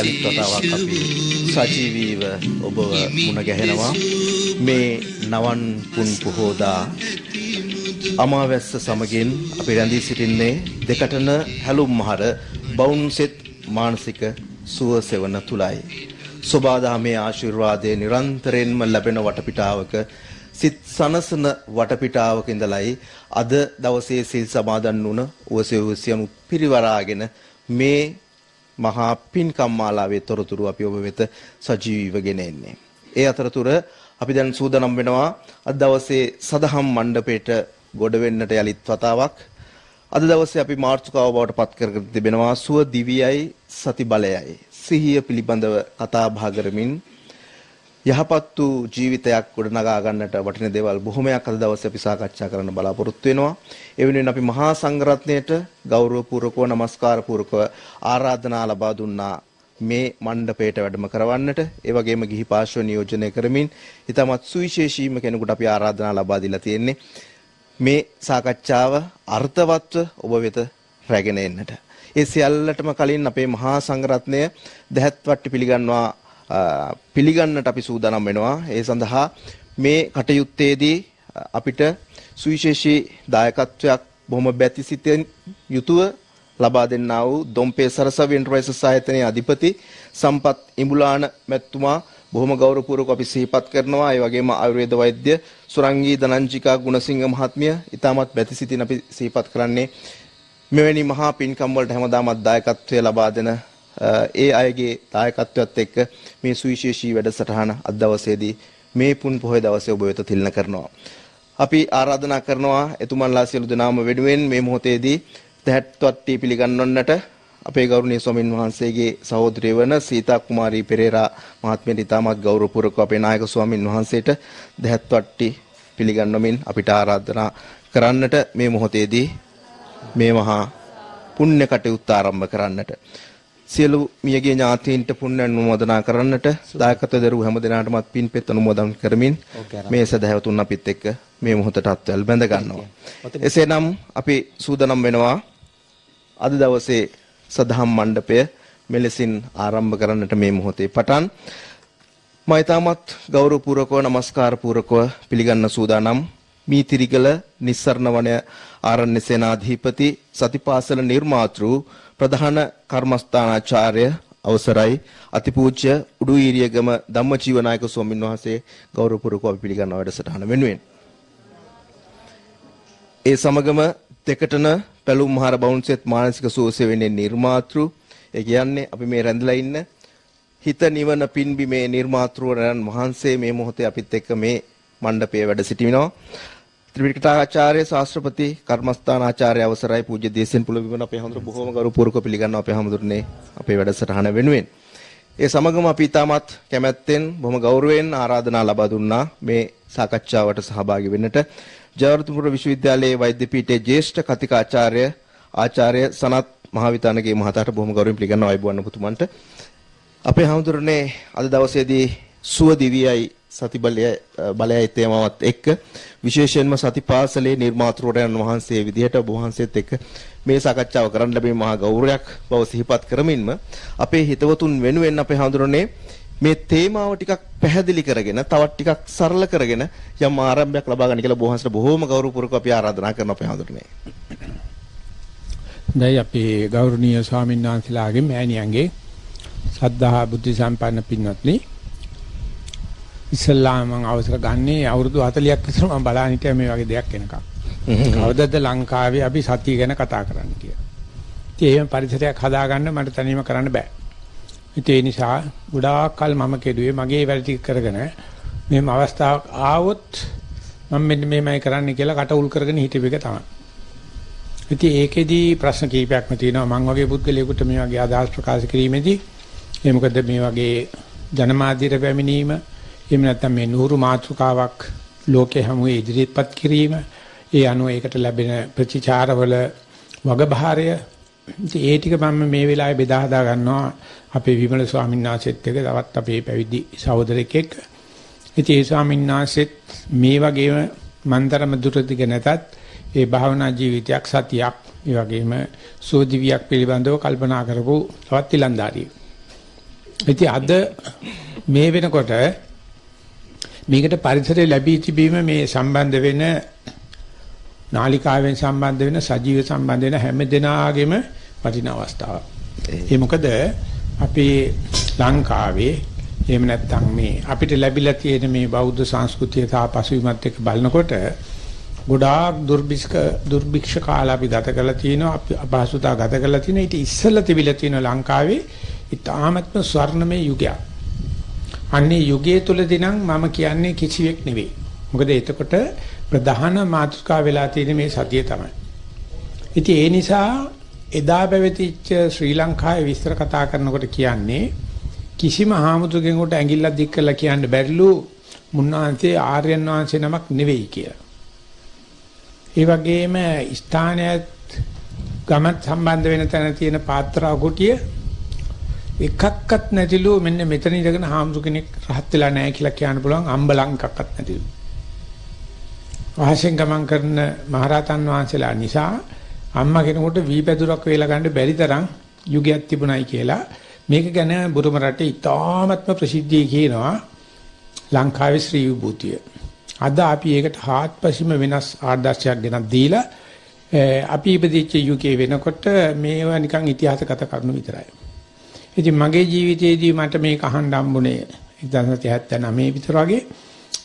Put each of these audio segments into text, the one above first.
යලිත් වතාවක් අපි සජීවීව ඔබව මුණ ගැහෙනවා මේ නවන් පුන් පොහෝදා අමාවැස්ස සමගින් අපි රැඳී සිටින්නේ දෙකටන හැලුම් මහර බවුන්සෙත් මානසික සුව සෙවන තුලයි. සෝබාදාමේ ආශිර්වාදයේ නිරන්තරයෙන්ම ලැබෙන වටපිටාවක සිත් සනසන වටපිටාවක ඉඳලයි අද දවසේ සිල් සමාදන් වුණ උවසෙව් සියම් පිරිවරාගෙන මේ මහා පින්කම් මාලාවේ තොරතුරු අපි ඔබ වෙත සජීවීව ගෙන එන්නේ. ඒ අතරතුර අපි දැන් සූදානම් වෙනවා අද දවසේ සදහම් මණ්ඩපයට ගොඩ වෙන්නට යලිත් වතාවක්. අද දවසේ අපි මාර්තුකාව බවට පත් කරගෙන තිබෙනවා සුව දිවියයි සති බලයයි. සිහිය පිළිබඳව කතා බහ කරමින් යහපත් වූ ජීවිතයක් ගොඩනගා ගන්නට වටින දේවල් බොහොමයක් අද දවසේ අපි සාකච්ඡා කරන්න බලාපොරොත්තු වෙනවා. ඒ වෙනුවෙන් අපි මහා සංඝරත්නයට ගෞරවපූර්වකව নমස්කාරපූර්වකව ආරාධනා ලබා දුන්නා මේ මණ්ඩපයට වැඩම කරවන්නට ඒ වගේම ගිහි පාර්ශ්ව නියෝජනය කරමින් ඊටමත් සුවිශේෂීම කෙනෙකුට අපි ආරාධනා ලබා දීලා තියෙන්නේ මේ සාකච්ඡාව අර්ථවත්ව ඔබ වෙත රැගෙන එන්නට. ඒ සියල්ලටම කලින් අපේ මහා සංඝරත්නය දැහැත්වට්ටි පිළිගන්වා පිළිගන්නට අපි සූදානම් වෙනවා. ඒ සඳහා මේ කටයුත්තේදී අපිට සුවිශේෂී දායකත්වයක් බොහොම බැතිසිතෙන් යුතුව ලබා දෙන්නා වූ දොම්පේ සරසවි එන්ටර්ප්‍රයිසස් ආයතනයේ අධිපති සම්පත් ඉඹුලාන මැතිතුමා බොහොම ගෞරවපූර්වකව අපි සිහිපත් කරනවා. ඒ වගේම ආයුර්වේද වෛද්‍ය සුරංගී දනංජිකා ගුණසිංහ මහත්මිය ඉතාමත් බැතිසිතින් අපි සිහිපත් කරන්නේ මෙවැනි මහා පින්කම් වලට හැමදාමත් දායකත්වය ලබා දෙන ඒ අයගේ දායකත්වයත් එක්ක මේ සුවිශේෂී වැඩසටහන අද දවසේදී මේ පුන් පොහොය දවසේ ඔබ වෙත තිලන කරනවා. අපි ආරාධනා කරනවා එතුමන්ලා සියලු දෙනාම වෙනුවෙන් මේ මොහොතේදී තැහැට්ටුවට්ටි පිළිගන්වන්නට අපේ ගෞරවනීය ස්වාමින් වහන්සේගේ සහෝදරිය වන සීතා කුමාරී පෙරේරා මහත්මියට ඉතාමත් ගෞරවපූර්වකව අපේ නායක ස්වාමින් වහන්සේට දැහැත්වට්ටි පිළිගන්වමින් අපිට ආරාධනා කරන්නට මේ මොහොතේදී මේ මහා පුණ්‍ය කටයුත්ත ආරම්භ කරන්නට සියලු මියගේ ඥාතීන්ට පුණ්‍ය අනුමෝදනා කරන්නට දායකත්ව දරුව හැම දිනාටමත් පින්පෙත් අනුමෝදන් කරමින් මේ සදහැවතුන් අපිත් එක්ක මේ මොහොතට අත්වල් බැඳ ගන්නවා. එසේනම් අපි සූදානම් වෙනවා අද දවසේ සදහම් මණ්ඩපය මෙලෙසින් ආරම්භ කරන්නට මේ මොහොතේ පටන් මම ඊටමත් ගෞරවපූර්වකව নমස්කාරපූර්වකව පිළිගන්න සූදානම් මීතිරිගල නිස්සරණ වනය ආරණ්‍ය සේනාධිපති සතිපාසල නිර්මාතෘ ප්‍රධාන කර්මස්ථානාචාර්ය අවසරයි අතිපූජ්‍ය උඩුීරියගම ධම්මජීවනායක ස්වාමීන් වහන්සේ ගෞරවපූර්වකව අපි පිළිගන්නා වැඩසටහන වෙනුවෙන් ඒ සමගම දෙකටන පැලුම් මහර බවුන්සෙත් මානසික සුවසේ වෙන්නේ නිර්මාතෘ ඒ කියන්නේ අපි මේ රැඳලා ඉන්න හිත නිවන පින්බි මේ නිර්මාතෘවරයන් වහන්සේ මේ මොහොතේ අපිත් එක්ක මේ මණ්ඩපයේ වැඩ සිටිනවා ත්‍රිවිධාචාර්ය ශාස්ත්‍රපති කර්මස්ථානාචාර්ය අවසරයි පූජ්‍ය දේශෙන් පුලවිගුණ අපේ හැමෝටම බොහොම ගෞරවපූර්වක පිළිගන්නවා අපේ හැමෝටනේ අපේ වැඩසටහන වෙනුවෙන්. ඒ සමගම අපි ඊටමත් කැමැත්තෙන් බොහොම ගෞරවයෙන් ආරාධනා ලබා දුන්නා මේ සාකච්ඡාවට සහභාගී වෙන්නට ජයවර්ධනපුර විශ්වවිද්‍යාලයේ වෛද්‍ය පීඨයේ ජ්‍යෙෂ්ඨ කතික ආචාර්ය ආචාර්ය සනත් මහවිතානගේ මහතාට බොහොම ගෞරවයෙන් පිළිගන්නවා අයබුවන් පුතුමන්ට. අපේ හැමෝටනේ අද දවසේදී සුව දිවියයි සති බලය බලයයි තේමාවත් එක්ක විශේෂයෙන්ම සතිපාසලේ නිර්මාතෘවරයන් වහන්සේ විදිහට ඔබ වහන්සේත් එක්ක මේ සාකච්ඡාව කරන්න ලැබීම මහා ගෞරවයක් බව සිහිපත් කරමින්ම අපේ හිතවතුන් වෙනුවෙන් අපේ හඳුරන්නේ මේ තේමාව ටිකක් පැහැදිලි කරගෙන තවත් ටිකක් සරල කරගෙන යම් ආරම්භයක් ලබා ගන්න කියලා ඔබ වහන්සේට බොහෝම ගෞරවපූර්වක අපි ආරාධනා කරන අපේ හඳුරන්නේ. දැයි අපේ ගෞරවනීය ස්වාමීන් වහන්සේලාගේ මෑණියන්ගේ සද්ධා බුද්ධ සම්පන්න පින්වත්නි ඉස්සල්ලාම මම අවසර ගන්නේ අවුරුදු 40ක් විතර මම බලන්න හිටියා මේ වගේ දෙයක් එනකම්. කවදද ලංකාවේ අපි සතිය ගැන කතා කරන්න කියලා. ඉතින් එහෙම පරිසරයක් හදාගන්න මට තනියම කරන්න බෑ. ඉතින් ඒ නිසා ගොඩාක් කල් මම කෙරුවේ මගේ වැඩ ටික කරගෙන මෙහෙම අවස්ථාවක් ආවොත් මම මෙන්න මේමයි කරන්න කියලා කට උල් කරගෙන හිටපෙක තමයි. ඉතින් ඒකෙදී ප්‍රශ්න කීපයක්ම තියෙනවා මම වගේ පුද්ගලයෙකුට මේ වගේ අදහස් ප්‍රකාශ කිරීමේදී ඒ මොකද මේ වගේ ජනමාධ්‍යයට පැමිණීම එහෙම නැත්නම් මේ නూరు මාතෘකාවක් ලෝකේ හැමුවේ ඉදිරිපත් කිරීම ඒ අනුව ඒකට ලැබෙන ප්‍රතිචාරවල වගභාරය ඒ ටික මම මේ වෙලාවේ බෙදා හදා ගන්නවා අපේ විමල ස්වාමීන් වහන්සේත් එක්ක තවත් අපේ පැවිදි සහෝදරෙක් එක්ක. ඉතින් ඒ ස්වාමීන් වහන්සේත් මේ වගේම මන්තරම දුරදිග නැතත් ඒ භාවනා ජීවිතයක් සතියක් ඒ වගේම සෝදිවියක් පිළිබඳව කල්පනා කරපු තවත් ඊළඳාරියෙක්. ඉතින් අද මේ වෙනකොට මේකට පරිසරය ලැබී තිබීම මේ සම්බන්ධ වෙන නාලිකාවෙන් සම්බන්ධ වෙන සජීව සම්බන්ධ වෙන හැම දෙනාගේම වටිනා අවස්ථාවක්. ඒ මොකද අපේ ලංකාවේ එහෙම නැත්නම් මේ අපිට ලැබිලා තියෙන මේ බෞද්ධ සංස්කෘතිය සහ පසුබිමත් එක්ක බලනකොට ගොඩාක් දුර්භිෂ්ක දුර්භික්ෂ කාල අපි ගත කරලා තිනවා අපි අපහසුතා ගත කරලා තිනවා ඊට ඉස්සෙල්ලා තිබිලා තියෙන ලංකාවේ ඉතාමත්ම ස්වර්ණමය යුගයක්. අන්නේ යුගයේ තුලදී නම් මම කියන්නේ කිසිවෙක් නෙවෙයි. මොකද එතකොට ප්‍රධාන මාතෘකාව වෙලා තියෙන මේ සතිය තමයි. ඉතින් ඒ නිසා එදා පැවතිච්ච ශ්‍රී ලංකාවේ විස්තර කතා කරනකොට කියන්නේ කිසිම හාමුදුරගෙන් උට ඇඟිල්ලක් දික් කරලා කියන්න බැරිලු මුන්නාන්සේ ආර්යයන් වහන්සේ නමක් නෙවෙයි කියලා. ඒ වගේම ස්ථානයත් ගමත් සම්බන්ධ වෙන තැන තියෙන පාත්‍රා කුටිය එකක්වත් නැතිලු මෙන්න මෙතන ඉඳගෙන හාමුදුර කෙනෙක් රහත් වෙලා නැහැ කියලා කියන්න පුළුවන් අම්බලංකක්වත් නැතිලු. වාසෙන් ගමන් කරන මහරහතන් වහන්සේලා නිසා අම්මා කෙනෙකුට වීපැදුරක් වේලා ගන්න බැරි තරම් යුගයක් තිබුණයි කියලා මේක ගැන බුරුම රටේ ඉතාමත්ම ප්‍රසිද්ධිය කියනවා ලංකාවේ ශ්‍රී විභූතිය. අද අපි ඒකට හාත්පසින්ම වෙනස් ආදර්ශයක් ගෙනත් දීලා අපි ඉපදිච්ච යුගයේ වෙනකොට මේවා නිකන් ඉතිහාසගත කරුණු විතරයි. ඉතින් මගේ ජීවිතේදී මට මේක අහන්න හම්බුනේ 1979 විතර වගේ.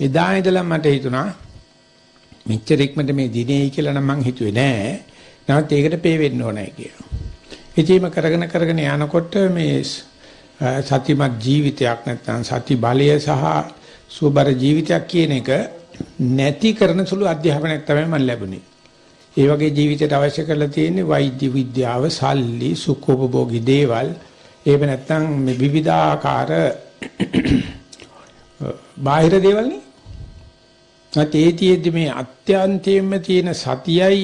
එදා ඉඳලා මට හිතුණා මෙච්චර ඉක්මනට මේ දිනේයි කියලා නම් මං හිතුවේ නෑ. නමුත් ඒකට පේ වෙන්න ඕනේ කියලා. ඉතින්ම කරගෙන කරගෙන යනකොට මේ සතිමත් ජීවිතයක් නැත්නම් සති බලය සහ සුබර ජීවිතයක් කියන එක නැති කරන සුළු අධ්‍යාපනයක් තමයි මම ලැබුණේ. ඒ වගේ ජීවිතයට අවශ්‍ය කරලා තියෙන්නේ වෛද්‍ය විද්‍යාව, සල්ලි, සුඛෝපභෝගී දේවල්, එහෙම නැත්නම් මේ විවිධාකාර බාහිර දේවල් නේ. නැත්ේතියෙදි මේ අත්‍යන්තයෙන්ම තියෙන සතියයි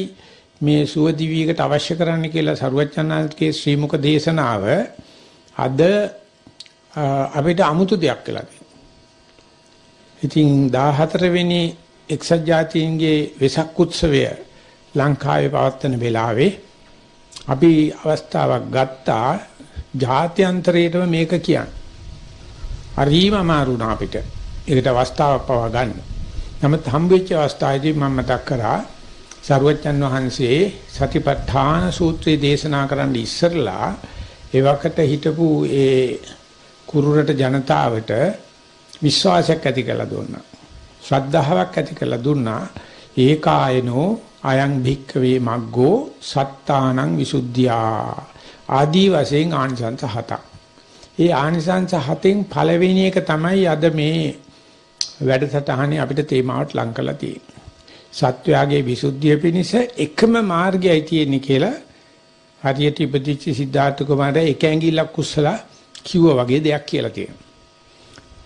මේ සුවදිවියකට අවශ්‍ය කරන්න කියලා සරුවචනාල්ගේ ශ්‍රීමුක දේශනාව අද අපිට 아무තු දෙයක් කියලා ඉතින් 14 වෙනි එක්සත් ජාතීන්ගේ වෙසක් උත්සවය ලංකාවේ පවත්වන වෙලාවේ අපි අවස්ථාවක් ගත්තා ජාත්‍යන්තරයේම මේක කියන්නේ. හරිම අමාරු නා අපිට. ඒකට අවස්ථාවක් පවා ගන්න. නමුත් හම්බෙච්ච අවස්ථාවේදී මම මතක් කරා සරුවච්චන් වහන්සේ සතිපට්ඨාන සූත්‍රය දේශනා කරන්න ඉස්සරලා එවකට හිටපු ඒ කුරුරට ජනතාවට විශ්වාසයක් ඇති කළා දුන්නා. ශ්‍රද්ධාවක් ඇති කළා දුන්නා. ඒකායනෝ අයං භික්කවේ මග්ගෝ සත්තානං විසුද්ධියා ආදී වශයෙන් ආනිසංස හතක්. ඒ ආනිසංස හතෙන් පළවෙනි එක තමයි අද මේ වැඩසටහනේ අපිට තේමාවට ලං කරලා තියෙන්නේ. සත්වයාගේ විසුද්ධිය පිණිස එකම මාර්ගයයි තියෙන්නේ කියලා හරියට ඉපදිච්ච සිද්ධාර්ථ කුමාරයා එක ඇඟිල්ලක් කුස්සලා කිව්වා වගේ දෙයක් කියලා තියෙනවා.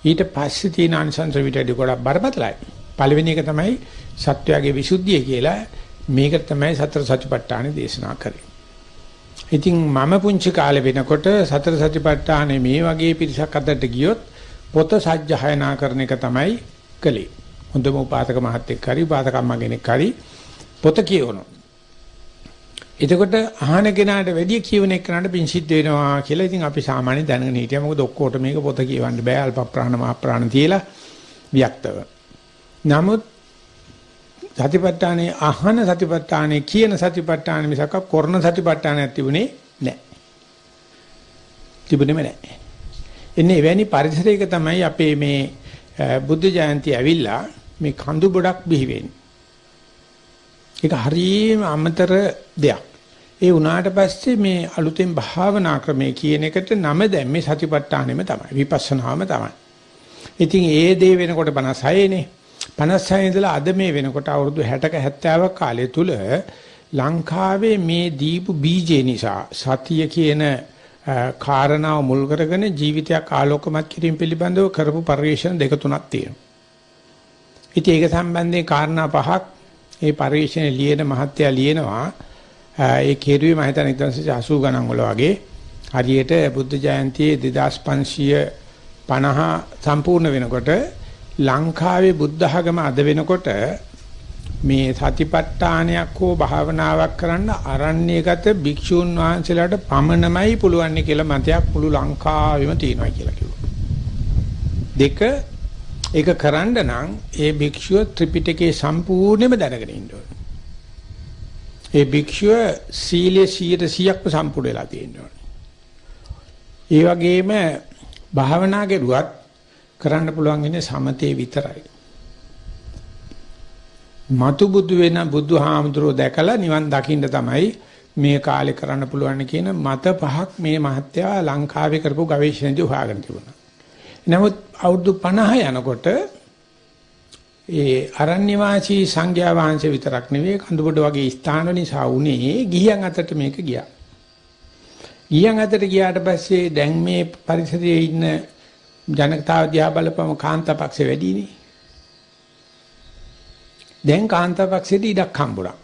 ඊට පස්සේ තියෙන ආනිසංස විතරේ ගොඩක් බරපතලයි. පළවෙනි එක තමයි සත්වයාගේ විසුද්ධිය කියලා මේක තමයි සතර සතිපට්ඨාන දේශනා කරේ. ඉතින් මම පුංචි කාලේ වෙනකොට සතර සතිපට්ඨානේ මේ වගේ පිරිසක් අතරට ගියොත් පොත සජ්ජහායනා කරන එක තමයි කලේ. හොඳම උපාසක මහත්තයෙක් හරි උපාසකම්මා කෙනෙක් හරි පොත කියවනවා. එතකොට අහන කෙනාට වැඩි කියවන එකනට පිං සිද්ධ වෙනවා කියලා ඉතින් අපි සාමාන්‍ය දැනගෙන හිටියා මොකද ඔක්කොට මේක පොත කියවන්න බෑ අල්ප ප්‍රාණ මහ ප්‍රාණ තියලා වික්තව. නමුත් සතිපට්ඨානේ අහන සතිපට්ඨානේ කියන සතිපට්ඨානේ මිසක් කරන සතිපට්ඨානයක් තිබුණේ නැහැ. තිබුණේම නැහැ. එන්නේ එවැනි පරිසරයක තමයි අපේ මේ බුද්ධ ජයන්ති ඇවිල්ලා මේ කඳු ගොඩක් බිහි වෙන්නේ. ඒක හරියම අමතර දෙයක්. ඒ වුණාට පස්සේ මේ අලුතෙන් භාවනා ක්‍රමය කියන එකට නම දැම්මේ සතිපට්ඨානෙම තමයි. විපස්සනාම තමයි. ඉතින් ඒ දේ වෙනකොට 56නේ. 56 ඉඳලා අද මේ වෙනකොට අවුරුදු 60ක 70ක කාලය තුල ලංකාවේ මේ දීපු බීජේ නිසා සතිය කියන කාරණාව මුල් කරගෙන ජීවිතයක් ආලෝකමත් කිරීම පිළිබඳව කරපු පරිශ්‍රණ දෙක තුනක් තියෙනවා. ඉතින් ඒක සම්බන්ධයෙන් කාරණා පහක් ඒ පරිශ්‍රණය ලියන මහත්තයා ලියනවා. ඒ කෙරුවේ මම හිතන්නේ 1980 ගණන් වල වගේ හරියට බුද්ධ ජයන්තියේ 2550 සම්පූර්ණ වෙනකොට ලංකාවේ බුද්ධ ආගම අද වෙනකොට මේ සතිපට්ඨානයක් හෝ භාවනාවක් කරන්න අරණ්‍යගත භික්ෂූන් වහන්සේලාට පමණමයි පුළුවන් කියලා මතයක් මුළු ලංකාවෙම තියෙනවා කියලා කිව්වා. දෙක ඒක කරන්න නම් ඒ භික්ෂුව ත්‍රිපිටකේ සම්පූර්ණයෙන්ම දැනගෙන ඉන්න ඕනේ. ඒ භික්ෂුව සීලයේ 100%ක්ම සම්පූර්ණ වෙලා තියෙන්න ඕනේ. ඒ වගේම භාවනා කරුවත් කරන්න පුළුවන් ඉන්නේ සමතේ විතරයි. මතු බුදු වෙන බුදුහාමුදුරෝ දැකලා නිවන් දකින්න තමයි මේ කාලේ කරන්න පුළුවන් කියන මත පහක් මේ මහත්තයා ලංකාවේ කරපු ගවේෂණයේදී හොයාගෙන තිබුණා. නමුත් අවුරුදු 50 යනකොට ඒ අරණ්‍ය වාසී සංඝයා වහන්සේ විතරක් නෙවෙයි කඳුබඩ වගේ ස්ථාන නිසා උනේ ගිහියන් අතට මේක ගියා. ගිහියන් අතට ගියාට පස්සේ දැන් මේ පරිසරයේ ඉන්න ජනතාව දිහා බලපම කාන්තාපක්ෂේ වැඩිනේ. දැන් කාන්තාපක්ෂේට ඉඩක් හම්බුණා.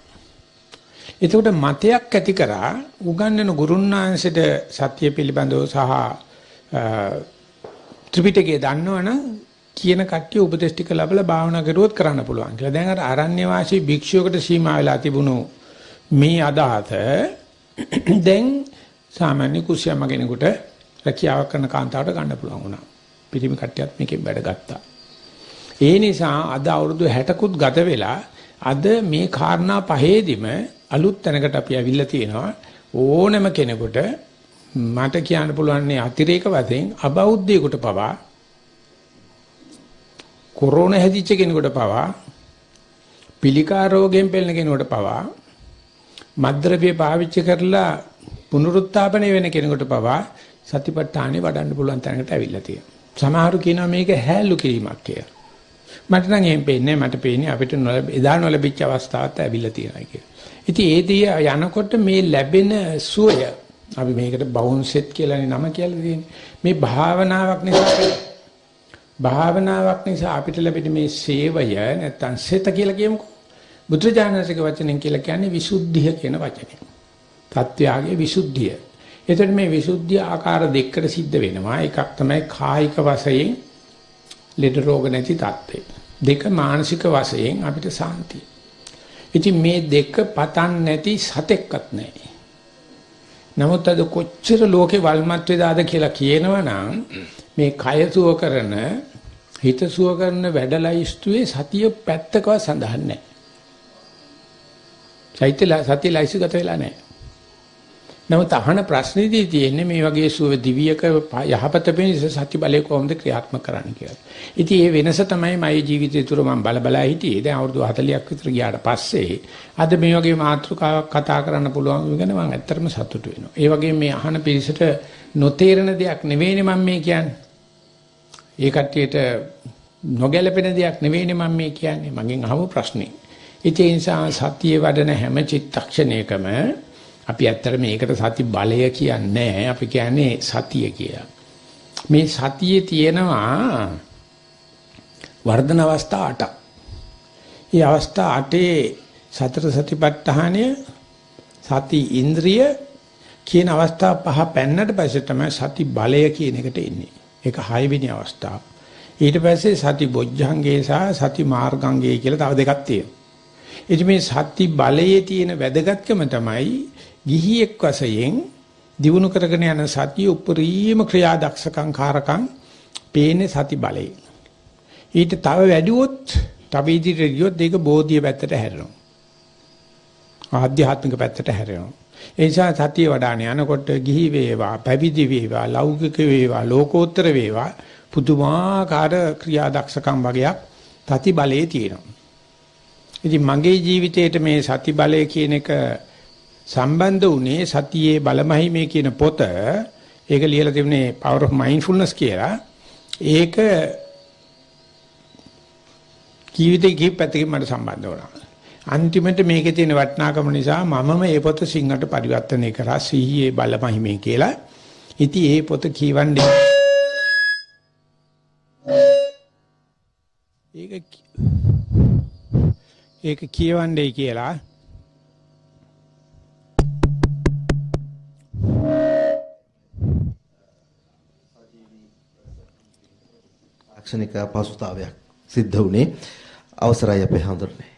එතකොට මතයක් ඇති කරා උගන්වන ගුරුන්නාංශයට සත්‍ය පිළිබඳව සහ ත්‍රිපිටකය දන්නවනම් කියන කට්ටිය උපදේශ ටික ලැබලා භාවනා කරුවොත් කරන්න පුළුවන් කියලා. දැන් අර අරණ්‍ය වාසී භික්ෂුවකට සීමා වෙලා තිබුණු මේ අදහස දැන් සාමාන්‍ය කුසියම කෙනෙකුට රැකියාවක් කරන කාන්තාවට ගන්න පුළුවන් වුණා. පිරිමි කට්ටියත් මේකෙන් වැඩ ගත්තා. ඒ නිසා අද අවුරුදු 60කුත් ගත වෙලා අද මේ කාරණා පහේදිම අලුත් තැනකට අපි අවිල්ලා තියෙනවා ඕනම කෙනෙකුට මට කියන්න පුළුවන් අතිරේක වශයෙන් අබෞද්ධයෙකුට පවා කොරෝනා හැදිච්ච කෙනෙකුට පවා පිළිකා රෝගයෙන් පෙළෙන කෙනෙකුට පවා මද්ද්‍රව්‍ය පාවිච්චි කරලා පුනරුත්ථාපනය වෙන කෙනෙකුට පවා සතිපට්ඨානෙ වඩන්න පුළුවන් තැනකට අවිල්ලා තියෙනවා සමහරු කියනවා මේක හැලු කිරීමක් කියලා. මට නම් එහෙම පේන්නේ මට පේන්නේ අපිට එදා නොලැබිච්ච අවස්ථාවත් ඇවිල්ලා තියෙනවා කියලා. ඉතින් ඒදී යනකොට මේ ලැබෙන සුවය අපි මේකට බවුන්සෙත් කියලානේ නම කියලා තියෙන්නේ. මේ භාවනාවක් නිසා භාවනාවක් නිසා අපිට ලැබෙන මේ සේවය නැත්තම් සෙත කියලා කියමුකෝ. බුදුරජාණන්සේගේ වචනෙන් කියලා කියන්නේ විසුද්ධිය කියන වචනේ. තත්ත්වයාගේ විසුද්ධිය. එතකොට මේ විසුද්ධිය ආකාර දෙකකට සිද්ධ වෙනවා. එකක් තමයි කායික වශයෙන් ලෙඩ රෝග නැති තත්ත්වය. දෙක මානසික වශයෙන් අපිට සාන්තිය. ඉතින් මේ දෙක පතන් නැති සතෙක්වත් නැහැ. නමුත් අද කොච්චර ලෝකේ වල්මත් වේදාද කියලා කියනවනම් මේ කය සුව කරන හිත සුව කරන වැඩලයිස්තුවේ සතිය පැත්තකව සඳහන් නැහැ. සත්‍ය සත්‍ය ලයිස්තු ගත වෙලා නැහැ. නමුත් අහන ප්‍රශ්නේදී තියෙන්නේ මේ වගේ සුව දිවියක යහපත පිණිස සති බලය කොහොමද ක්‍රියාත්මක කරන්න කියලා. ඉතින් මේ වෙනස තමයි මගේ ජීවිතය තුර මම බලබලා හිටියේ. දැන් අවුරුදු 40ක් විතර ගියාට පස්සේ අද මේ වගේ මාතෘකාවක් කතා කරන්න පුළුවන් වෙන මම ඇත්තටම සතුටු වෙනවා. ඒ වගේ මේ අහන පිරිසට නොතේරෙන දෙයක් නෙවෙයිනේ මම මේ කියන්නේ. ඒ කට්ටියට නොගැලපෙන දෙයක් නෙවෙයිනේ මම මේ කියන්නේ. මගෙන් අහපු ප්‍රශ්නේ. ඒ නිසා සතිය වඩන හැම චිත්තක්ෂණයකම අපි ඇත්තට මේකට සති බලය කියන්නේ අපි කියන්නේ සතිය කියලා. මේ සතියේ තියෙනවා වර්ධන අවස්ථා 8ක්. මේ අවස්ථා 8ේ සතර සතිපට්ඨානය සති ඉන්ද්‍රිය කියන අවස්ථා පහ පැන්නට පස්සේ තමයි සති බලය කියන එකට එන්නේ. ඒක 6 වෙනි අවස්ථාව. ඊට පස්සේ සති බොජ්ජංගේ සහ සති මාර්ගංගේ කියලා තව දෙකක් තියෙනවා. ඉතින් මේ සති බලයේ තියෙන වැදගත්කම තමයි ගිහියෙක් වශයෙන් දිනු කරගෙන යන සතිය උපරිම ක්‍රියාදක්ෂකම් කාරකම් පේන්නේ සති බලයෙන්. ඊට තව වැඩිවොත් තව ඉදිරියට ගියොත් ඒක බෝධිය පැත්තට හැරෙනවා. ආධ්‍යාත්මික පැත්තට හැරෙනවා. ඒ නිසා සතිය වඩාන යනකොට ගිහි වේවා, පැවිදි වේවා, ලෞකික වේවා, ලෝකෝත්තර වේවා පුදුමාකාර ක්‍රියාදක්ෂකම් වගේක් සති බලයේ තියෙනවා. ඉතින් මගේ ජීවිතේට මේ සති බලය කියන එක සම්බන්ධ වුණේ සතියේ බලමහිමේ කියන පොත. ඒක ලියලා තිබුණේ Power of Mindfulness කියලා. ඒක ජීවිතේ කිහිප පැත්තකින් මට සම්බන්ධ වුණා. අන්තිමට මේකේ තියෙන වටිනාකම නිසා මමම ඒ පොත සිංහට පරිවර්තනය කරා සිහියේ බලමහිමේ කියලා. ඉතින් ඒ පොත කියවන්නේ ඒක ඒක කියවන්නේ කියලා තාක්ෂණික පසුතාවයක් සිද්ධ වුණේ අවසරයි අපේ හඳුරන්නේ.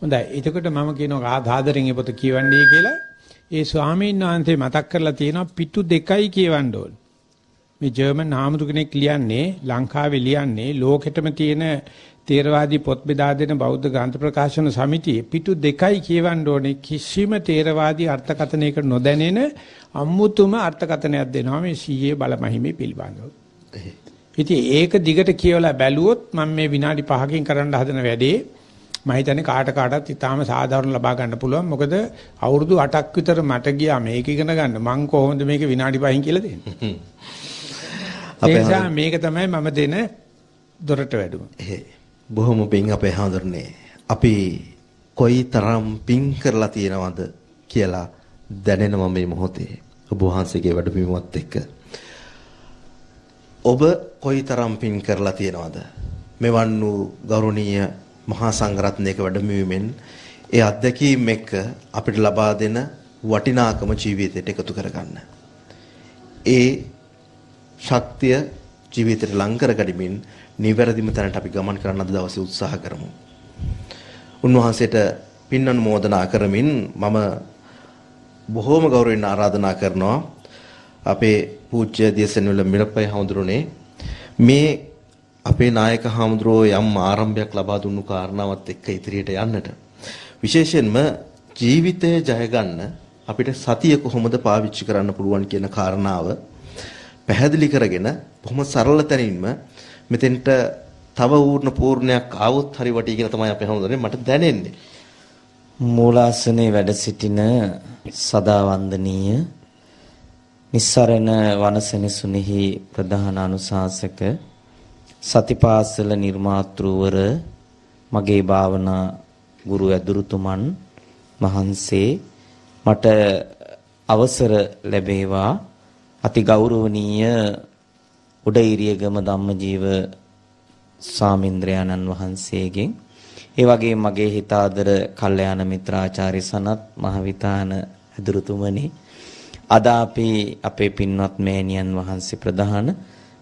හොඳයි. එතකොට මම කියනවා ආධාදරෙන් එපොත කියවන්නේ කියලා. ඒ ස්වාමීන් වහන්සේ මතක් කරලා තියෙනවා පිටු දෙකයි කියවන්න ඕන. මේ ජර්මන් ආමුදු කෙනෙක් ලියන්නේ ලංකාවේ ලියන්නේ ලෝකෙටම තියෙන තේරවාදී පොත් බෙදා දෙන බෞද්ධ ග්‍රන්ථ ප්‍රකාශන සමිතියේ පිටු දෙකයි කියවන්න ඕනේ කිසිම තේරවාදී අර්ථකථනයකට නොදැනෙන අමුතුම අර්ථකථනයක් දෙනවා මේ සීයේ බලමහිමේ පිළිබඳව. ඉතින් ඒක දිගට කියවලා බැලුවොත් මම මේ විනාඩි 5කින් කරන්න හදන වැඩේ මම හිතන්නේ කාට කාටත් ඉතාලම සාධාරණ ලබා ගන්න පුළුවන්. මොකද අවුරුදු 8ක් විතර මට ගියා මේක ඉගෙන ගන්න. මං කොහොමද මේක විනාඩි 5කින් කියලා දෙන්නේ? අපේ මේක තමයි මම දෙන දොරට වැඩුම. බොහොම පිං අපේ හඳුරන්නේ. අපි කොයි තරම් පිං කරලා තියෙනවද කියලා දැනෙනවා මේ මොහොතේ. ඔබ වහන්සේගේ වැඩපිළිවෙත් එක්ක. ඔබ කොයිතරම් පින් කරලා තියෙනවද? මෙවන් වූ ගෞරවනීය මහා සංඝරත්නයක වැඩමවීමෙන් ඒ අත්දැකීම් එක්ක අපිට ලබා දෙන වටිනාකම ජීවිතයට එකතු කරගන්න. ඒ ශක්තිය ජීවිතයට ලං කරගනිමින් නිවැරදිම තැනට අපි ගමන් කරන්න අද දවසේ උත්සාහ කරමු. උන්වහන්සේට පින් අනුමෝදනා කරමින් මම බොහෝම ගෞරවයෙන් ආරාධනා කරනවා අපේ පූජ්‍ය දියසෙනවල මිරපයි හඳුරුනේ මේ අපේ නායක හාමුදුරුවෝ යම් ආරම්භයක් ලබා දුන්නු කාරණාවත් එක්ක ඉදිරියට යන්නට විශේෂයෙන්ම ජීවිතය ජය ගන්න අපිට සතිය කොහොමද පාවිච්චි කරන්න පුළුවන් කියන කාරණාව පැහැදිලි කරගෙන බොහොම සරල තැනින්ම මෙතෙන්ට තව ඌර්ණ පූර්ණයක් ආවොත් හරි වටී කියලා තමයි අපි හඳුනන්නේ මට දැනෙන්නේ මූලාසනේ වැඩ සිටින සදා වන්දනීය නිස්සරණ වනසෙනසුනිහි ප්‍රධාන අනුශාසක සතිපාසල නිර්මාතෘවර මගේ භාවනා ගුරු ඇදුරුතුමන් මහන්සේ මට අවසර ලැබේවා අති ගෞරවනීය උඩීරියගම ධම්මජීව ස්වාමින්ද්‍රයාණන් වහන්සේගෙන් ඒ වගේ මගේ හිතාදර කල්යාණ මිත්‍රාචාර්ය සනත් මහවිතාන ඇදුරුතුමනි අද අපේ අපේ පින්වත් මෑණියන් වහන්සේ ප්‍රධාන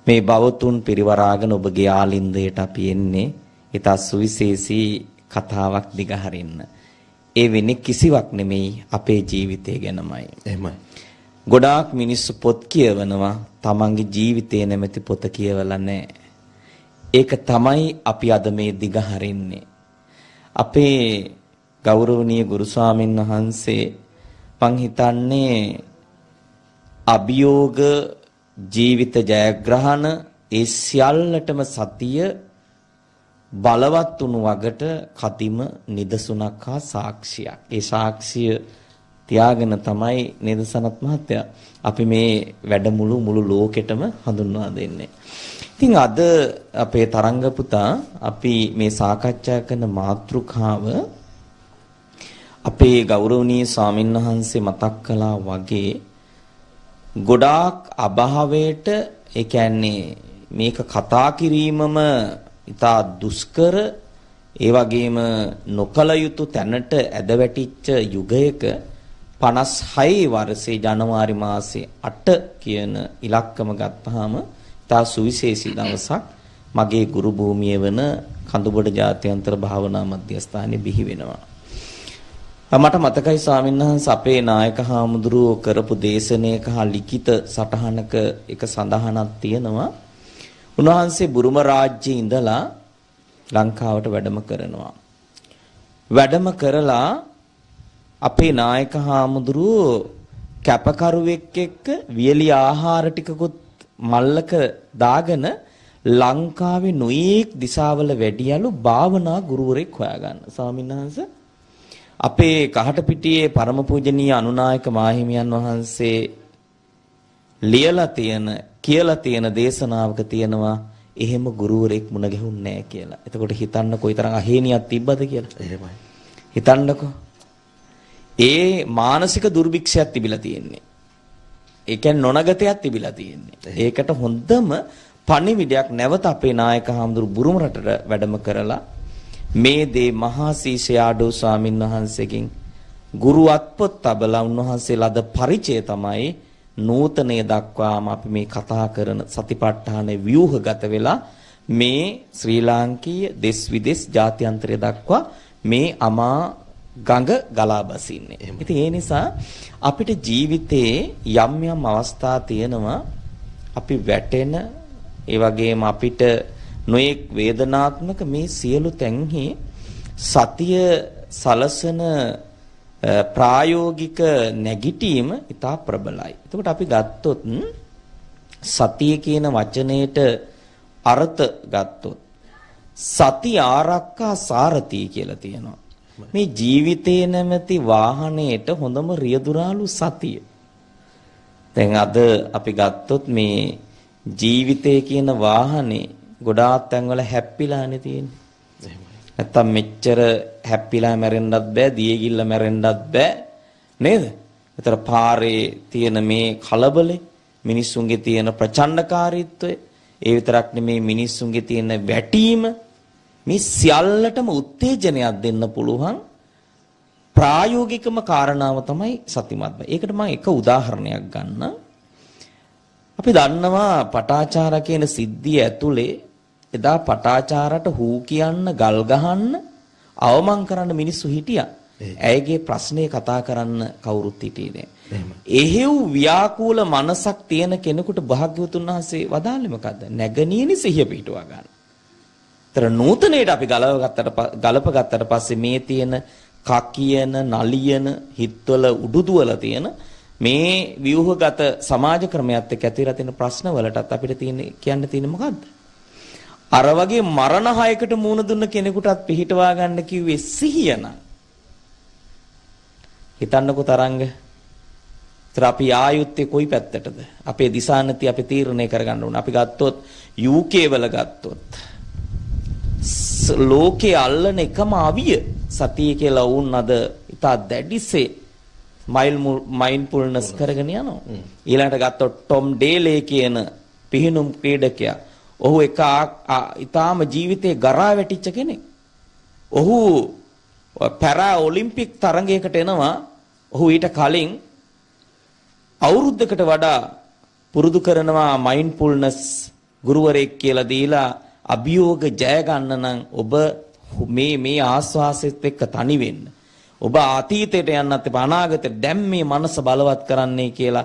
මේ බවතුන් පිරිවරාගෙන ඔබගේ ආලින්දයට අපි එන්නේ ඊට සුවිශේෂී කතාවක් දිගහරින්න. ඒ වෙන්නේ කිසිවක් නෙමෙයි අපේ ජීවිතය ගැනමයි. එහෙමයි. ගොඩාක් මිනිස්සු පොත් කියවනවා තමන්ගේ ජීවිතේ නැමැති පොත කියවලා නැහැ. ඒක තමයි අපි අද මේ දිගහරින්නේ. අපේ ගෞරවනීය ගුරු ස්වාමීන් වහන්සේ මං හිතන්නේ අභියෝග ජීවිත ජයග්‍රහණ ඒ සියල්ලටම සතිය බලවත් වුණු වගට කතිම නිදසුණක් හා සාක්ෂියක්. ඒ සාක්ෂිය තියාගෙන තමයි නිදසනත් මහත්තයා අපි මේ වැඩමුළු මුළු ලෝකෙටම හඳුන්වා දෙන්නේ. ඉතින් අද අපේ තරංග පුතා අපි මේ සාකච්ඡා කරන මාතෘකාව අපේ ගෞරවනීය ස්වාමින්වහන්සේ මතක් කළා වගේ ගොඩාක් අභාවයට ඒ කියන්නේ මේක කතා කිරීමම ඉතා දුෂ්කර ඒ වගේම නොකල යුතු තැනට ඇදවැටිච්ච යුගයක 56 වර්ෂයේ ජනවාරි මාසේ 8 කියන ඉලක්කම ගත්තාම ඉතා සුවිශේෂී දවසක් මගේ ගුරු භූමිය වන කඳුබඩ ජාත්‍යන්තර භාවනා මධ්‍යස්ථානයේ බිහි වෙනවා. මට මතකයි ස්වාමින්වහන්සේ අපේ නායක හාමුදුරුවෝ කරපු දේශනාවක හා ලිඛිත සටහනක එක සඳහනක් තියෙනවා. උන්වහන්සේ බුරුම රාජ්‍යයේ ඉඳලා ලංකාවට වැඩම කරනවා. වැඩම කරලා අපේ නායක හාමුදුරුවෝ කැපකරුවෙක් එක්ක වියලි ආහාර ටිකකුත් මල්ලක දාගෙන ලංකාවේ නොයේක් දිසාවල වැඩියලු භාවනා ගුරුවරෙක් හොයාගන්න. ස්වාමින්වහන්සේ අපේ කහටපිටියේ පරම පූජනීය අනුනායක මාහිමියන් වහන්සේ ලියලා තියෙන කියලා තියෙන දේශනාවක තියෙනවා එහෙම ගුරුවරයෙක් මුණ ගැහුන්නේ නැහැ කියලා. එතකොට හිතන්න කොයිතරම් අහේනියක් තිබ්බද කියලා. එහෙමයි. හිතන්නකෝ. ඒ මානසික දුර්භික්ෂයක් තිබිලා තියෙන්නේ. ඒ කියන්නේ නොනගතයක් තිබිලා තියෙන්නේ. ඒකට හොඳම පණිවිඩයක් නැවත අපේ නායක හාමුදුරු බුරුම රටට වැඩම කරලා මේ දේ මහා ශීෂයාඩෝ ස්වාමින් වහන්සේගෙන් ගුරු අත්පොත් තබලා උන්වහන්සේ ලද පරිචය තමයි නූතනය දක්වාම අපි මේ කතා කරන සතිපට්ඨාන ව්‍යුහගත වෙලා මේ ශ්‍රී ලාංකීය දෙස් විදෙස් ජාත්‍යන්තරය දක්වා මේ අමා ගඟ ගලා බසින්නේ. ඉතින් ඒ නිසා අපිට ජීවිතයේ යම් යම් අවස්ථා තියෙනවා අපි වැටෙන ඒ වගේම අපිට නොඑක් වේදනාත්මක මේ සියලු තැන්හි සතිය සලසන ප්‍රායෝගික නැගිටීම ඉතා ප්‍රබලයි. එතකොට අපි ගත්තොත් සතිය කියන වචනයට අර්ථ ගත්තොත් සති ආරක්කා සාරති කියලා තියෙනවා. මේ ජීවිතේ නැමැති වාහනයට හොඳම රියදුරාලු සතිය. දැන් අද අපි ගත්තොත් මේ ජීවිතය කියන වාහනේ ගොඩාක් තැන්වල හැප්පිලානේ තියෙන්නේ. එහෙමයි. නැත්තම් මෙච්චර හැප්පිලා මැරෙන්නත් බෑ, දියගිල්ල මැරෙන්නත් බෑ. නේද? ඒතර පාරේ තියෙන මේ කලබලේ මිනිස්සුන්ගේ තියෙන ප්‍රචණ්ඩකාරීත්වය ඒ විතරක් නෙමේ මිනිස්සුන්ගේ තියෙන වැටීම මේ සියල්ලටම උත්තේජනයක් දෙන්න පුළුවන් ප්‍රායෝගිකම කාරණාව තමයි සතිමත්ම. ඒකට මම එක උදාහරණයක් ගන්න. අපි දන්නවා පටාචාර කියන සිද්ධිය ඇතුලේ එදා පටාචාරට හූ කියන්න ගල් ගහන්න අවමන් කරන්න මිනිස්සු හිටියා. ඇයගේ ප්‍රශ්නේ කතා කරන්න කවුරුත් හිටියේ නෑ. එහෙව් ව්‍යාකූල මනසක් තියෙන කෙනෙකුට භාග්‍යවතුන් වහන්සේ වදාළේ මොකද්ද? නැගණියනි සිහිය පිටුවා ගන්න. ତර නූතනයේට අපි ගලව ගත්තට ගලප ගත්තට පස්සේ මේ තියෙන කකියන නලියන හිත්වල උඩුදුවල තියෙන මේ ව්‍යුහගත සමාජ ක්‍රමයත් එක්ක ඇතිලා තියෙන ප්‍රශ්න වලටත් අපිට තියෙන කියන්න තියෙන්නේ මොකද්ද? අර වගේ මරණ හයකට මූණ දුන්න කෙනෙකුටත් පිළිටවා ගන්න කිව්වේ සිහියන. හිතන්නකෝ තරංග. ඉතින් අපි ආයුත්තේ කොයි පැත්තටද? අපේ දිශානති අපි තීරණය කරගන්න ඕන. අපි ගත්තොත් UK වල ගත්තොත් ලෝකේ අල්ලන එකම අවිය සතිය කියලා වුන් අද ඉතා දැඩිසේ මයිල් මයින්ඩ්ෆුල්නස් කරගෙන යනවා. ඊළඟට ගත්තොත් ටොම් ඩේලේ කියන පිහිනුම් ක්‍රීඩකයා ඔහු එක ඊටාම ජීවිතේ ගරා වැටිච්ච කෙනෙක්. ඔහු පැරා ඔලිම්පික් තරඟයකට එනවා. ඔහු ඊට කලින් අවුරුද්දකට වඩා පුරුදු කරනවා මයින්ඩ්ෆුල්නස් ගුරුවරයෙක් කියලා දීලා අභියෝග ජය ගන්න නම් ඔබ මේ මේ ආස්වාසෙත් එක්ක තනි වෙන්න. ඔබ අතීතයට යන්නත් එපා අනාගතේ දැන් මේ මනස බලවත් කරන්නේ කියලා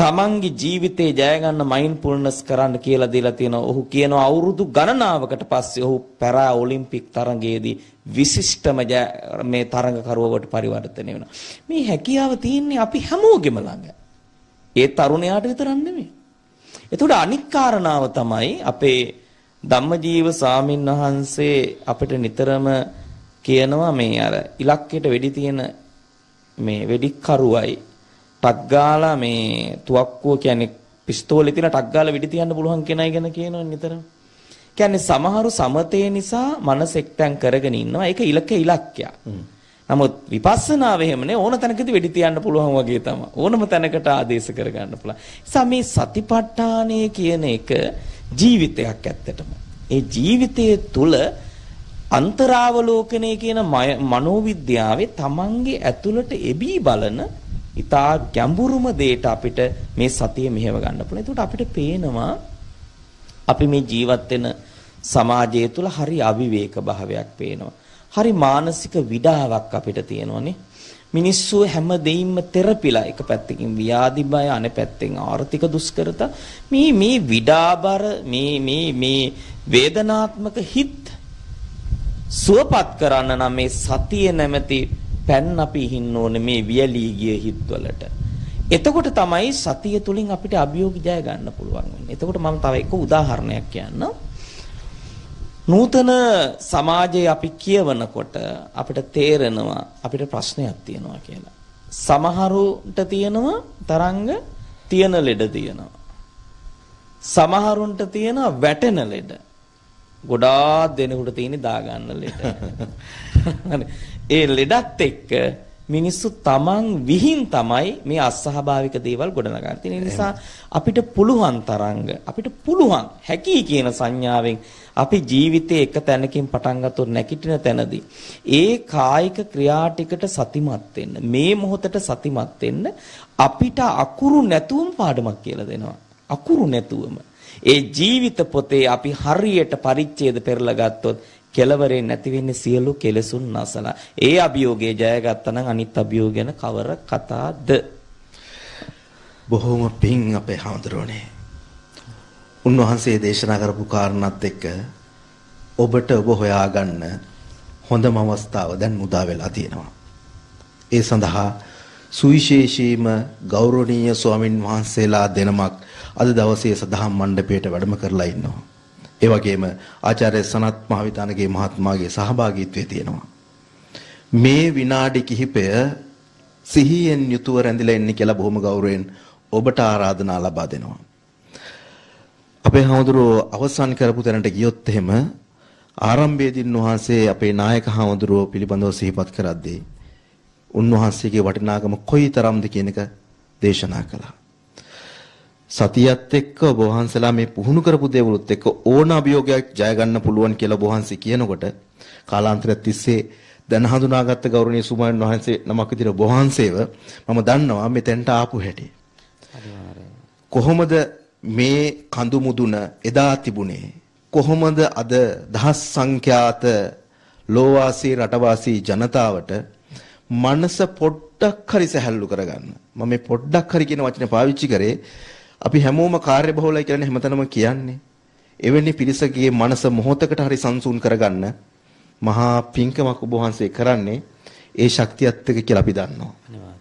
තමන්ගේ ජීවිතේ ජය ගන්න මයින්ඩ්ෆුල්නස් කරන්න කියලා දීලා තියෙනවා. ඔහු කියනවා අවුරුදු ගණනාවකට පස්සේ ඔහු පැරා ඔලිම්පික් තරගයේදී විශිෂ්ටම මේ තරගකරුවවට පරිවර්තනය වෙනවා. මේ හැකියාව තියෙන්නේ අපි හැමෝගෙම ළඟ. ඒ තරුණයාට විතරක් නෙමෙයි. එතකොට අනික් කාරණාව තමයි අපේ ධම්මජීව සාමින් වහන්සේ අපිට නිතරම කියනවා මේ අර ඉලක්කයට වෙඩි තියෙන මේ වෙඩික්කරුවයි ටක් ගාලා මේ තුවක්කුව කියන්නේ පිස්තෝලේ තියෙන ටක් ගාලා විඩි තියන්න පුළුවන් කෙනයි ගැන කියනවනේ නිතරම. කියන්නේ සමහරු සමතේ නිසා මනස එක්තෙන් කරගෙන ඉන්නවා. ඒක ඉලක්ක ඉලක්කයක්. නමුත් විපස්සනාව එහෙමනේ ඕන තැනකදී වෙඩි තියන්න පුළුවන් වගේ තමයි. ඕනම තැනකට ආදේශ කරගන්න පුළුවන්. නිසා මේ සතිපට්ඨානය කියන එක ජීවිතයක් ඇත්තටම. ඒ ජීවිතයේ තුල අන්තරාවලෝකනය කියන මනෝවිද්‍යාවේ Tamange ඇතුළට එබී බලන ඉතා ගැඹුරුම දෙයට අපිට මේ සතිය මෙහෙව ගන්න පුළුවන්. ඒකට අපිට පේනවා අපි මේ ජීවත් වෙන සමාජය තුළ හරි අවිවේක භාවයක් පේනවා. හරි මානසික විඩාවක් අපිට තියෙනවනේ. මිනිස්සු හැම දෙයින්ම තෙරපිලා එක පැත්තකින් ව්‍යාධි බය අනෙක් පැත්තෙන් ආර්ථික දුෂ්කරතා මේ මේ විඩාබර මේ මේ මේ වේදනාත්මක හිත් සුවපත් කරන්න නම් මේ සතිය නැමැති පැන් අපි ඉහින්න ඕනේ මේ වියලී ගිය හිත්වලට. එතකොට තමයි සතිය තුලින් අපිට අභියෝග ජය ගන්න පුළුවන් වෙන්නේ. එතකොට මම තව එක උදාහරණයක් කියන්නම්. නූතන සමාජයේ අපි කියවනකොට අපිට තේරෙනවා අපිට ප්‍රශ්නයක් තියෙනවා කියලා. සමහරුන්ට තියෙනවා තරංග තියෙන ලෙඩ තියෙනවා. සමහරුන්ට තියෙනවා වැටෙන ලෙඩ. ගොඩාක් දෙනෙකුට තියෙන දා ගන්න ලෙඩ. ඒ ලෙඩත් එක්ක මිනිස්සු තමන් විහිං තමයි මේ අස්හභාවික දේවල් ගොඩනගන්නේ. ඒ නිසා අපිට පුළුවන් තරංග අපිට පුළුවන් හැකි කියන සංඥාවෙන් අපි ජීවිතේ එක තැනකින් පටන් ගත්තොත් නැගිටින තැනදී ඒ කායික ක්‍රියා ටිකට සතිමත් වෙන්න මේ මොහොතට සතිමත් වෙන්න අපිට අකුරු නැතුවම පාඩමක් කියලා දෙනවා. අකුරු නැතුවම ඒ ජීවිත පොතේ අපි හරියට පරිච්ඡේද පෙරලා ගත්තොත් කෙලවරෙන් නැති වෙන්නේ සියලු කෙලෙසුන් නැසලා. ඒ අභියෝගය ජයගත්තා නම් අනිත් අභියෝග ගැන කවර කතාද? බොහොම පිං අපේ හාමුදුරනේ. උන්වහන්සේ දේශනා කරපු කාරණාත් එක්ක ඔබට ඔබ හොයාගන්න හොඳම අවස්ථාව දැන් මුදා වෙලා තියෙනවා. ඒ සඳහා සුවිශේෂීම ගෞරවනීය ස්වාමින් වහන්සේලා දෙනමක් අද දවසේ සදහම් මණ්ඩපයට වැඩම කරලා ඉන්නවා. ඒ වගේම ආචාර්ය සනත් මහවිතානගේ මහත්මයාගේ සහභාගීත්වයේ තියෙනවා. මේ විනාඩි කිහිපය සිහියෙන් යුතුව රැඳිලා ඉන්න කියලා බොහොම ගෞරවයෙන් ඔබට ආරාධනා ලබා දෙනවා. අපේ හාමුදුරුවෝ අවසන් කරපු තැනට ගියොත් එහෙම ආරම්භයේදීන් වහන්සේ අපේ නායක හාමුදුරුවෝ පිළිබඳව සිහිපත් කරද්දී උන්වහන්සේගේ වටිනාකම කොයිතරම්ද කියන එක දේශනා කළා. සතියත් එක්ක ඔබ වහන්සලා මේ පුහුණු කරපු දේවලුත් එක්ක ඕන අභියෝගයක් ජය ගන්න පුළුවන් කියලා ඔබ වහන්සේ කියනකොට කාලාන්තරයක් තිස්සේ දැන හඳුනාගත්ත ගෞරවනීය සුමන් වහන්සේ නමක් විදිහට ඔබ වහන්සේව මම දන්නවා මෙතෙන්ට ආපු හැටි. කොහොමද මේ කඳු මුදුන එදා තිබුණේ? කොහොමද අද දහස් සංඛ්‍යාත ලෝවාසී රටවාසී ජනතාවට මනස පොඩ්ඩක් හරි සැහැල්ලු කරගන්න. මම මේ පොඩ්ඩක් හරි කියන වචනේ පාවිච්චි කරේ අපි හැමෝම කාර්යබහුලයි කියලා හැමතැනම කියන්නේ. එවැනි පිරිසගේ මනස මොහොතකට හරි සංසුන් කරගන්න මහා පිංකමක් ඔබ වහන්සේ කරන්නේ ඒ ශක්තියත් එක්ක කියලා අපි දන්නවා.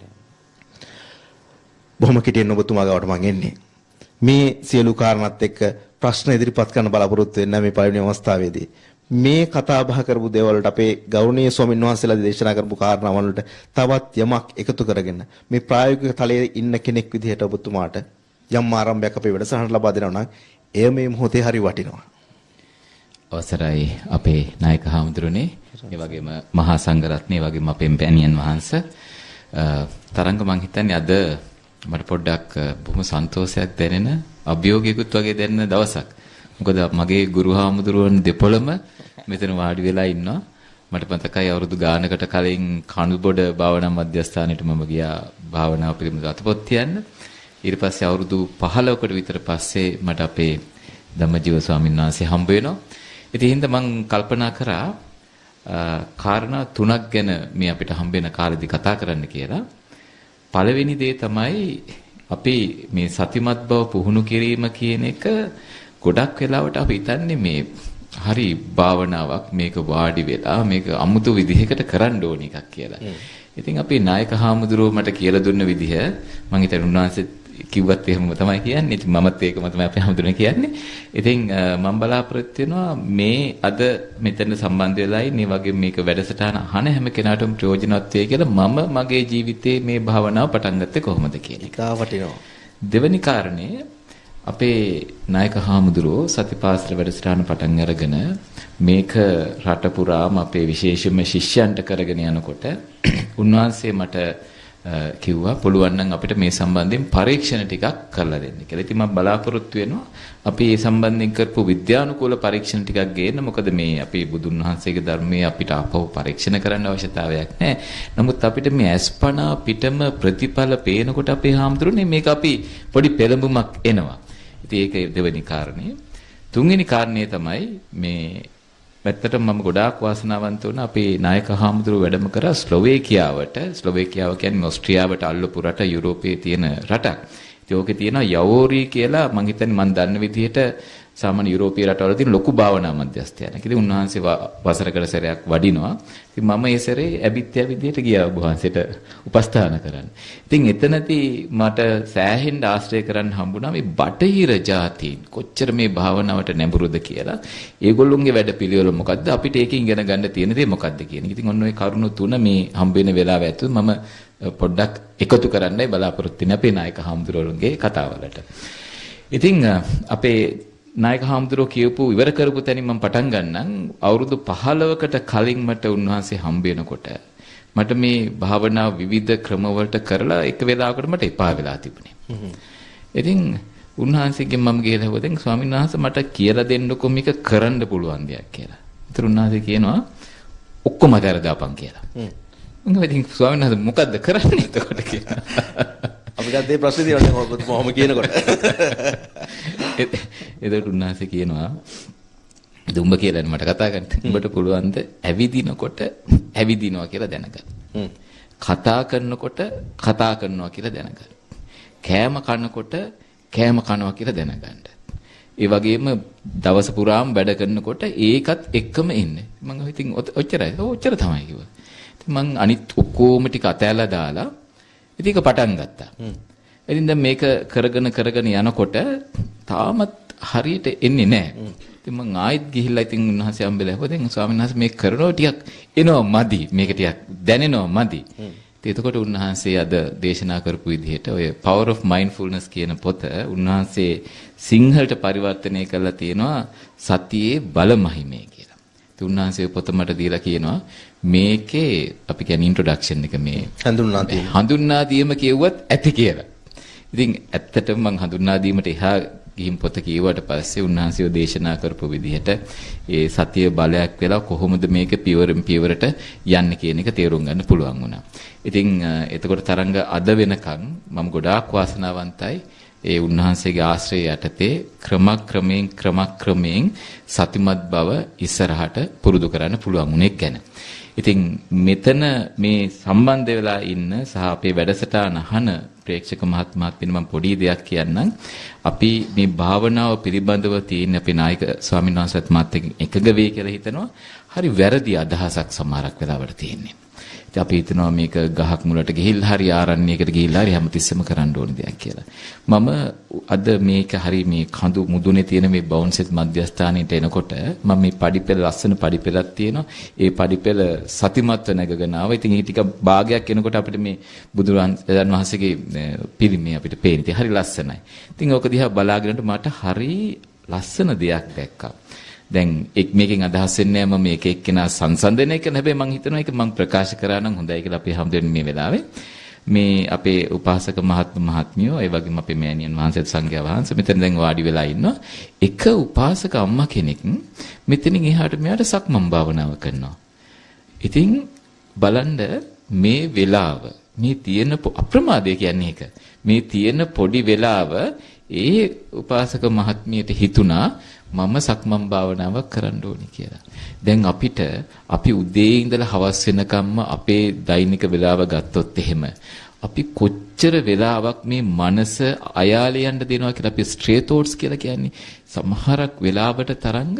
බොහොම කෙටියෙන් ඔබතුමා ගාවට මම එන්නේ. මේ සියලු කාරණාත් එක්ක ප්‍රශ්න ඉදිරිපත් කරන්න බලාපොරොත්තු වෙන්න මේ පළවෙනි අවස්ථාවේදී. මේ කතා බහ කරපු දේවල් වලට අපේ ගෞරවනීය ස්වාමීන් වහන්සේලා දේශනා කරපු කාරණා වලට තවත් යමක් එකතු කරගෙන මේ ප්‍රායෝගික තලයේ ඉන්න කෙනෙක් විදිහට ඔබතුමාට යම් ආරම්භයක් අපේ වැඩසටහනට ලබා දෙනවා නම් එය මේ මොහොතේ හරි වටිනවා. අවසරයි අපේ නායක හාමුදුරනේ ඒ වගේම මහා සංඝරත්නය ඒ වගේම අපේ පැණියන් වහන්සේ තරංග මං හිතන්නේ අද මට පොඩ්ඩක් බොහොම සන්තෝෂයක් දැනෙන අභියෝගයකුත් වගේ දැනෙන දවසක්. මොකද මගේ ගුරු හාමුදුරුවන් දෙපොළම මෙතන වාඩි වෙලා ඉන්නවා. මට මතකයි අවුරුදු ගානකට කලින් කණුබොඩ භාවනා මධ්‍යස්ථානෙට මම ගියා භාවනාව පිළිබඳ අතපොත් තියන්න. ඊට පස්සේ අවුරුදු 15කට විතර පස්සේ මට අපේ ධම්මජීව ස්වාමීන් වහන්සේ හම්බ වෙනවා. ඉතින් හින්දා මම කල්පනා කරා කාරණා තුනක් ගැන මේ අපිට හම්බ වෙන කාලෙදි කතා කරන්න කියලා. පළවෙනි දේ තමයි අපි මේ සතිමත් බව පුහුණු කිරීම කියන එක ගොඩක් වෙලාවට අපි හිතන්නේ මේ හරි භාවනාවක් මේක වාඩි වෙලා මේක අමුතු විදිහකට කරන්න ඕන එකක් කියලා. ඉතින් අපේ නායක හාමුදුරුවෝ මට කියලා දුන්න විදිහ මම හිතන්නේ උන්වහන්සේ කිව්වත් එහෙම තමයි කියන්නේ. ඉතින් මමත් ඒකම තමයි අපි හැමදෙම කියන්නේ. ඉතින් මම බලාපොරොත්තු වෙනවා මේ අද මෙතන සම්බන්ධ වෙලායි මේ වගේ මේක වැඩසටහන අහන හැම කෙනාටම ප්‍රයෝජනවත් වෙයි කියලා මම මගේ ජීවිතේ මේ භාවනාව පටන් ගත්තේ කොහොමද කියලා. ඉතා වටිනවා. දෙවැනි කාරණේ අපේ නායක හාමුදුරුවෝ සතිපාසල වැඩසටහන පටන් අරගෙන මේක රට පුරාම අපේ විශේෂම ශිෂ්‍යයන්ට කරගෙන යනකොට උන්වහන්සේ මට කිව්වා පුළුවන් නම් අපිට මේ සම්බන්ධයෙන් පරීක්ෂණ ටිකක් කරලා දෙන්න කියලා. ඉතින් මම බලාපොරොත්තු වෙනවා අපි මේ සම්බන්ධයෙන් කරපු විද්‍යානුකූල පරීක්ෂණ ටිකක් ගේන්න. මොකද මේ අපේ බුදුන් වහන්සේගේ ධර්මයේ අපිට අපව පරීක්ෂණ කරන්න අවශ්‍යතාවයක් නැහැ. නමුත් අපිට මේ ඇස්පනා පිටම ප්‍රතිඵල පේනකොට අපේ හාමුදුරනේ මේක අපි පොඩි පෙළඹුමක් එනවා. ඉතින් ඒක දෙවෙනි කාරණේ. තුන්වෙනි කාරණේ තමයි මේ ඇත්තටම මම ගොඩාක් වාසනාවන්ත වුණා අපේ නායක හාමුදුරුව වැඩම කරා ස්ලෝවේකියාවට ස්ලෝවේකියාව කියන්නේ ඕස්ට්‍රියාවට අල්ලපු රට යුරෝපයේ තියෙන රටක්. ඉතින් ඕකේ තියෙනවා යවෝරි කියලා මම හිතන්නේ මම දන්න විදිහට සාමාන්‍ය යුරෝපීය රටවල තියෙන ලොකු භාවනා මධ්‍යස්ථානයක්. ඉතින් උන්වහන්සේ වසරකට සැරයක් වඩිනවා. ඉතින් මම ඒ සැරේ ඇබිත්‍ය විදියට ගියා උන්වහන්සේට උපස්ථාන කරන්න. ඉතින් එතනදී මට සෑහෙන්න ආශ්‍රය කරන්න හම්බුණා මේ බටහිර ජාතීන් කොච්චර මේ භාවනාවට නැඹුරුද කියලා. ඒගොල්ලොන්ගේ වැඩපිළිවෙල මොකද්ද? අපිට ඒකෙන් ඉගෙන ගන්න තියෙන දේ මොකද්ද කියන එක. ඉතින් ඔන්න ඔය කරුණු තුන මේ හම්බ වෙන වෙලාව ඇතුළත මම පොඩ්ඩක් එකතු කරන්නයි බලාපොරොත්තු වෙන අපේ නායක හම්දුරලුන්ගේ කතාවලට. ඉතින් අපේ නායක හාමුදුරුවෝ කියපු ඉවර කරපු තැනින් මම පටන් ගන්නම් අවුරුදු 15කට කලින් මට උන්වහන්සේ හම්බ වෙනකොට මට මේ භාවනා විවිධ ක්‍රමවලට කරලා එක වෙලාවකට මට එපා වෙලා තිබුණේ. ඉතින් උන්වහන්සේගෙන් මම ගිහලා හොදෙන් ස්වාමීන් වහන්සේ මට කියලා දෙන්නකො මේක කරන්න පුළුවන් දෙයක් කියලා. ඒතර උන්වහන්සේ කියනවා ඔක්කොම අතහැර දාපන් කියලා. මම ඉතින් ස්වාමීන් වහන්සේ මොකද්ද කරන්නේ එතකොට කියලා. අපිටත් ඒ ප්‍රශ්නේ තියෙනවා නේ මොහොම කියනකොට. එතකොට උන්වහන්සේ කියනවා දුඹ කියලා මට කතා කරන්න. උඹට පුළුවන් ද ඇවිදිනකොට ඇවිදිනවා කියලා දැනගන්න. කතා කරනකොට කතා කරනවා කියලා දැනගන්න. කෑම කනකොට කෑම කනවා කියලා දැනගන්න. ඒ වගේම දවස පුරාම වැඩ කරනකොට ඒකත් එක්කම ඉන්නේ. මම හිතින් ඔච්චරයි. ඔච්චර තමයි කිව්වා. ඉතින් මං අනිත් ඔක්කොම ටික අතෑලා දාලා ඉතින් ඒක පටන් ගත්තා. ඉතින් දැන් මේක කරගෙන කරගෙන යනකොට තාමත් හරියට එන්නේ නැහැ. ඉතින් මං ආයෙත් ගිහිල්ලා ඉතින් උන්වහන්සේ හම්බෙලා හොද දැන් ස්වාමීන් වහන්සේ මේක කරනවා ටිකක් එනවා මදි. මේක ටිකක් දැනෙනවා මදි. ඉතින් එතකොට උන්වහන්සේ අද දේශනා කරපු විදිහට ඔය Power of Mindfulness කියන පොත උන්වහන්සේ සිංහලට පරිවර්තනය කරලා තියෙනවා සතියේ බලමහිමේ කියලා. ඉතින් උන්වහන්සේ පොත මට දීලා කියනවා මේකේ අපි කියන්නේ ඉන්ට්‍රොඩක්ෂන් එක මේ හඳුන්වා දීම. හඳුන්වා දීම කියුවත් ඇති කියලා. ඉතින් ඇත්තටම මං හඳුන්වා දීමට එහා ගිහින් පොත කියුවට පස්සේ උන්වහන්සේව දේශනා කරපු විදිහට ඒ සතිය බලයක් වෙලා කොහොමද මේක පියවරෙන් පියවරට යන්නේ කියන එක තේරුම් ගන්න පුළුවන් වුණා. ඉතින් එතකොට තරංග අද වෙනකන් මම ගොඩාක් වාසනාවන්තයි. ඒ උන්වහන්සේගේ ආශ්‍රය යටතේ ක්‍රමක්‍රමයෙන් ක්‍රමක්‍රමයෙන් සතිමත් බව ඉස්සරහට පුරුදු කරන්න පුළුවන් උනේක් ගැන. ඉතින් මෙතන මේ සම්බන්ධ වෙලා ඉන්න සහ අපේ වැඩසටහන අහන ප්‍රේක්ෂක මහත්මාත් වෙන මම පොඩි දෙයක් කියන්නම්. අපි මේ භාවනාව පිළිබඳව තියෙන අපේ නායක ස්වාමීන් වහන්සේත් මාත් එක්ක එකග වෙයි කියලා හිතනවා. හරි වැරදි අදහසක් සමහරක් වෙලාවට තියෙන්නේ. ඉතින් අපි හිතනවා මේක ගහක් මුලට ගිහිල්ලා හරි ආරණ්‍යයකට ගිහිල්ලා හරි හැමතිස්සෙම කරන්න ඕන දෙයක් කියලා. මම අද මේක හරි මේ කඳු මුදුනේ තියෙන මේ බවුන්සෙත් මධ්‍යස්ථානෙට එනකොට මම මේ පඩිපෙළ ලස්සන පඩිපෙළක් තියෙනවා. ඒ පඩිපෙළ සතිමත්ව නැගගෙන ආවා. ඉතින් ඒ ටික භාගයක් එනකොට අපිට මේ බුදුරන් වහන්සේගේ පිළිමේ අපිට පේන. ඉතින් හරි ලස්සනයි. ඉතින් ඕක දිහා බලාගෙනට මට හරි ලස්සන දෙයක් දැක්කා. දැන් එක් මේකෙන් අදහස් වෙන්නේ මම මේක එක්කෙනා සංසන්දනය කරන හැබැයි මම හිතනවා ඒක මම ප්‍රකාශ කරා නම් හොඳයි කියලා අපි හැමදෙන්න මේ වෙලාවේ මේ අපේ උපාසක මහත්ම මහත්මියෝ ඒ වගේම අපේ මෑණියන් වහන්සේත් සංඝයා වහන්සේ මෙතන දැන් වාඩි වෙලා ඉන්නවා එක උපාසක අම්මා කෙනෙක් මෙතනින් එහාට මෙහාට සක්මන් භාවනාව කරනවා ඉතින් බලන්න මේ වෙලාව මේ තියෙන අප්‍රමාදය කියන්නේ ඒක මේ තියෙන පොඩි වෙලාව ඒ උපාසක මහත්මියට හිතුණා මම සක්මන් භාවනාව කරන්න ඕනි කියලා. දැන් අපිට අපි උදේ ඉඳලා හවස වෙනකම්ම අපේ දෛනික වේලාව ගත්තොත් එහෙම අපි කොච්චර වෙලාවක් මේ මනස අයාලේ යන්න දෙනවා කියලා අපි ස්ට්‍රේ තෝට්ස් කියලා කියන්නේ සමහරක් වෙලාවට තරංග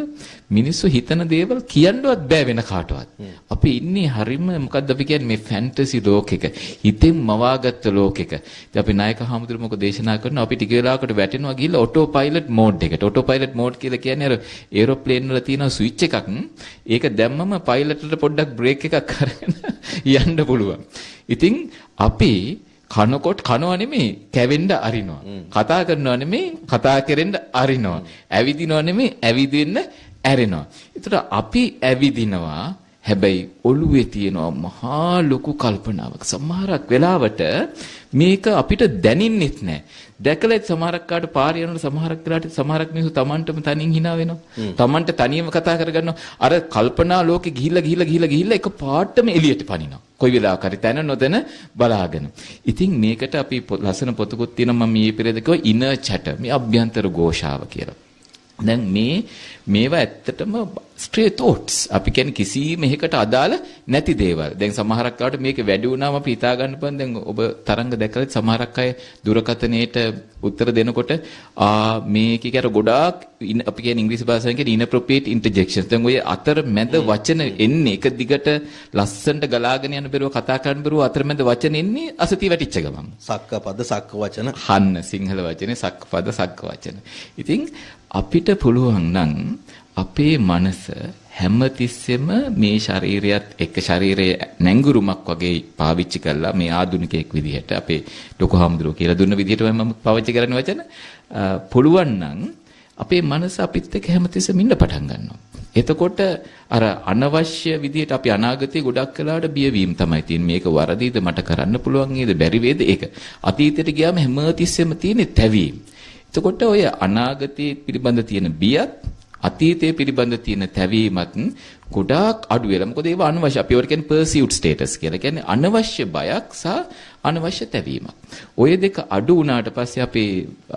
මිනිස්සු හිතන දේවල් කියන්නවත් බෑ වෙන කාටවත්. අපි ඉන්නේ හරීම මොකද්ද අපි කියන්නේ මේ ෆැන්ටසි ලෝකෙක. හිතෙන් මවාගත්ත ලෝකෙක. ඉතින් අපි නායක හාමුදුරු මොකද දේශනා කරනවා අපි ටික වෙලාවකට වැටෙනවා ගිහලා ඔටෝ පයිලට් මෝඩ් එකට. ඔටෝ පයිලට් මෝඩ් කියලා කියන්නේ අර ඒරෝප්ලේන් වල තියෙන ස්විච් එකක්. ඒක දැම්මම පයිලට්ට පොඩ්ඩක් බ්‍රේක් එකක් කරගෙන යන්න පුළුවන්. ඉතින් අපි කනකොට කනවා නෙමෙයි කැවෙන්න අරිනවා. කතා කරනවා නෙමෙයි කතා කරෙන්න අරිනවා. ඇවිදිනවා නෙමෙයි ඇවිදෙන්න ඇරෙනවා. ඒතර අපි ඇවිදිනවා හැබැයි ඔළුවේ තියෙනවා මහා ලොකු කල්පනාවක්. සමහරක් වෙලාවට මේක අපිට දැනින්නෙත් නෑ. දැකලා සමහරක් කාට පාර යනකොට සමහරක් වෙලාට සමහරක් මිනිස්සු Tamanටම තනින් hina වෙනවා. Tamanට තනියම කතා කරගන්නවා. අර කල්පනා ලෝකේ ගිහිල්ලා ගිහිල්ලා ගිහිල්ලා ගිහිල්ලා එක පාටම එළියට පනිනවා. කොයි වෙලාවක හරි තැන නොදැන බලාගෙන. ඉතින් මේකට අපි ලස්සන පොතකුත් තියෙනවා මම ඊයේ පෙරේද කිව්වා inner chatter මේ අභ්‍යන්තර ഘോഷාව කියලා. දැන් මේ මේවා ඇත්තටම stray thoughts. අපි කියන්නේ කිසිම එකකට අදාළ නැති දේවල්. දැන් සමහරක් කාට මේක වැඩි වුණාම අපි හිතා ගන්න පුළුවන් දැන් ඔබ තරංග දැකලා සමහරක් අය දුරකථනයේට උත්තර දෙනකොට ආ මේකේ අර ගොඩාක් අපි කියන්නේ ඉංග්‍රීසි භාෂාවෙන් කියන inappropriate interjections. දැන් ඔය අතරමැද වචන එන්නේ එක දිගට ලස්සනට ගලාගෙන යන බරුව කතා කරන බරුව අතරමැද වචන එන්නේ අසතිය වැටිච්ච ගමන්. සක්ක පද සක්ක වචන. හන්න සිංහල වචනේ සක්ක පද සක්ක වචන. ඉතින් අපිට පුළුවන් නම් අපේ මනස හැමතිස්සෙම මේ ශරීරයත් එක්ක ශරීරයේ නැංගුරුමක් වගේ පාවිච්චි කරලා මේ ආදුනිකයෙක් විදිහට අපේ ලොකු හාමුදුරුවෝ කියලා දුන්න විදිහටම මම පාවිච්චි කරන වචන පුළුවන් නම් අපේ මනස අපිත් එක්ක හැමතිස්සෙම ඉන්න පටන් ගන්නවා. එතකොට අර අනවශ්‍ය විදිහට අපි අනාගතේ ගොඩක් කලාවට බියවීම තමයි තියෙන්නේ. මේක වරදීද මට කරන්න පුළුවන් නේද? බැරි වේද ඒක? අතීතයට ගියාම හැමතිස්සෙම තියෙන තැවීම. එතකොට ඔය අනාගතයේ පිළිබඳ තියෙන බියත් අතීතයේ පිළිබඳ තියෙන තැවීමත් ගොඩාක් අඩු වෙලා. මොකද ඒවා අනවශ්‍ය. අපි ඒවට කියන්නේ pursued status කියලා. කියන්නේ අනවශ්‍ය බයක් සහ අනවශ්‍ය තැවීමක්. ওই දෙක අඩු වුණාට පස්සේ අපේ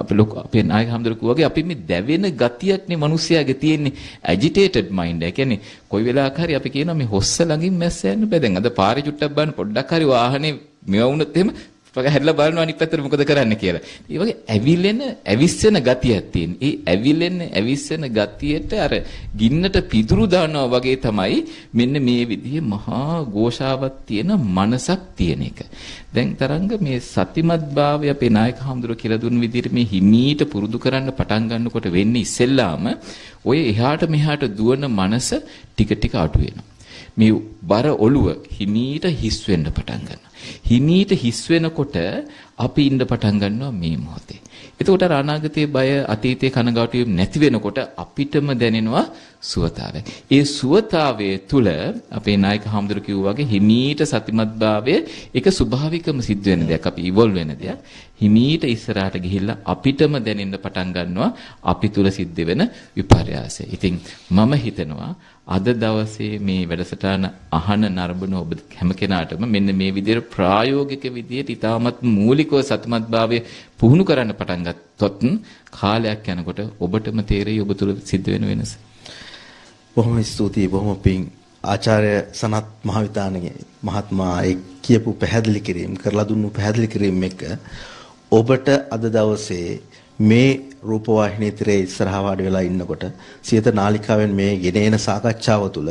අපේ ලොකු අපේ නායක හම්දුරු කිව්වාගේ අපි මේ දැවෙන ගතියක්නේ මිනිස්යාගේ තියෙන්නේ agitated mind. ඒ කියන්නේ කොයි වෙලාවක හරි අපි කියනවා මේ හොස්ස ළඟින් මැස්ස යන්න බෑ. දැන් අද පාරේ චුට්ටක් බලන්න පොඩ්ඩක් හරි වාහනේ මෙව වුණොත් එහෙම වගේ හැරිලා බලනවා අනිත් පැත්තට මොකද කරන්න කියලා. ඒ වගේ ඇවිලෙන ඇවිස්සෙන ගතියක් තියෙන. ඒ ඇවිලෙන ඇවිස්සෙන ගතියට අර ගින්නට පිදුරු දානවා වගේ තමයි මෙන්න මේ විදිහේ මහා ഘോഷාවක් තියෙන මනසක් තියෙන එක. දැන් තරංග මේ සතිමත් භාවය අපේ නායක හඳුර කියලා දුන්න විදිහට මේ හිමීට පුරුදු කරන්න පටන් ගන්නකොට වෙන්නේ ඉස්සෙල්ලාම ඔය එහාට මෙහාට දුවන මනස ටික ටික අඩු වෙනවා. මේ බර ඔළුව හිමීට හිස් වෙන්න පටන් ගන්නවා. හිනීට හිස් වෙනකොට අපි ඉන්න පටන් ගන්නවා මේ මොහොතේ. එතකොට අර අනාගතයේ බය අතීතයේ කනගාටු වීම නැති වෙනකොට අපිටම දැනෙනවා සුවතාවය. ඒ සුවතාවයේ තුල අපේ නායක හාමුදුරු කිව්වා වගේ හිමීට සතිමත්භාවය ඒක ස්වභාවිකම සිද්ධ වෙන දෙයක්. අපි ඉවෝල් වෙන දෙයක්. හිමීට ඉස්සරහට ගිහිල්ලා අපිටම දැනෙන්න පටන් ගන්නවා අපි තුල සිද්ධ වෙන විපර්යාසය. ඉතින් මම හිතනවා අද දවසේ මේ වැඩසටහන අහන නරඹන ඔබ හැම කෙනාටම මෙන්න මේ විදිහට ප්‍රායෝගික විදිහට ඉතාමත් මූලිකව සතුටුමත්භාවය පුහුණු කරන්න පටන් ගත්තොත් කාලයක් යනකොට ඔබටම තේරෙයි ඔබ තුල සිද්ධ වෙන වෙනස. බොහොම ස්තුතියි බොහොම පිං ආචාර්ය සනත් මහවිතානගේ මහත්මයා ඒ කියපු පැහැදිලි කිරීම කරලා දුන්නු පැහැදිලි කිරීම එක ඔබට අද දවසේ මේ රූපවාහිනී තිරේ ඉස්සරහා වාඩි වෙලා ඉන්නකොට සියත නාලිකාවෙන් මේ ගෙනේන සාකච්ඡාව තුළ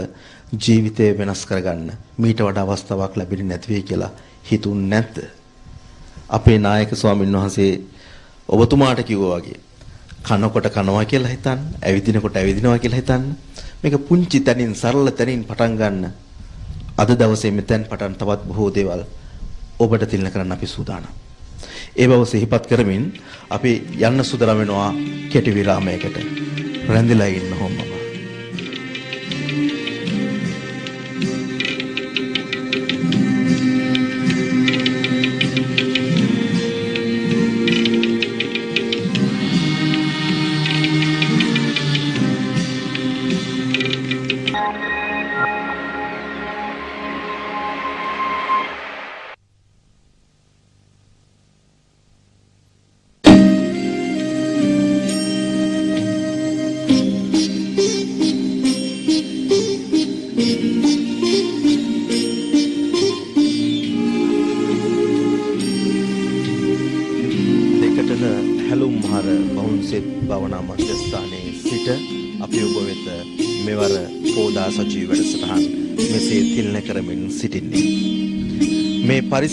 ජීවිතය වෙනස් කරගන්න මීට වඩා අවස්ථාවක් ලැබෙන්නේ නැති වෙයි කියලා හිතුන්නේ නැද්ද? අපේ නායක ස්වාමීන් වහන්සේ ඔබතුමාට කිව්වා වගේ කනකොට කනවා කියලා හිතන්න, ඇවිදිනකොට ඇවිදිනවා කියලා හිතන්න. මේක පුංචි තැනින් සරල තැනින් පටන් ගන්න. අද දවසේ මෙතෙන් පටන් තවත් බොහෝ දේවල් ඔබට තිලන කරන්න අපි සූදානම්. ඒ බව සිහිපත් කරමින් අපි යන්න සුදරම් වෙනවා කෙටි විරාමයකට. රැඳිලා ඉන්න හොම්මම.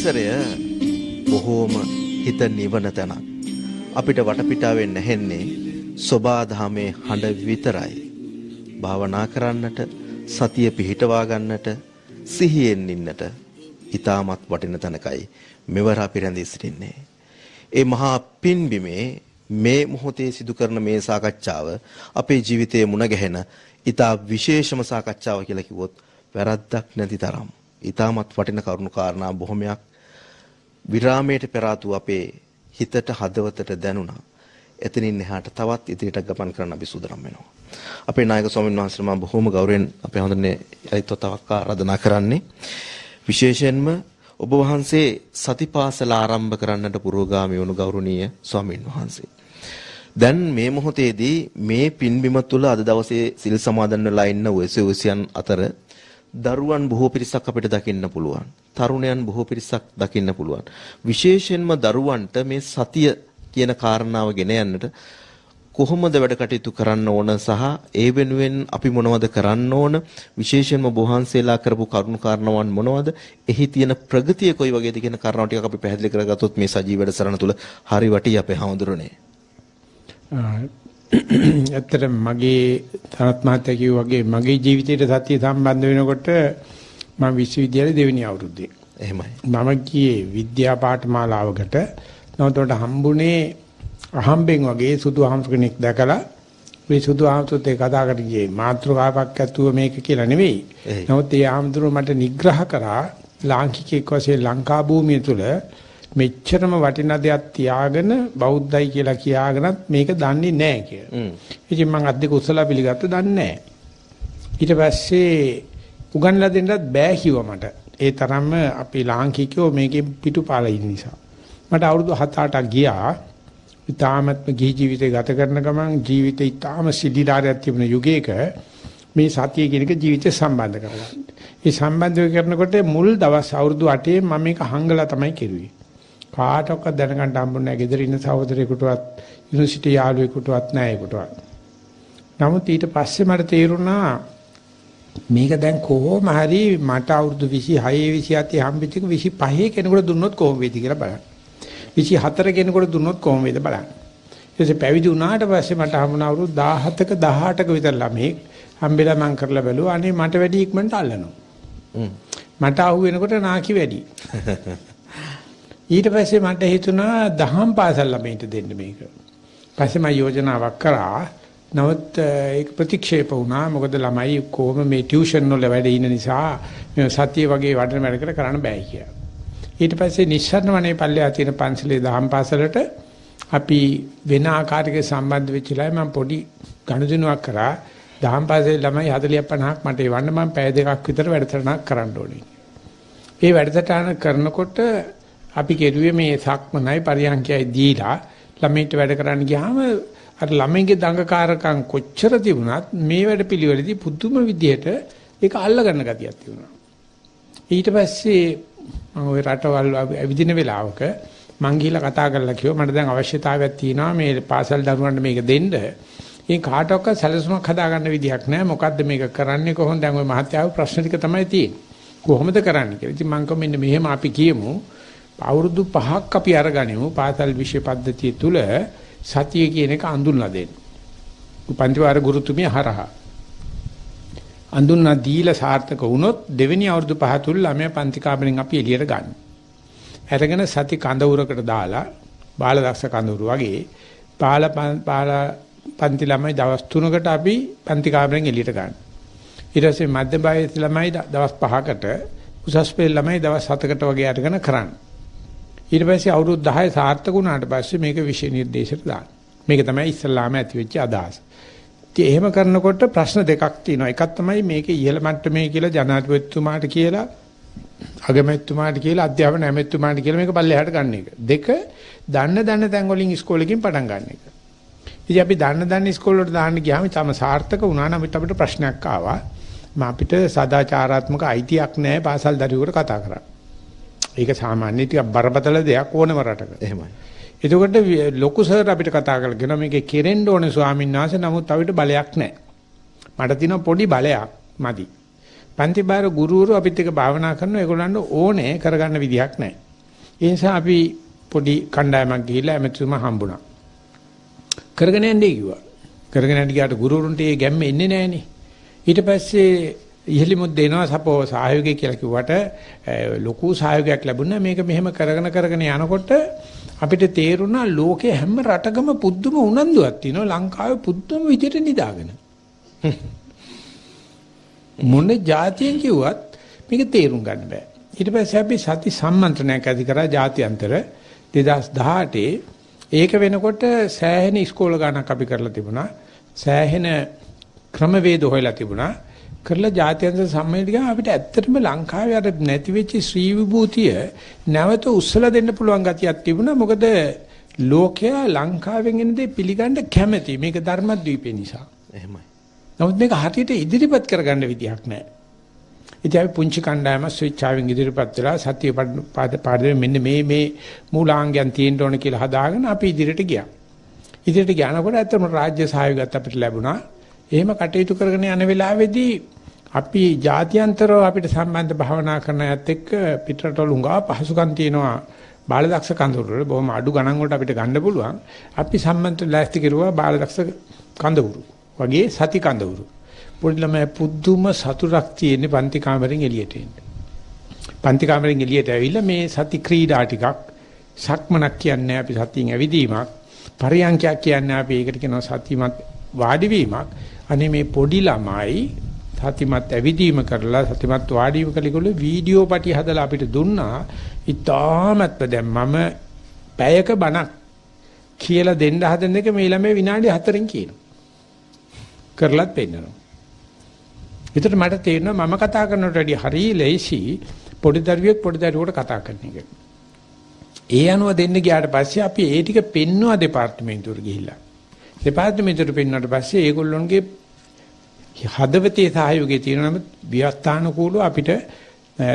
පරිසරය බොහෝම හිත නිවන තැනක්. අපිට වටපිටාවෙන් නැහෙන්නේ සෝබාධාමේ හඬ විතරයි. භාවනා කරන්නට, සතිය පිහිටවා ගන්නට, සිහියෙන් ඉන්නට ඊටමත් වටින තැනකයි මෙවර අපි රැඳී සිටින්නේ. ඒ මහා පින්බිමේ මේ මොහොතේ සිදු කරන මේ සාකච්ඡාව අපේ ජීවිතයේ මුණ ගැහෙන ඊටා විශේෂම සාකච්ඡාව කියලා කිව්වොත් වැරද්දක් නැති තරම් ඊටමත් වටින කරුණු කාරණා බොහොමයක් විරාමයට පෙර අපේ හිතට හදවතට දැනුණා. එතනින් එහාට තවත් ඉදිරියට ගමන් කරන්න අපි සූදානම් වෙනවා. අපේ නායක ස්වාමීන් වහන්සේ මම බොහොම ගෞරවයෙන් අපේ හඳුනේ යලිත්වතාවක් ආරාධනා කරන්නේ. විශේෂයෙන්ම ඔබ වහන්සේ සතිපාසල ආරම්භ කරන්නට පුරෝගාමී වුණු ගෞරවනීය ස්වාමීන් වහන්සේ. දැන් මේ මොහොතේදී මේ පින්බිම තුල අද දවසේ සිල් සමාදන් වෙලා ඉන්න උසෙවුසියන් අතර දරුවන් බොහෝ පිරිසක් අපිට දකින්න පුළුවන්. තරුණයන් බොහෝ පිරිසක් දකින්න පුළුවන්. විශේෂයෙන්ම දරුවන්ට මේ සතිය කියන කාරණාව ගෙන යන්නට කොහොමද වැඩ කටයුතු කරන්න ඕන සහ ඒ වෙනුවෙන් අපි මොනවද කරන්න ඕන විශේෂයෙන්ම බොහන්සේලා කරපු කරුණු කාරණාවන් මොනවද එහි තියෙන ප්‍රගතිය කොයි වගේද කියන කාරණා ටිකක් අපි පැහැදිලි කරගත්තොත් මේ සජීව වැඩසටහන තුළ හරි වටී අපේ හඳුරන්නේ ඇත්තටම මගේ තරත් මහත්තයා කිව්වා වගේ මගේ ජීවිතයට සත්‍ය සම්බන්ධ වෙනකොට මම විශ්වවිද්‍යාලයේ දෙවෙනි අවුරුද්දේ. එහෙමයි. මම ගියේ විද්‍යා පාඨමාලාවකට. නමුත් හම්බුනේ අහම්බෙන් වගේ සුදු අහම්ස කෙනෙක් දැකලා මේ සුදු අහම්සත් ඒ කතා කර ගියේ මාත්‍රකාවක් ඇතුව මේක කියලා නෙවෙයි. නමුත් ඒ අහම්තුරු මට නිග්‍රහ කරා ලාංකිකයෙක් වශයෙන් ලංකා භූමිය තුල මෙච්චරම වටිනා දෙයක් තියාගෙන බෞද්ධයි කියලා කියාගෙනත් මේක දන්නේ නැහැ කියලා. ඉතින් මම අත් දෙක උස්සලා පිළිගත්ත දන්නේ නැහැ. ඊට පස්සේ උගන්ලා දෙන්නත් බෑ කිව්වා මට. ඒ තරම්ම අපි ලාංකිකයෝ මේකේ පිටුපාල ඉන්න නිසා. මට අවුරුදු 7-8ක් ගියා. ඉතාමත්ම ගිහි ජීවිතය ගත කරන ගමන් ජීවිතය ඉතාම සිද්ධාරයක් තිබුණ යුගයක මේ සතිය කියන එක ජීවිතය සම්බන්ධ කරගන්න. ඒ සම්බන්ධ කරනකොට මුල් දවස් අවුරුදු 8 මම මේක හංගලා තමයි කෙරුවේ. කාටවත් දැනගන්න හම්බුනේ නැහැ. ගෙදර ඉන්න සහෝදරයෙකුටවත්, යුනිවර්සිටි යාළුවෙකුටවත් නැහැ ඒකටවත්. නමුත් ඊට පස්සේ මට තේරුණා මේක දැන් කොහොම හරි මට අවුරුදු 26 27 හම්බෙච්ච එක 25 කෙනෙකුට දුන්නොත් කොහොම වෙයිද කියලා බලන්න. 24 කෙනෙකුට දුන්නොත් කොහොම වෙයිද බලන්න. ඊටසේ පැවිදි වුණාට පස්සේ මට හම්බුණ අවුරුදු 17ක 18ක විතර ළමෙක් හම්බෙලා මං කරලා බැලුවා. අනේ මට වැඩි ඉක්මනට අල්ලනවා. මට අහු වෙනකොට නාකි වැඩි. ඊට පස්සේ මට හිතුණා දහම් පාසල් ළමයින්ට දෙන්න මේක. පස්සේ මම යෝජනාවක් කරා. නමුත් ඒක ප්‍රතික්ෂේප වුණා. මොකද ළමයි කොහොම මේ ටියුෂන් වල වැඩ ඉන නිසා මේ සතිය වගේ වඩන වැඩකට කරන්න බෑ කියලා. ඊට පස්සේ නිස්සරණ වනේ පල්ලෙහා තියෙන පන්සලේ දහම් පාසලට අපි වෙන ආකාරයක සම්බන්ධ වෙච්ච ළමයි මම පොඩි ගනුදෙනුවක් කරා. දහම් පාසලේ ළමයි 40 50ක් මට එවන්න මම පැය දෙකක් විතර වැඩසටහනක් කරන්න ඕනේ. ඒ වැඩසටහන කරනකොට අපි කෙරුවේ මේ සක්මනයි පරියන්කයයි දීලා ළමයිට වැඩ කරන්න ගියාම අර ළමයිගේ දඟකාරකම් කොච්චර තිබුණත් මේ වැඩ පිළිවෙලදී පුදුම විදියට ඒක අල්ලගන්න ගතියක් තිබුණා. ඊට පස්සේ මම ওই රටවල් ඇවිදින වෙලාවක මං ගිහිල්ලා කතා කරලා කිව්වා මට දැන් අවශ්‍යතාවයක් තියෙනවා මේ පාසල් දරුවන්ට මේක දෙන්න. මේ කාටවත් සැලසුමක් හදාගන්න විදිහක් නැහැ. මොකද්ද මේක කරන්නේ කොහොමද? දැන් ওই මහත්යාව ප්‍රශ්න ටික තමයි තියෙන්නේ. කොහොමද කරන්නේ කියලා. ඉතින් මං කො මෙන්න මෙහෙම අපි කියමු. අවුරුදු 5ක් අපි අරගනිමු පාසල් විෂය පද්ධතිය තුල සතිය කියන එක අඳුන්ලා දෙන්න. උපන්තිවාර ගුරුතුමිය හරහා. අඳුන්නා දීලා සාර්ථක වුණොත් දෙවෙනි අවුරුදු 5 තුල ළමයා පන්ති කාමරෙන් අපි එළියට ගන්න. අරගෙන සති කඳවුරකට දාලා බාලදක්ෂ කඳවුරු වගේ පාල පාල පන්ති ළමයි දවස් 3කට අපි පන්ති කාමරෙන් එළියට ගන්න. ඊට පස්සේ මධ්‍ය බාහිර ළමයි දවස් 5කට උසස් පෙළ ළමයි දවස් 7කට වගේ අරගෙන කරන්නේ. ඊට පස්සේ අවුරුදු 10 සාර්ථක වුණාට පස්සේ මේක විෂය නිර්දේශයට දාන්න. මේක තමයි ඉස්ලාම ඇති වෙච්ච අදහස. ඉතින් එහෙම කරනකොට ප්‍රශ්න දෙකක් තියෙනවා. එකක් තමයි මේකේ ඉහළ මට්ටමේ කියලා ජනාධිපතිතුමාට කියලා අගමැතිතුමාට කියලා අධ්‍යාපන ඇමතිතුමාට කියලා මේක පල්ලෙහාට ගන්න එක. දෙක දන්න දන්න තැන් වලින් ඉස්කෝලේකින් පටන් ගන්න එක. ඉතින් අපි දන්න දන්න ඉස්කෝලේ වලට දාන්න ගියාම තම සාර්ථක වුණා නම් අපිට ප්‍රශ්නයක් ආවා. මම අපිට සදාචාරාත්මක අයිතියක් නැහැ පාසල් දරුවෙකුට කතා කරන්න. ඒක සාමාන්‍ය ටිකක් බරපතල දෙයක් ඕනම රටක. එහෙමයි. එතකොට ලොකු සර් අපිට කතා කරලා කියනවා මේකේ කෙරෙන්න ඕනේ ස්වාමීන් වහන්සේ නමුත් අපිට බලයක් නැහැ. මට තියෙන පොඩි බලයක් මදි. පන්ති බාර ගුරුවරු අපිත් එක්ක භාවනා කරන ඒගොල්ලන්ට ඕනේ කරගන්න විදිහක් නැහැ. ඒ නිසා අපි පොඩි කණ්ඩායමක් ගිහිල්ලා එමෙතුම හම්බුණා. කරගෙන යන්නේ කිව්වා. කරගෙන යන්න ගියාට ගුරුවරුන්ට ඒ ගැම්ම එන්නේ නැහනේ. ඊට පස්සේ ඉහළිමුත් දෙනවා සපෝ සහයෝගය කියලා කිව්වට ලොකු සහයෝගයක් ලැබුණා මේක මෙහෙම කරගෙන කරගෙන යනකොට අපිට තේරුණා ලෝකේ හැම රටකම පුදුම උනන්දුවක් තියෙනවා ලංකාවේ පුදුම විදියට නිදාගෙන මොන જાතියෙන් කිව්වත් මේක තේරුම් ගන්න බෑ ඊට පස්සේ අපි සති සම්මන්ත්‍රණයක් ඇති කරා ජාත්‍යන්තර 2018 ඒක වෙනකොට සෑහෙන ඉස්කෝල ගණක් අපි කරලා තිබුණා සෑහෙන ක්‍රමවේද හොයලා තිබුණා කරලා ජාත්‍යන්තර සම්මේලනය අපිට ඇත්තටම ලංකාවේ අර නැති වෙච්ච ශ්‍රී විභූතිය නැවත උස්සලා දෙන්න පුළුවන් ගතියක් තිබුණා මොකද ලෝකයා ලංකාවෙන් එන දේ පිළිගන්න කැමැති මේක ධර්මද්වීපේ නිසා එහෙමයි නමුත් මේක හරියට ඉදිරිපත් කරගන්න විදිහක් නැහැ ඉතින් අපි පුංචි කණ්ඩායම ස්විච්චාවෙන් ඉදිරිපත් වෙලා සත්‍ය පාඩේ මෙන්න මේ මේ මූලාංගයන් තියෙන්න ඕන කියලා හදාගෙන අපි ඉදිරියට ගියා. ඉදිරියට යනකොට ඇත්තම රාජ්‍ය සහයෝගයත් අපිට ලැබුණා. එහෙම කටයුතු කරගෙන යන වෙලාවේදී අපි ජාත්‍යන්තරව අපිට සම්බන්ධ භාවනා කරන අයත් එක්ක පිටරට ලුඟා පහසුකම් තියෙනවා බාලදක්ෂ කඳවුරු වල බොහොම අඩු ගණන් වලට අපිට ගන්න පුළුවන් අපි සම්බන්ධ ලෑස්ති කෙරුවා බාලදක්ෂ කඳවුරු වගේ සති කඳවුරු පොඩි ළමයි පුදුම සතුටක් තියෙන පන්ති කාමරෙන් එළියට එන්න පන්ති කාමරෙන් එළියට ඇවිල්ලා මේ සති ක්‍රීඩා ටිකක් සක්මනක් කියන්නේ අපි සතියෙන් ඇවිදීමක් පරියන්කයක් කියන්නේ අපි ඒකට කියනවා සතිමත් වාඩි වීමක් අනේ මේ පොඩි ළමයි සතිමත් ඇවිදීම කරලා සතිමත් වාඩිව කලිගොල්ල වීඩියෝ පටි හදලා අපිට දුන්නා. ඉතාමත්ම දැන් මම පැයක බණක් කියලා දෙන්න හදන එක මේ ළමයා විනාඩි 4කින් කියනවා. කරලත් පෙන්නනවා. ඒතර මට තේරෙනවා මම කතා කරනට වැඩිය හරිය ලේසි පොඩි දරුවෙක් පොඩි දරුවෙකුට කතා කරන එක. ඒ අනුව දෙන්න ගියාට පස්සේ අපි ඒ ටික පෙන්නවා දෙපාර්තමේන්තුවට ගිහිල්ලා. දෙපාර්තමේන්තුවට පෙන්වුවාට පස්සේ ඒගොල්ලොන්ගේ හදවතේ සහයෝගය තියෙනවා නම් විවස්ථානුකූලව අපිට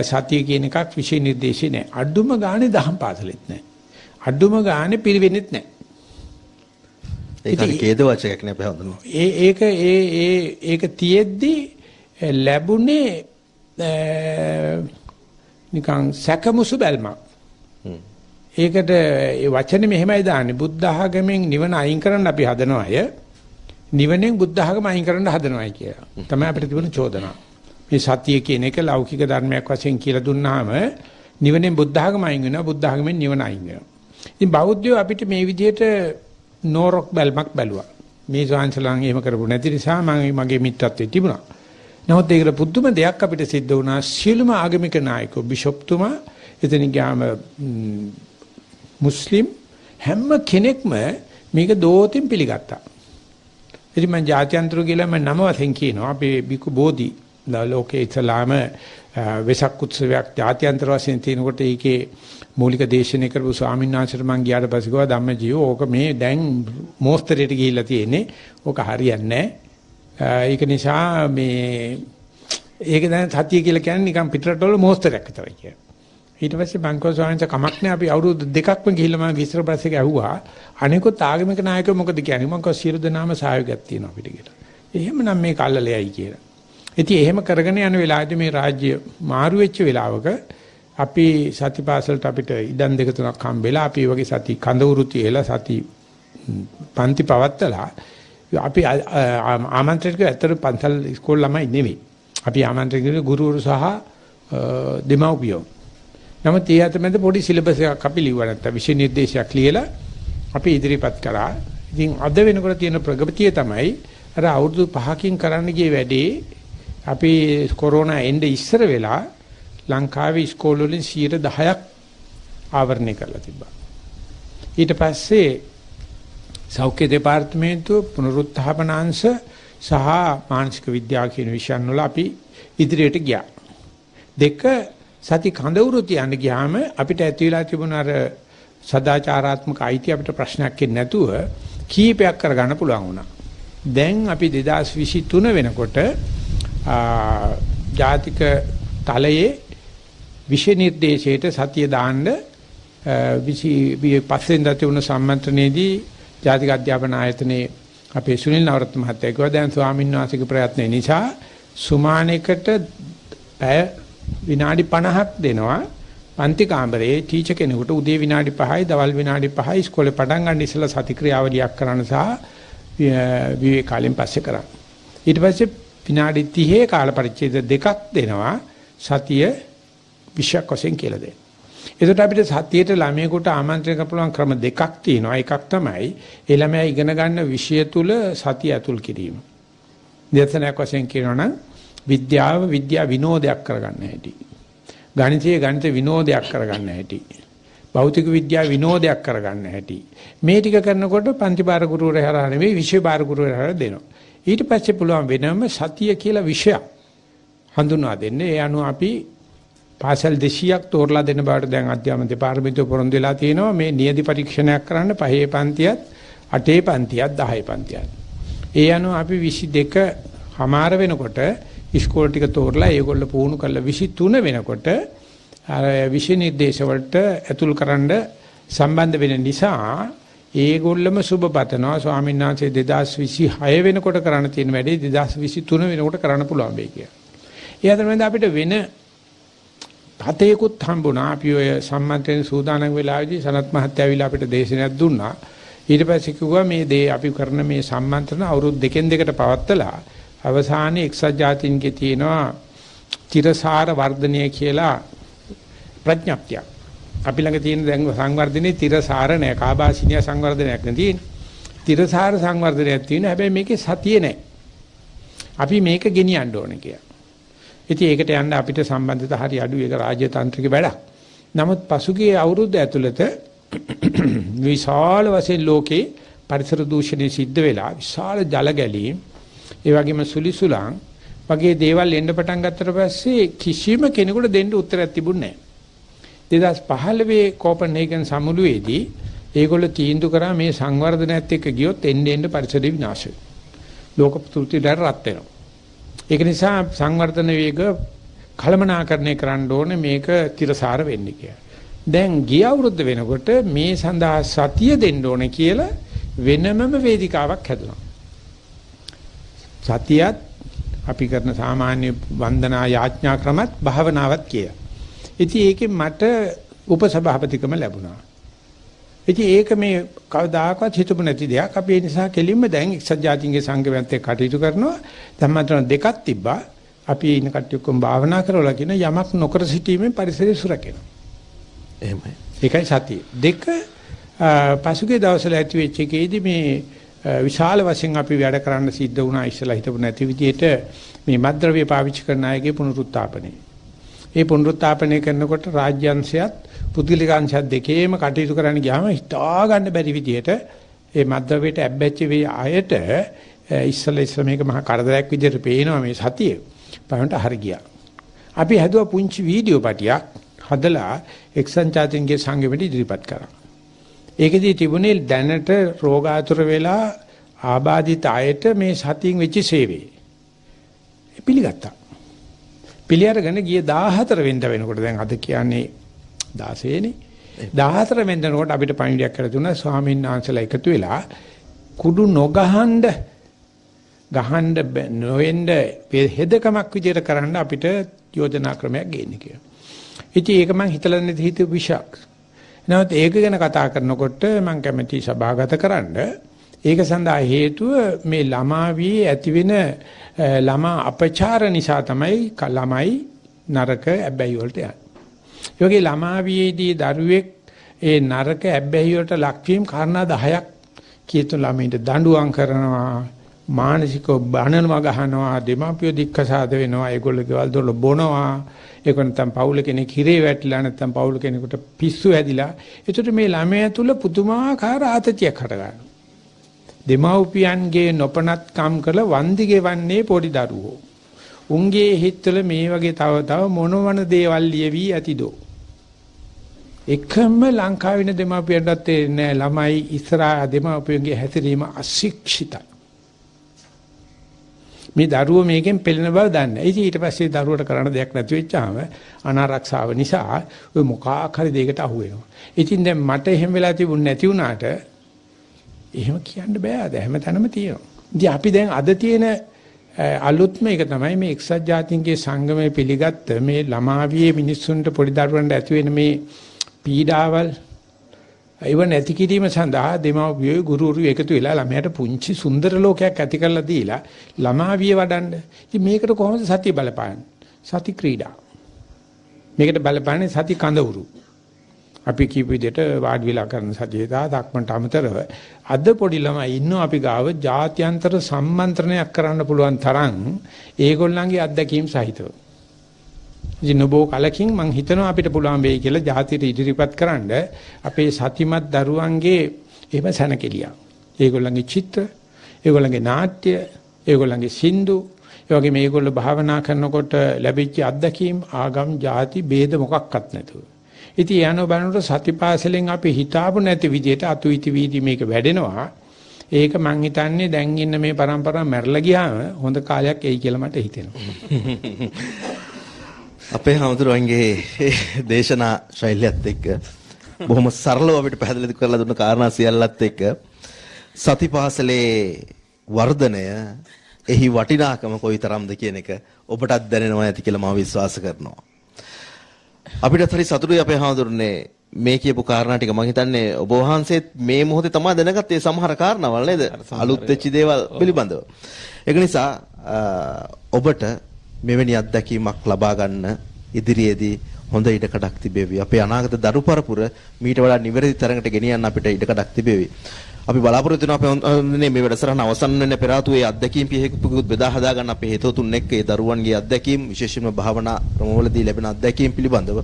සතිය කියන එකක් විශේෂ නිර්දේශي නෑ. අඩුම ගානේ දහම් පාසලෙත් නෑ. අඩුම ගානේ පිරිවෙන්නෙත් නෑ. ඒක හේද වචයක් නෑ බහඳුන. ඒ ඒක ඒ ඒ ඒක තියෙද්දි ලැබුණේ නිකන් සැකමුසු බැල්මක්. ඒකට ඒ වචනේ මෙහෙමයි දාන්නේ බුද්ධ ආගමෙන් නිවන අයින් කරන්න අපි හදන අය නිවනෙන් බුද්ධ ධර්ම අයින් කරන්න හදනවයි කියලා. තමයි අපිට තිබුණ චෝදනාව. මේ සතිය කියන එක ලෞකික ධර්මයක් වශයෙන් කියලා දුන්නාම නිවනෙන් බුද්ධ ධර්ම අයින් වෙනවා බුද්ධ ධර්මෙන් නිවන අයින් වෙනවා. ඉතින් බෞද්ධයෝ අපිට මේ විදිහට නෝරොක් බැල්මක් බැලුවා. මේ ස්වාංශලන් එහෙම කරපු නැති නිසා මම මගේ මිත්‍රත්වයේ තිබුණා. නමුත් ඒකට පුදුම දෙයක් අපිට සිද්ධ වුණා. සියලුම ආගමික නායකෝ බිෂොප්තුමා එතන ගියාම මුස්ලිම් හැම කෙනෙක්ම මේක දෝතින් පිළිගත්තා. ඉතින් මම ජාත්‍යන්තර කියලා මම නම වශයෙන් කියනවා අපේ බිකු බෝධි ලෝකේ ඉස්ලාම වෙසක් උත්සවයක් ජාත්‍යන්තර වශයෙන් තිනකොට ඒකේ මූලික දේශනය කරපු ස්වාමීන් වහන්සේට මම ගියාට පස්සේ ගියා ධම්මජීව ඕක මේ දැන් මෝස්තරයට ගිහිල්ලා තියෙන්නේ ඕක හරියන්නේ නැහැ ඒක නිසා මේ ඒක දැන් සතිය කියලා කියන්නේ නිකන් පිටරටවල මෝස්තරයක් විතරයි කියන්නේ ඊට පස්සේ බංකෝ ස්වාමීන් වහන්සේ කමක් නැහැ අපි අවුරුදු දෙකක්ම ගිහිල්ලා මම විස්තර ප්‍රශ්නයක ඇහුවා අනිකුත් ආගමික නායකයෝ මොකද කියන්නේ මම කිව්වා සියලු දෙනාම සහයෝගයක් තියෙනවා අපිට කියලා. එහෙමනම් මේ කල්ලලෙයි කියලා. ඉතින් එහෙම කරගෙන යන වෙලාවේදී මේ රාජ්‍ය මාරු වෙච්ච වෙලාවක අපි සතිපාසලට අපිට ඉඩම් දෙක තුනක් හම්බෙලා අපි වගේ සති කඳවුරු තියලා සති පන්ති පවත්තලා අපි ආමන්ත්‍රණය කරලා ඇත්තට පන්සල් ඉස්කෝල ළමයි නෙවෙයි. අපි ආමන්ත්‍රණය කරලා ගුරුවරු සහ දෙමව්පියෝ නමුත් ඒ අතරමැද පොඩි සිලබස් එකක් අපි ලිව්වා නැත්තම් විෂය නිර්දේශයක් ලියලා අපි ඉදිරිපත් කරා. ඉතින් අද වෙනකොට තියෙන ප්‍රගතිය තමයි අර අවුරුදු 5කින් කරන්න ගිය වැඩේ අපි කොරෝනා එන්න ඉස්සර වෙලා ලංකාවේ ස්කෝල් වලින් 10ක් ආවරණය කරලා තිබ්බා. ඊට පස්සේ සෞඛ්‍ය දෙපාර්තමේන්තුව පුනරුත්ථාපන අංශ සහ මානසික විද්‍යාව කියන විෂයන් වල අපි ඉදිරියට ගියා. දෙක සති කඳවුරු තියන්න ගියාම අපිට ඇති වෙලා තිබුණ අර සදාචාරාත්මක අයිතිය අපිට ප්‍රශ්නයක් නැතුව කීපයක් කරගන්න පුළුවන් වුණා. දැන් අපි 2023 වෙනකොට ජාතික තලයේ විෂය නිර්දේශයට සතිය දාන්න 25 වෙනිදා තිබුණ සම්මන්ත්‍රණයේදී ජාතික අධ්‍යාපන ආයතනයේ අපේ සුනිල් නවරත්න මහත්තයා කිව්වා දැන් ස්වාමීන් වහන්සේගේ ප්‍රයත්න නිසා සුමානෙකට පැය විනාඩි 50ක් දෙනවා පන්ති කාමරයේ ටීචර් කෙනෙකුට උදේ විනාඩි 5යි දවල් විනාඩි 5යි ඉස්කෝලේ පටන් ගන්න ඉස්සලා සති ක්‍රියාවලියක් කරන්න සහ විවේ කාලෙන් පස්සේ කරා. ඊට පස්සේ විනාඩි 30 කාල පරිච්ඡේද දෙකක් දෙනවා සතිය විශයක් වශයෙන් කියලා දෙන්න. එතකොට අපිට සතියේට ළමයෙකුට ආමන්ත්‍රණය කරපුවන් ක්‍රම දෙකක් තියෙනවා. එකක් තමයි ඒ ළමයා ඉගෙන ගන්න විෂය තුල සතිය ඇතුල් කිරීම. දෙතනක් වශයෙන් කියනවනම් විද්‍යාව විද්‍යා විනෝදයක් කරගන්න හැටි. ගණිතය ගණිත විනෝදයක් කරගන්න හැටි. භෞතික විද්‍යාව විනෝදයක් කරගන්න හැටි. මේ ටික කරනකොට පන්ති බාර ගුරුවරයා හරහා නෙවෙයි විශ්ව බාර ගුරුවරයා හරහා දෙනවා. ඊට පස්සේ පුළුවන් වෙනම සතිය කියලා විෂයක් හඳුනා දෙන්න. ඒ අනුව අපි පාසල් 200ක් තෝරලා දෙන බවට දැන් අධ්‍යාපන දෙපාර්තමේන්තුව පොරොන්දු වෙලා තියෙනවා. මේ නියති පරීක්ෂණයක් කරන්න පහේ පන්තියත්, අටේ පන්තියත්, 10 පන්තියත්. ඒ අනුව අපි 22 හමාර වෙනකොට ඉස්කෝල ටික තෝරලා ඒගොල්ලෝ පුහුණු කරලා 23 වෙනකොට අර විෂය නිර්දේශ වලට ඇතුල්කරන සම්බන්ධ වෙන නිසා ඒගොල්ලම සුබපතනවා ස්වාමීන් වහන්සේ 2026 වෙනකොට කරන්න තියෙන වැඩේ 2023 වෙනකොට කරන්න පුළුවන් වෙයි කියලා. ඒ අතරමැද අපිට වෙන පතේකුත් හම්බුණා. අපි ඔය සම්මන්ත්‍රණ සූදානම් වෙලාවේදී සනත් මහත්තයා විලා අපිට දේශනයක් දුන්නා. ඊට පස්සේ කිව්වා මේ දේ අපි කරන මේ සම්මන්ත්‍රණ අවුරුදු දෙකෙන් දෙකට පවත්තලා අවසානයේ එක්සත් ජාතීන්ගේ තියෙනවා තිරසාර වර්ධනය කියලා ප්‍රඥප්තියක්. අපි ළඟ තියෙන දැන් සංවර්ධනයේ තිරසාර නැහැ. කාබාසිනියා සංවර්ධනයක් නෙදී. තිරසාර සංවර්ධනයක් තියෙනවා. හැබැයි මේකේ සතිය නැහැ. අපි මේක ගෙනියන්න ඕනේ කියලා. ඉතින් ඒකට යන්න අපිට සම්බන්ධතා හරි අඩු ඒක රාජ්‍ය තන්ත්‍රික වැඩක්. නමුත් පසුගිය අවුරුද්ද ඇතුළත විශාල වශයෙන් ලෝකේ පරිසර දූෂණය සිද්ධ වෙලා විශාල ජල ගැලීම් ඒ වගේම සුලිසුලං වගේ දේවල් එන්න පටන් ගත්තට පස්සේ කිසිම කෙනෙකුට දෙන්න උත්තරයක් තිබුණේ නැහැ. 2015 කොපන්හේගන් සමුළුවේදී ඒගොල්ලෝ තීන්දුව කරා මේ සංවර්ධනයත් එක්ක ගියොත් එන්න එන්න පරිසරය විනාශ වෙනවා. ලෝක පෘථිවියට රත් වෙනවා. ඒක නිසා සංවර්ධන වේග කළමනාකරණය කරන්න ඕනේ මේක තිරසාර වෙන්න කියලා. දැන් ගිය අවුරුද්ද වෙනකොට මේ සඳහා සතිය දෙන්න ඕනේ කියලා වෙනමම වේදිකාවක් හැදුණා. සතියත් අපි කරන සාමාන්‍ය වන්දනා යාඥා ක්‍රමත් භාවනාවත් කිය. ඉතින් ඒකෙන් මට උපසභාපතිකම ලැබුණා. ඉතින් ඒක මේ කවදාකවත් හිතපු නැති දෙයක්. අපි ඒ නිසා කෙලින්ම දැන් එක්සත් ජාතීන්ගේ සංගමයත් එක්ක කටයුතු කරනවා. ධම්මතරණ දෙකක් තිබ්බා. අපි ඉන්න කට්ටියකම භාවනා කරවලා කියන යමක් නොකර සිටීමෙන් පරිසරය සුරකිනවා. එහෙමයි. ඒකයි සතිය. දෙක පසුගිය දවස්වල ඇති වෙච්ච එකේදී මේ විශාල වශයෙන් අපි වැඩ කරන්න සිද්ධ වුණා ඉස්සලා හිතපු නැති විදිහට මේ මද්ද්‍රව්‍ය පාවිච්චි කරන අයගේ පුනරුත්ථාපනය. ඒ පුනරුත්ථාපනය කරනකොට රාජ්‍යංශයත් පුද්ගලිකාංශයත් දෙකේම කටයුතු කරන්න ගියාම හිතා ගන්න බැරි විදිහට ඒ මද්ද්‍රව්‍යයට ඇබ්බැච්ච වෙයි අයට ඉස්සලා ඉස්සලා මේක මහා කරදරයක් විදිහට පේනවා මේ සතිය. බලන්න හරි ගියා. අපි හැදුවා පුංචි වීඩියෝ පටියක් හදලා එක්සන් ජාතින්ගේ සංගමෙට ඉදිරිපත් කරා. ඒකෙදී තිබුණේ දැනට රෝගාතුර වෙලා ආබාධිත අයට මේ සතියින් වෙච්ච සේවේ. පිළිගත්තා. පිළිඅරගෙන ගිය 14 වෙනිදා වෙනකොට දැන් අද කියන්නේ 16 වෙනි. 14 වෙනිදානකොට අපිට පණිවිඩයක් කරලා දුන්නා ස්වාමීන් වහන්සේලා එකතු වෙලා කුඩු නොගහනද ගහන්න නොවෙන්න හෙදකමක් විදියට කරන්න අපිට යෝජනා ක්‍රමයක් ගේන්න කියලා. ඉතින් ඒක මම හිතලා නැති හිතුව විශක්. නමුත් ඒක ගැන කතා කරනකොට මම කැමැති සභාගත කරන්න. ඒක සඳහා හේතුව මේ ළමා වී ඇතිවෙන ළමා අපචාර නිසා තමයි ළමයි නරක ඇබ්බැහි වලට යන්නේ. යෝගේ ළමා වීදී දරුවෙක් ඒ නරක ඇබ්බැහි වලට ලක්වීම කාරණා 10ක් කියතු ළමයින්ට දඬුවම් කරනවා මානසිකව බණලම ගහනවා දෙමාපිය දික්කසාද වෙනවා ඒගොල්ලෝ ගෙවල් දොර බොනවා ඒක නැත්නම් පවුල කෙනෙක් හිරේ වැටිලා නැත්නම් පවුල කෙනෙකුට පිස්සු හැදිලා එතකොට මේ ළමයා තුල පුදුමාකාර ආතතියක් හටගන්නවා දෙමාපියන්ගේ නොපනත්කම් කළ වන්දි ගෙවන්නේ පොඩි දරුවෝ උන්ගේ හිතවල මේ වගේ තව තව මොනවන දේවල් ලියවි ඇතිදෝ එකම ලංකාවේ දෙමාපියන්ටත් තේරෙන්නේ ළමයි ඉස්සරහා දෙමාපියන්ගේ හැසිරීම අශික්ෂිතයි මේ දරුවෝ මේකෙන් පෙළෙන බව දන්නේ. ඉතින් ඊට පස්සේ දරුවට කරන්න දෙයක් නැති වෙච්චාම අනාරක්ෂාව නිසා ওই මොකාක් හරි දෙයකට අහු වෙනවා. ඉතින් දැන් මට එහෙම වෙලා තිබුණ නැති වුණාට එහෙම කියන්න බෑ. අද හැමතැනම තියෙනවා. ඉතින් අපි දැන් අද තියෙන අලුත්ම එක තමයි මේ එක්සත් ජාතීන්ගේ සංගමය පිළිගත්ත මේ ළමාවියේ මිනිස්සුන්ට පොඩි දරුවන්ට ඇති වෙන මේ පීඩාවල් ඒව නැති කිරීම සඳහා දෙමව්පියෝ ගුරුවරු එකතු වෙලා ළමයාට පුංචි සුන්දර ලෝකයක් ඇති කරලා දීලා ළමා විය වඩන්න. ඉතින් මේකට කොහොමද සතිය බලපාන්නේ? සති ක්‍රීඩා. මේකට බලපාන්නේ සති කඳවුරු. අපි කීප විදිහට වාඩි විලා කරන සතිය දාක්මන්ට අමතරව අද පොඩි ළමයි ඉන්නෝ අපි ගාව ජාත්‍යන්තර සම්මන්ත්‍රණයක් කරන්න පුළුවන් තරම් ඒගොල්ලන්ගේ අත්දැකීම් සහිතව. ඉතින් නබෝ කලකින් මම හිතනවා අපිට පුළුවන් වෙයි කියලා ජාතියට ඉදිරිපත් කරන්න අපේ සතිමත් දරුවන්ගේ එහෙම සැනකෙලියක්. ඒගොල්ලන්ගේ චිත්‍ර, ඒගොල්ලන්ගේ නාට්‍ය, ඒගොල්ලන්ගේ සින්දු, ඒ වගේ මේගොල්ලෝ භාවනා කරනකොට ලැබිච්ච අත්දැකීම් ආගම් ಜಾති ભેද මොකක්වත් නැතුව. ඉතින් යano බලනකොට සතිපාසලෙන් අපි හිතාපු නැති විදිහට අතුයිති වීදි මේක වැඩෙනවා. ඒක මං හිතන්නේ දැන් ඉන්න මේ પરම්පරාව මැරලා ගියාම හොඳ කාලයක් එයි කියලා මට හිතෙනවා. අපේ හාමුදුරුවන්ගේ දේශනා ශෛලියත් එක්ක බොහොම සරලව අපිට පැහැදිලි කරලා දුන්න කාරණා සියල්ලත් එක්ක සතිපාසලේ වර්ධනය එහි වටිනාකම කොයිතරම්ද කියන එක ඔබටත් දැනෙනවා ඇති කියලා මම විශ්වාස කරනවා. අපිටත් හරි සතුටුයි අපේ හාමුදුරනේ මේ කියපු කාරණා ටික මම හිතන්නේ ඔබ වහන්සේත් මේ මොහොතේ තමයි දැනගත්තේ සමහර කාරණාවල් නේද? අලුත් වෙච්ච දේවල් පිළිබඳව. ඒක නිසා ඔබට මෙවැනි අත්දැකීමක් ලබා ගන්න ඉදිරියේදී හොඳ ඉඩකඩක් තිබෙවි. අපේ අනාගත දරු පරපුර මීට වඩා නිවැරදි තරඟට ගෙනියන්න අපිට ඉඩකඩක් තිබෙවි. අපි බලාපොරොත්තු වෙනවා මේ මේ වැඩසටහන අවසන් වෙන පෙර ආතු ඒ අත්දැකීම් පිහිකුත් බෙදා හදා ගන්න අපේ හේතවතුන් එක්ක ඒ දරුවන්ගේ අත්දැකීම් විශේෂයෙන්ම භාවනා ක්‍රමවලදී ලැබෙන අත්දැකීම් පිළිබඳව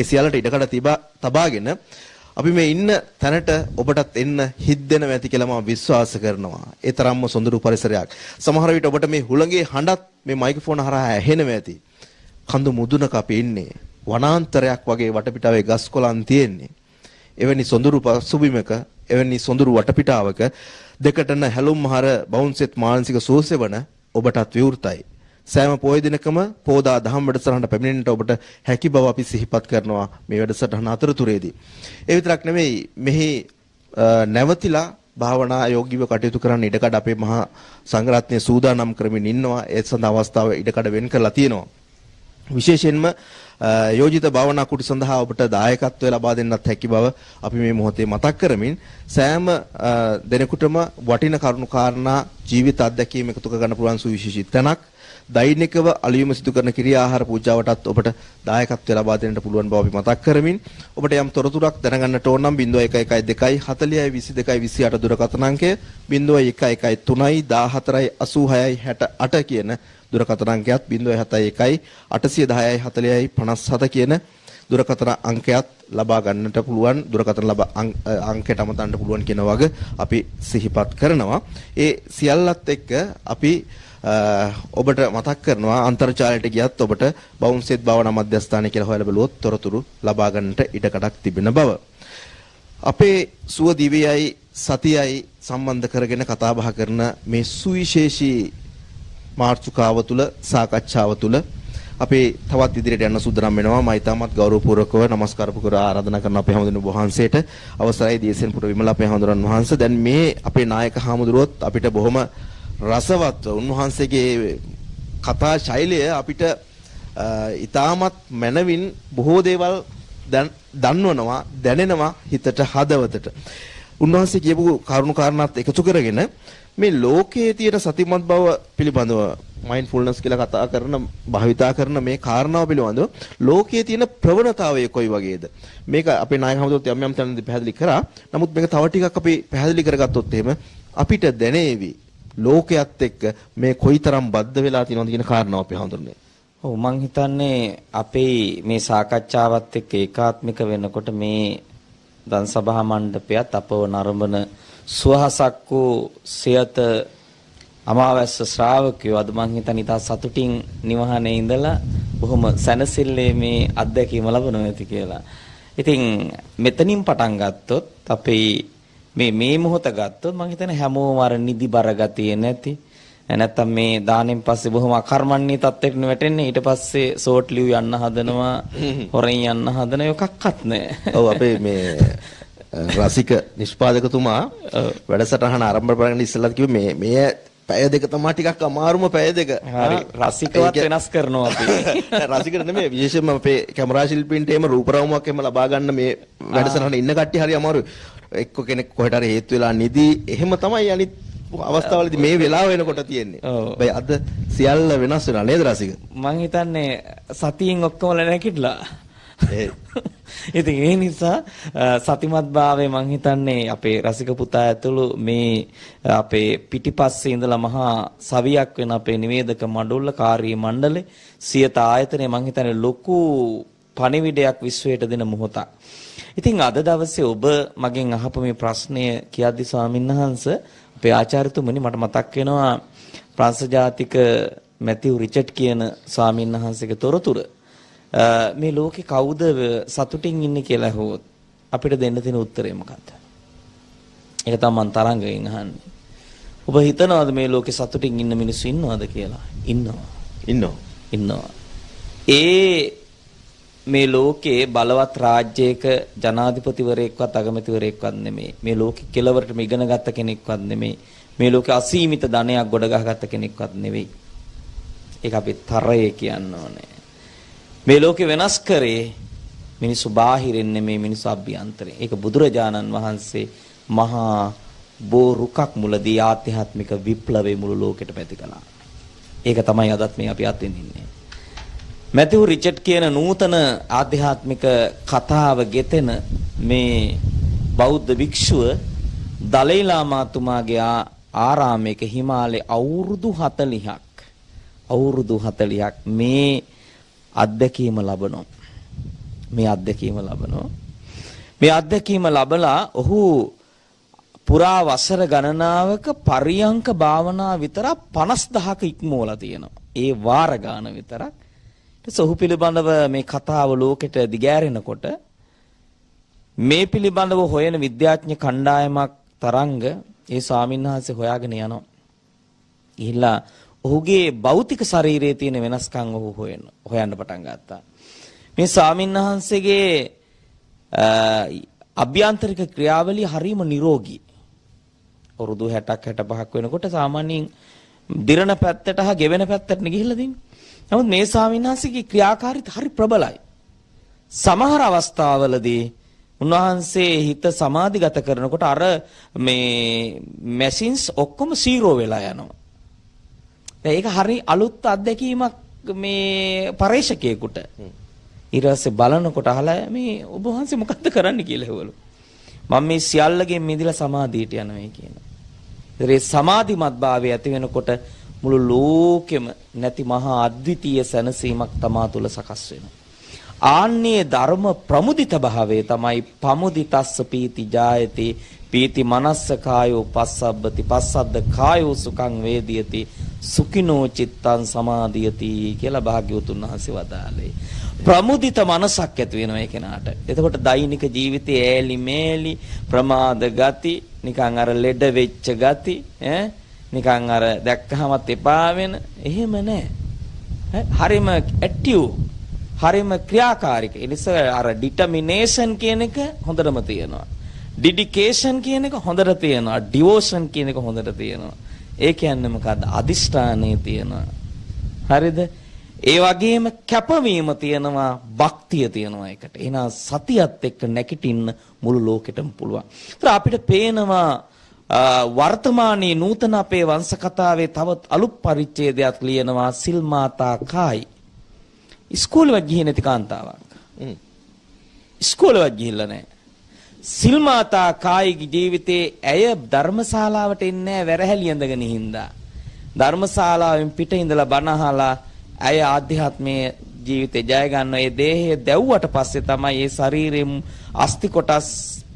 ඒ සියල්ලට ඉඩකඩ තබාගෙන අපි මේ ඉන්න තැනට ඔබටත් එන්න හිද්දෙනව ඇති කියලා මම විශ්වාස කරනවා. ඒ තරම්ම සොඳුරු පරිසරයක්. සමහර විට ඔබට මේ හුළඟේ හඬත් මේ මයික්‍රොෆෝන හරහා ඇහෙනව ඇති. කඳු මුදුනක අපි ඉන්නේ. වනාන්තරයක් වගේ වටපිටාවේ ගස් කොළන් තියෙන්නේ. එවැනි සොඳුරු පසුබිමක, එවැනි සොඳුරු වටපිටාවක දෙකටන හැලුම්හර බවුන්සෙත් මානසික සෝසෙවන ඔබටත් විවෘතයි. සෑම පොය දිනකම පෝදා දහම් වැඩසටහනට පැමිණෙන්නට ඔබට හැකි බව අපි සිහිපත් කරනවා මේ වැඩසටහන අතරතුරේදී. ඒ විතරක් නෙමෙයි මෙහි නැවතිලා භාවනා යෝගීව කටයුතු කරන්න ඉඩකඩ අපේ මහා සංඝරත්නය සූදානම් කරමින් ඉන්නවා. ඒ සඳහා අවස්ථාව ඉඩකඩ වෙන් කරලා තියෙනවා. විශේෂයෙන්ම යෝජිත භාවනා කුටි සඳහා ඔබට දායකත්වය ලබා දෙන්නත් හැකි බව අපි මේ මොහොතේ මතක් කරමින් සෑම දිනෙකටම වටින කරුණු කාරණා ජීවිත අත්දැකීම් එකතු කර ගන්න පුළුවන් සුවිශේෂී තැනක් දෛනිකව අලියුම සිදු කරන කිරියාහාර පූජාවටත් ඔබට දායකත්වය ලබා දෙන්නට පුළුවන් බව අපි මතක් කරමින් ඔබට යම් තොරතුරක් දැනගන්නට ඕන නම් 0112 40 22 28 දුරකථන අංකය 0113 14 86 68 කියන දුරකථන අංකයත් 071 810 40 57 කියන දුරකථන අංකයත් ලබා ගන්නට පුළුවන් දුරකථන ලබ අංකයට අමතන්න පුළුවන් කියන වග අපි සිහිපත් කරනවා. ඒ සියල්ලත් එක්ක අපි ඔබට මතක් කරනවා අන්තර්ජාලයට ගියත් ඔබට බවුන්සෙත් භාවනා මධ්‍යස්ථානය කියලා හොයලා බැලුවොත් තොරතුරු ලබා ගන්නට ඉඩකඩක් තිබෙන බව. අපේ සුව දිවියයි සතියයි සම්බන්ධ කරගෙන කතා බහ කරන මේ සුවිශේෂී මාර්තුකාව තුල සාකච්ඡාව තුල අපේ තවත් ඉදිරියට යන්න සූදානම් වෙනවා මම ඉතාමත් ගෞරවපූර්වකව নমස්කාර පුර ආරාධනා කරන අපේ හැමදෙනු වහන්සේට අවසරයි දේශෙන් පුර විමල අපේ හැමදෙනුන් වහන්සේ දැන් මේ අපේ නායක හාමුදුරුවොත් අපිට බොහොම රසවත්ව උන්වහන්සේගේ කතා ශෛලිය අපිට ඉතාමත් මනවින් බොහෝ දේවල් දන්වනවා දැනෙනවා හිතට හදවතට. උන්වහන්සේ කියපු කරුණු කාරණාත් එකතු කරගෙන මේ ලෝකයේ තියෙන සතිමත් බව පිළිබඳව මයින්ඩ්ෆුල්නස් කියලා කතා කරන භාවිතා කරන මේ කාරණාව පිළිබඳව ලෝකයේ තියෙන ප්‍රවණතාවය කොයි වගේද මේක අපේ නායක හමුදුවත් යම් යම් තැනදී පැහැදිලි කරා නමුත් මේක තව ටිකක් අපි පැහැදිලි කරගත්තොත් එහෙම අපිට දැනේවි ලෝකයේත් එක්ක මේ කොයිතරම් බද්ධ වෙලා තියෙනවද කියන කාරණාව අපි හඳුන්නේ. ඔව් මං හිතන්නේ අපේ මේ සාකච්ඡාවත් එක්ක ඒකාත්මික වෙනකොට මේ දන් සභා මණ්ඩපයත් අපව නරඹන සුවහසක් වූ සියත අමාවැස්ස ශ්‍රාවකයෝ අද මං හිතන්නේ ඉතා සතුටින් නිවහනේ ඉඳලා බොහොම සැනසෙල්ලේ මේ අත්දැකීම ලබනවා ඇති කියලා. ඉතින් මෙතනින් පටන් ගත්තොත් අපේ මේ මේ මොහොත ගත්තොත් මම හිතන්නේ හැමෝම අර නිදි බරගතිය නැති නැත්තම් මේ දානෙන් පස්සේ බොහොම අකර්මණ්‍ය තත්ත්වයකට වැටෙන්නේ ඊට පස්සේ සෝට් ලිව් යන්න හදනවා හොරෙන් යන්න හදන එකක්වත් නැහැ. ඔව් අපේ මේ රසික නිෂ්පාදකතුමා වැඩසටහන ආරම්භ කරන්න ඉස්සෙල්ලා කිව්වේ මේ මේ පැය දෙක තමයි ටිකක් අමාරුම පැය දෙක. හරි. රසිකවත් වෙනස් කරනවා අපි. රසිකට නෙමෙයි විශේෂයෙන්ම අපේ කැමරා ශිල්පීන්ට එහෙම රූපරවුමක් එහෙම ලබා ගන්න මේ වැඩසටහන ඉන්න කට්ටිය හරි අමාරුයි. එක්ක කෙනෙක් කොහෙට හරි හේතු වෙලා නිදි එහෙම තමයි අනිත් අවස්ථාවලදී මේ වෙලාව වෙනකොට තියෙන්නේ. හැබැයි අද සියල්ල වෙනස් වෙනවා නේද රසික? මං හිතන්නේ සතියෙන් ඔක්කොම නැකිట్లా. ඉතින් ඒ නිසා සතිමත් භාවය මං හිතන්නේ අපේ රසික පුතා ඇතුළු මේ අපේ පිටිපස්සේ ඉඳලා මහා සවියක් වෙන අපේ නිවේදක මඩුල්ල කාර්යී මණ්ඩලේ සියත ආයතනය මං හිතන්නේ ලොකු පණිවිඩයක් විශ්වයට දෙන මොහොතක්. ඉතින් අද දවසේ ඔබ මගෙන් අහපු මේ ප්‍රශ්නය කියද්දි ස්වාමින්වහන්ස අපේ ආචාර්යතුමනි මට මතක් වෙනවා ප්‍රංශ ජාතික මැතිව් රිචඩ් කියන ස්වාමින්වහන්සේගේ තොරතුරු මේ ලෝකේ කවුද සතුටින් ඉන්නේ කියලා හොත් අපිට දෙන්න තියෙන උත්තරේ මොකක්ද? ඒක තමයි මම තරංගයෙන් අහන්නේ. ඔබ හිතනවාද මේ ලෝකේ සතුටින් ඉන්න මිනිස්සු ඉන්නවද කියලා? ඉන්නවා. ඉන්නවා. ඉන්නවා. ඒ මේ ලෝකේ බලවත් රාජ්‍යයක ජනාධිපතිවරයෙක්වත් අගමැතිවරයෙක්වත් නෙමෙයි. මේ ලෝකේ කෙලවරට ඉගෙනගත්ත කෙනෙක්වත් නෙමෙයි. මේ ලෝකේ අසීමිත ධනයක් ගොඩගහගත්ත කෙනෙක්වත් නෙවෙයි. ඒක අපි තරයේ කියන්න ඕනේ. මේ ලෝකේ වෙනස් කරේ මිනිස්සු බාහිරින් නෙමේ මිනිස්සු අභ්‍යන්තරයෙන්. ඒක බුදුරජාණන් වහන්සේ මහා බෝරුකක් මුලදී ආධ්‍යාත්මික විප්ලවයේ මුළු ලෝකෙට පැති කළා. ඒක තමයි අදත් මේ අපි අත් වෙනින්නේ. මැතිව් රිචඩ් කියන නූතන ආධ්‍යාත්මික කතාව ගෙතෙන මේ බෞද්ධ භික්ෂුව දලයි ලාමාතුමාගේ ආරාමයක හිමාලයේ අවුරුදු 40ක් අවුරුදු 40ක් මේ අත්දැකීම ලබනවා. මේ අත්දැකීම ලබනවා. මේ අත්දැකීම ලබලා ඔහු පුරා වසර ගණනාවක පරියංක භාවනා විතරක් 50000ක ඉක්මවලා තියෙනවා. ඒ වාර ගාන විතරක්. ඊට ඔහු පිළිබඳව මේ කතාව ලෝකෙට දිගෑරෙනකොට මේ පිළිබඳව හොයන විද්‍යාඥ කණ්ඩායමක් තරංග ඒ ස්වාමීන් වහන්සේ හොයාගෙන යනවා. ගිහිල්ලා ඔහුගේ භෞතික ශරීරයේ තියෙන වෙනස්කම් ඔහු හොයන හොයන්න පටන් ගත්තා. මේ ස්වාමින්වහන්සේගේ අභ්‍යන්තරික ක්‍රියාවලිය හරීම නිරෝගී. වරුදු 60ක් 65ක් වෙනකොට සාමාන්‍යයෙන් දිරණ පැත්තට හා ගෙවෙන පැත්තට ගිහිල්ලා තින්නේ. නමුත් මේ ස්වාමින්වහන්සේගේ ක්‍රියාකාරීත්වය හරි ප්‍රබලයි. සමහර අවස්ථාවලදී උන්වහන්සේ හිත සමාධිගත කරනකොට අර මේ මැෂින්ස් ඔක්කොම සීරෝ වෙලා යනවා. දැන් ඒක හරි අලුත් අත්දැකීමක් මේ පරේක්ෂකයෙකුට. ඊට පස්සේ බලනකොට අහලා මේ ඔබ වහන්සේ මොකද්ද කරන්න කියලා ඇහුවලු. මම මේ සියල්ලගෙන් මිදලා සමාධියට යනවා කියනවා. ඒ සමාධිමත් භාවය ඇති වෙනකොට මුළු ලෝකෙම නැති මහා අද්විතීය සැනසීමක් තමා තුළ සකස් වෙනවා. ආන්නේ ධර්ම ප්‍රමුදිත භාවය තමයි පමුදිතස්ස පීති ජායති පීති මනස්ස කායෝ පස්සබ්බති පස්සද්ද කායෝ සුඛං වේදියති සුඛිනෝ චිත්තං සමාධියති කියලා භාග්‍යවතුන් වහන්සේ වදාළේ. ප්‍රමුදිත මනසක් ඇති වෙනවා ඒ කෙනාට. එතකොට දෛනික ජීවිතයේ ඈලි මේලි ප්‍රමාද ගති නිකන් අර ලෙඩ වෙච්ච ගති ඈ නිකන් අර දැක්කහමත් එපා වෙන එහෙම නැහැ. හරිම ඇක්ටිව් හරිම ක්‍රියාකාරීක. ඒ නිසා අර ඩිටර්මිනේෂන් කියන එක හොඳටම තියෙනවා. ඩෙඩිකේෂන් කියන එක හොඳට තියෙනවා. ඩිවෝෂන් කියන එක හොඳට තියෙනවා. ඒ කියන්නේ මොකද්ද? අදිෂ්ඨානය තියෙනවා. හරිද? ඒ වගේම කැපවීම තියෙනවා, භක්තිය තියෙනවා එකට. එහෙනම් සතියත් එක්ක නැගිටින්න මුළු ලෝකෙටම පුළුවන්. ඒතර අපිට පේනවා වර්තමානයේ නූතන අපේ වංශ කතාවේ තවත් අලුත් පරිච්ඡේදයක් ලියනවා සිල් මාතා කායි. ඉස්කෝලෙවත් ගියේ නැති කාන්තාවක්. ඉස්කෝලෙවත් ගිහිල්ලා නැහැ. සිල්මාතා කායික ජීවිතේ ඇය ධර්මශාලාවට එන්නේ වැරහැලි ඇඳගෙන හින්දා. ධර්මශාලාවෙන් පිට ඉඳලා බණහලා ඇය ආධ්‍යාත්මයේ ජීවිතේ ජය ගන්න ඒ දේහය දැව්වට පස්සේ තමයි ඒ ශරීරෙම අස්ති කොටස්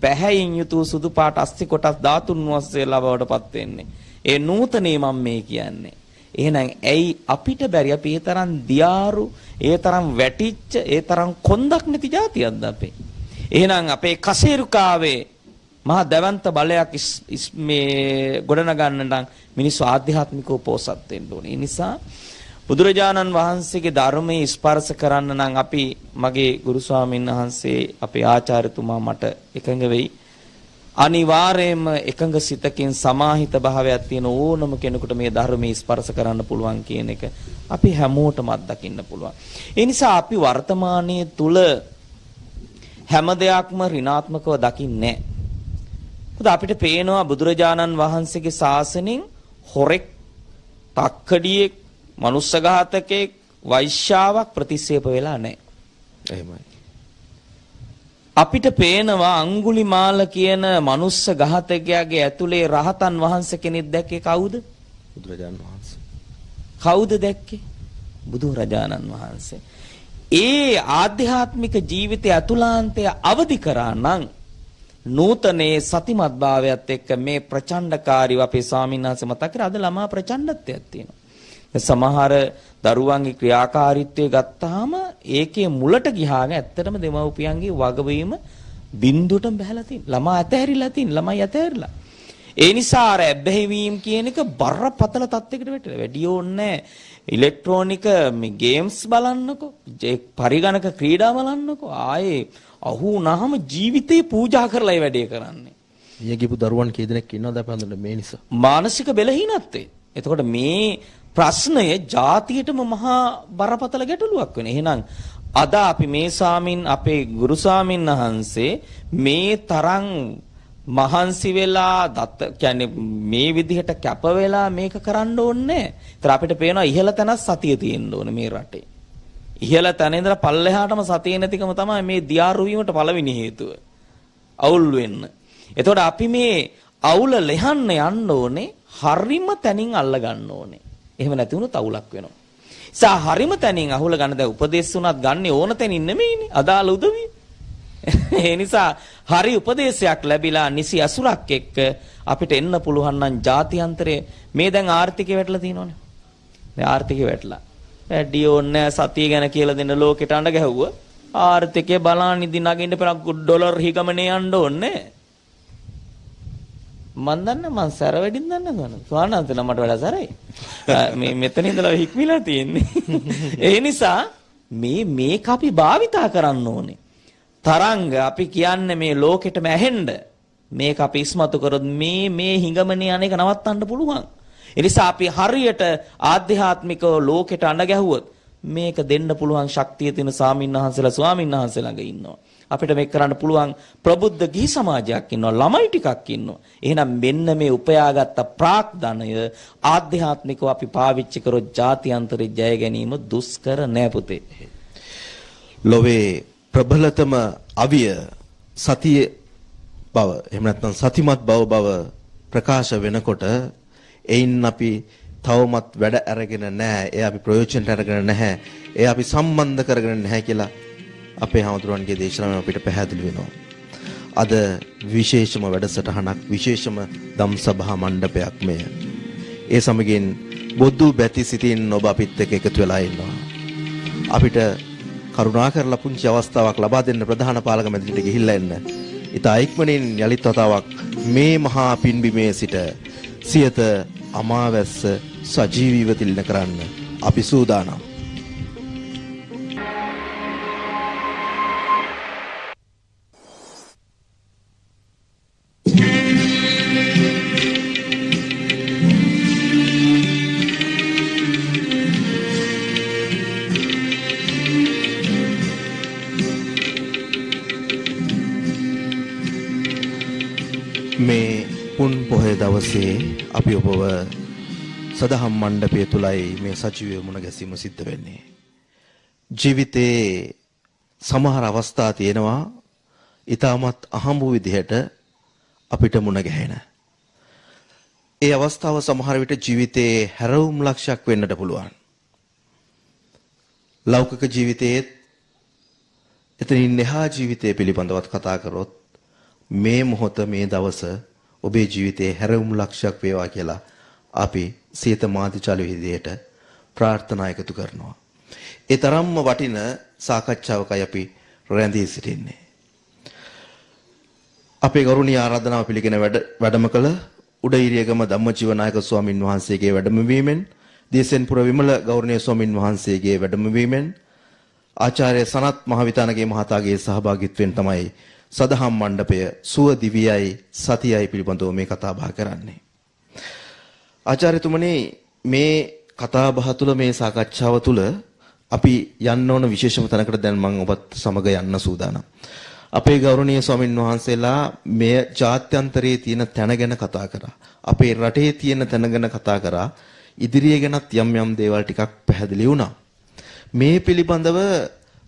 පැහැයෙන් යුතු සුදු පාට අස්ති කොටස් ධාතුන් වහන්සේලා බවටපත් වෙන්නේ. ඒ නූතනේ මම මේ කියන්නේ. එහෙනම් ඇයි අපිට බැරි අපි ඒ තරම් දියාරු, ඒ තරම් වැටිච්ච, ඒ තරම් කොන්දක් නැති જાතියක්ද අපේ? එහෙනම් අපේ කසීරුකාවේ මහා දවන්ත බලයක් මේ ගොඩනගන්න නම් මිනිස්සු ආධ්‍යාත්මිකව පෝසත් වෙන්න ඕනේ. ඒ නිසා බුදුරජාණන් වහන්සේගේ ධර්මයේ ස්පර්ශ කරන්න නම් අපි මගේ ගුරු ස්වාමීන් වහන්සේ අපේ ආචාර්යතුමා මට එකඟ වෙයි අනිවාර්යයෙන්ම එකඟ සිතකින් සමාහිත භාවයක් තියෙන ඕනම කෙනෙකුට මේ ධර්මයේ ස්පර්ශ කරන්න පුළුවන් කියන එක අපි හැමෝටම අත්දකින්න පුළුවන් ඒ නිසා අපි වර්තමානයේ තුල හැම දෙයක්ම ඍණාත්මකව දකින්නේ නැහැ. අපිට පේනවා බුදුරජාණන් වහන්සේගේ ශාසනයෙන් හොරෙක්, තක්කඩියෙක්, මනුස්සඝාතකෙක්, වෛශ්‍යාවක් ප්‍රතික්ෂේප වෙලා නැහැ. එහෙමයි. අපිට පේනවා අඟුලිමාල කියන මනුස්ස ඝාතකයාගේ ඇතුලේ රහතන් වහන්සේ කෙනෙක් දැක්කේ කවුද? බුදුරජාණන් වහන්සේ. කවුද දැක්කේ? බුදුරජාණන් වහන්සේ. ඒ ආධ්‍යාත්මික ජීවිතය අතුලාන්තය අවදි කරා නම් නූතනයේ සතිමත් භාවයත් එක්ක මේ ප්‍රචණ්ඩකාරීව අපේ ස්වාමීන් වහන්සේ මතක් කරා අද ළමා ප්‍රචණ්ඩත්වයක් තියෙනවා. සමහර දරුවන්ගේ ක්‍රියාකාරීත්වය ගත්තාම ඒකේ මුලට ගියාම ඇත්තටම දෙමව්පියන්ගේ වගවීම බින්දුවටම බහැලා තියෙන. ළමා ඇතහැරිලා තියෙන. ළමයි ඇතහැරිලා. ඒ නිසා අර ඇබ්බැහිවීම කියන එක බරපතල තත්යකට වැටෙලා. වැඩි ඕනේ නැහැ. ඉලෙක්ට්‍රොනික මේ ගේම්ස් බලන්නකෝ පරිගණක ක්‍රීඩා බලන්නකෝ ආයේ අහු වුණාම ජීවිතේ පූජා කරලා ඒ වැඩේ කරන්නේ. ඊයේගිපු දරුවන් කී දෙනෙක් ඉන්නවද අපහන්දන මේ නිසා? මානසික බැලහීනත්වේ. එතකොට මේ ප්‍රශ්නය ජාතියටම මහා බරපතල ගැටලුවක් වෙන. එහෙනම් අද අපි මේ සාමින් අපේ ගුරු සාමින් වහන්සේ මේ තරම් මහන්සි වෙලා දත කියන්නේ මේ විදිහට කැප වෙලා මේක කරන්න ඕනේ. ඒතර අපිට පේනවා ඉහළ තැනක් සතිය තියෙන්න ඕනේ මේ රටේ. ඉහළ තැන ඉඳලා පල්ලෙහාටම සතිය නැතිකම තමයි මේ දියාරු වීමට පළවෙනි හේතුව. අවුල් වෙන්න. එතකොට අපි මේ අවුල ලෙහන්න යන්න ඕනේ හරිම තැනින් අල්ල ගන්න ඕනේ. එහෙම නැති වුණොත් අවුලක් වෙනවා. සා හරිම තැනින් අහුල ගන්න දැන් උපදේශ උනත් ගන්න ඕන තැනින් නෙමෙයිනේ. අදාළ උදවිය. ඒ නිසා හරි උපදේශයක් ලැබිලා නිසි අසුරක් එක්ක අපිට එන්න පුළුවන් නම් ජාත්‍යන්තරයේ මේ දැන් ආර්ථිකය වැටලා තියෙනවනේ. දැන් ආර්ථිකය වැටලා. වැඩි ඕනේ සතිය ගැන කියලා දෙන ලෝකෙට අඬ ගැහුවා. ආර්ථිකය බලන්න ඉදි නගින්න පෙර ඩොලර් හිගමනේ යන්න ඕනේ. මන් දන්න මං සැර වැඩින් දන්න ගන්න. ස්වානන්ත මට වඩා සැරයි. මේ මෙතන ඉඳලා හික්මිලා තියෙන්නේ. ඒ නිසා මේ මේක අපි භාවිතා කරන්න ඕනේ. තරංග අපි කියන්නේ මේ ලෝකෙටම ඇහෙන්න මේක අපි ඉස්මතු කරොත් මේ මේ හිඟමනේ අනේක නවත්තන්න පුළුවන්. ඒ නිසා අපි හරියට ආධ්‍යාත්මිකව ලෝකෙට අඬ ගැහුවොත් මේක දෙන්න පුළුවන් ශක්තිය තියෙන සාමින්හන්සලා ස්වාමින්හන්සලා ළඟ ඉන්නවා. අපිට මේක කරන්න පුළුවන් ප්‍රබුද්ධ ගිහි සමාජයක් ඉන්නවා ළමයි ටිකක් ඉන්නවා. එහෙනම් මෙන්න මේ උපයාගත් ප්‍රාග්ධනය ආධ්‍යාත්මිකව අපි පාවිච්චි කරොත් ජාත්‍යන්තරේ ජය ගැනීම දුෂ්කර නෑ පුතේ. ලොවේ ප්‍රබලතම අවිය සතිය බව එහෙම නැත්නම් සතිමත් බව බව ප්‍රකාශ වෙනකොට එයින් අපි තවමත් වැඩ අරගෙන නැහැ. ඒ අපි ප්‍රයෝජනට අරගෙන නැහැ. ඒ අපි සම්බන්ධ කරගෙන නැහැ කියලා අපේ හාමුදුරන්ගේ දේශනාවෙන් අපිට පැහැදිලි වෙනවා. අද විශේෂම වැඩසටහනක් විශේෂම දම් සභා මණ්ඩපයක් මෙය. ඒ සමගින් බොදු බැති සිතින් ඔබ අපිත් එක්ක එකතු වෙලා ඉන්නවා. අපිට කරුණාකරලා පුංචි අවස්ථාවක් ලබා දෙන්න ප්‍රධාන පාලක මැදිරිට ගිහිල්ලා එන්න. ඉතා ඉක්මනින් යලිත් වතාවක් මේ මහා පින්බිමේ සිට සියත අමාවැස්ස සජීවීව තිලින කරන්න අපි සූදානම්. දවසේ අපි ඔබව සදහම් මණ්ඩපය තුලයි මේ සචිවය මුණ ගැසීම සිද්ධ වෙන්නේ. ජීවිතයේ සමහර අවස්ථා තියෙනවා ඊටමත් අහඹු විදිහට අපිට මුණ ගැහෙන. ඒ අවස්ථාව සමහර විට ජීවිතයේ හැරවුම් ලක්ෂයක් වෙන්නට පුළුවන්. ලෞකික ජීවිතයේත් එතනින් එහා ජීවිතය පිළිබඳවත් කතා කරොත් මේ මොහොත මේ දවස ඔබේ ජීවිතයේ හැරවුම් ලක්ෂයක් වේවා කියලා අපි සීත මාධ්‍යචාලු විදියට ප්‍රාර්ථනා එකතු කරනවා. ඒ තරම්ම වටින සාකච්ඡාවකයි අපි රැඳී සිටින්නේ. අපේ ගෞරවනීය ආරාධනාව පිළිගෙන වැඩම කළ උඩීරියගම ධම්මජීව නායක ස්වාමින් වහන්සේගේ වැඩමවීමෙන් දේශෙන්පුර විමල ගෞරවනීය ස්වාමින් වහන්සේගේ වැඩමවීමෙන් ආචාර්ය සනත් මහවිතානගේ මහතාගේ සහභාගීත්වයෙන් තමයි සදහම් මණ්ඩපය සුව දිවියයි සතියයි පිළිබඳව මේ කතා බහ කරන්නේ. ආචාර්යතුමනි මේ කතා බහ තුළ මේ සාකච්ඡාව තුළ අපි යන්න ඕන විශේෂම තැනකට දැන් මම ඔබත් සමග යන්න සූදානම්. අපේ ගෞරවනීය ස්වාමින් වහන්සේලා මේ ජාත්‍යන්තරයේ තියෙන තැන ගැන කතා කරා. අපේ රටේ තියෙන තැන ගැන කතා කරා. ඉදිරිය ගැනත් යම් යම් දේවල් ටිකක් පැහැදිලි වුණා. මේ පිළිබඳව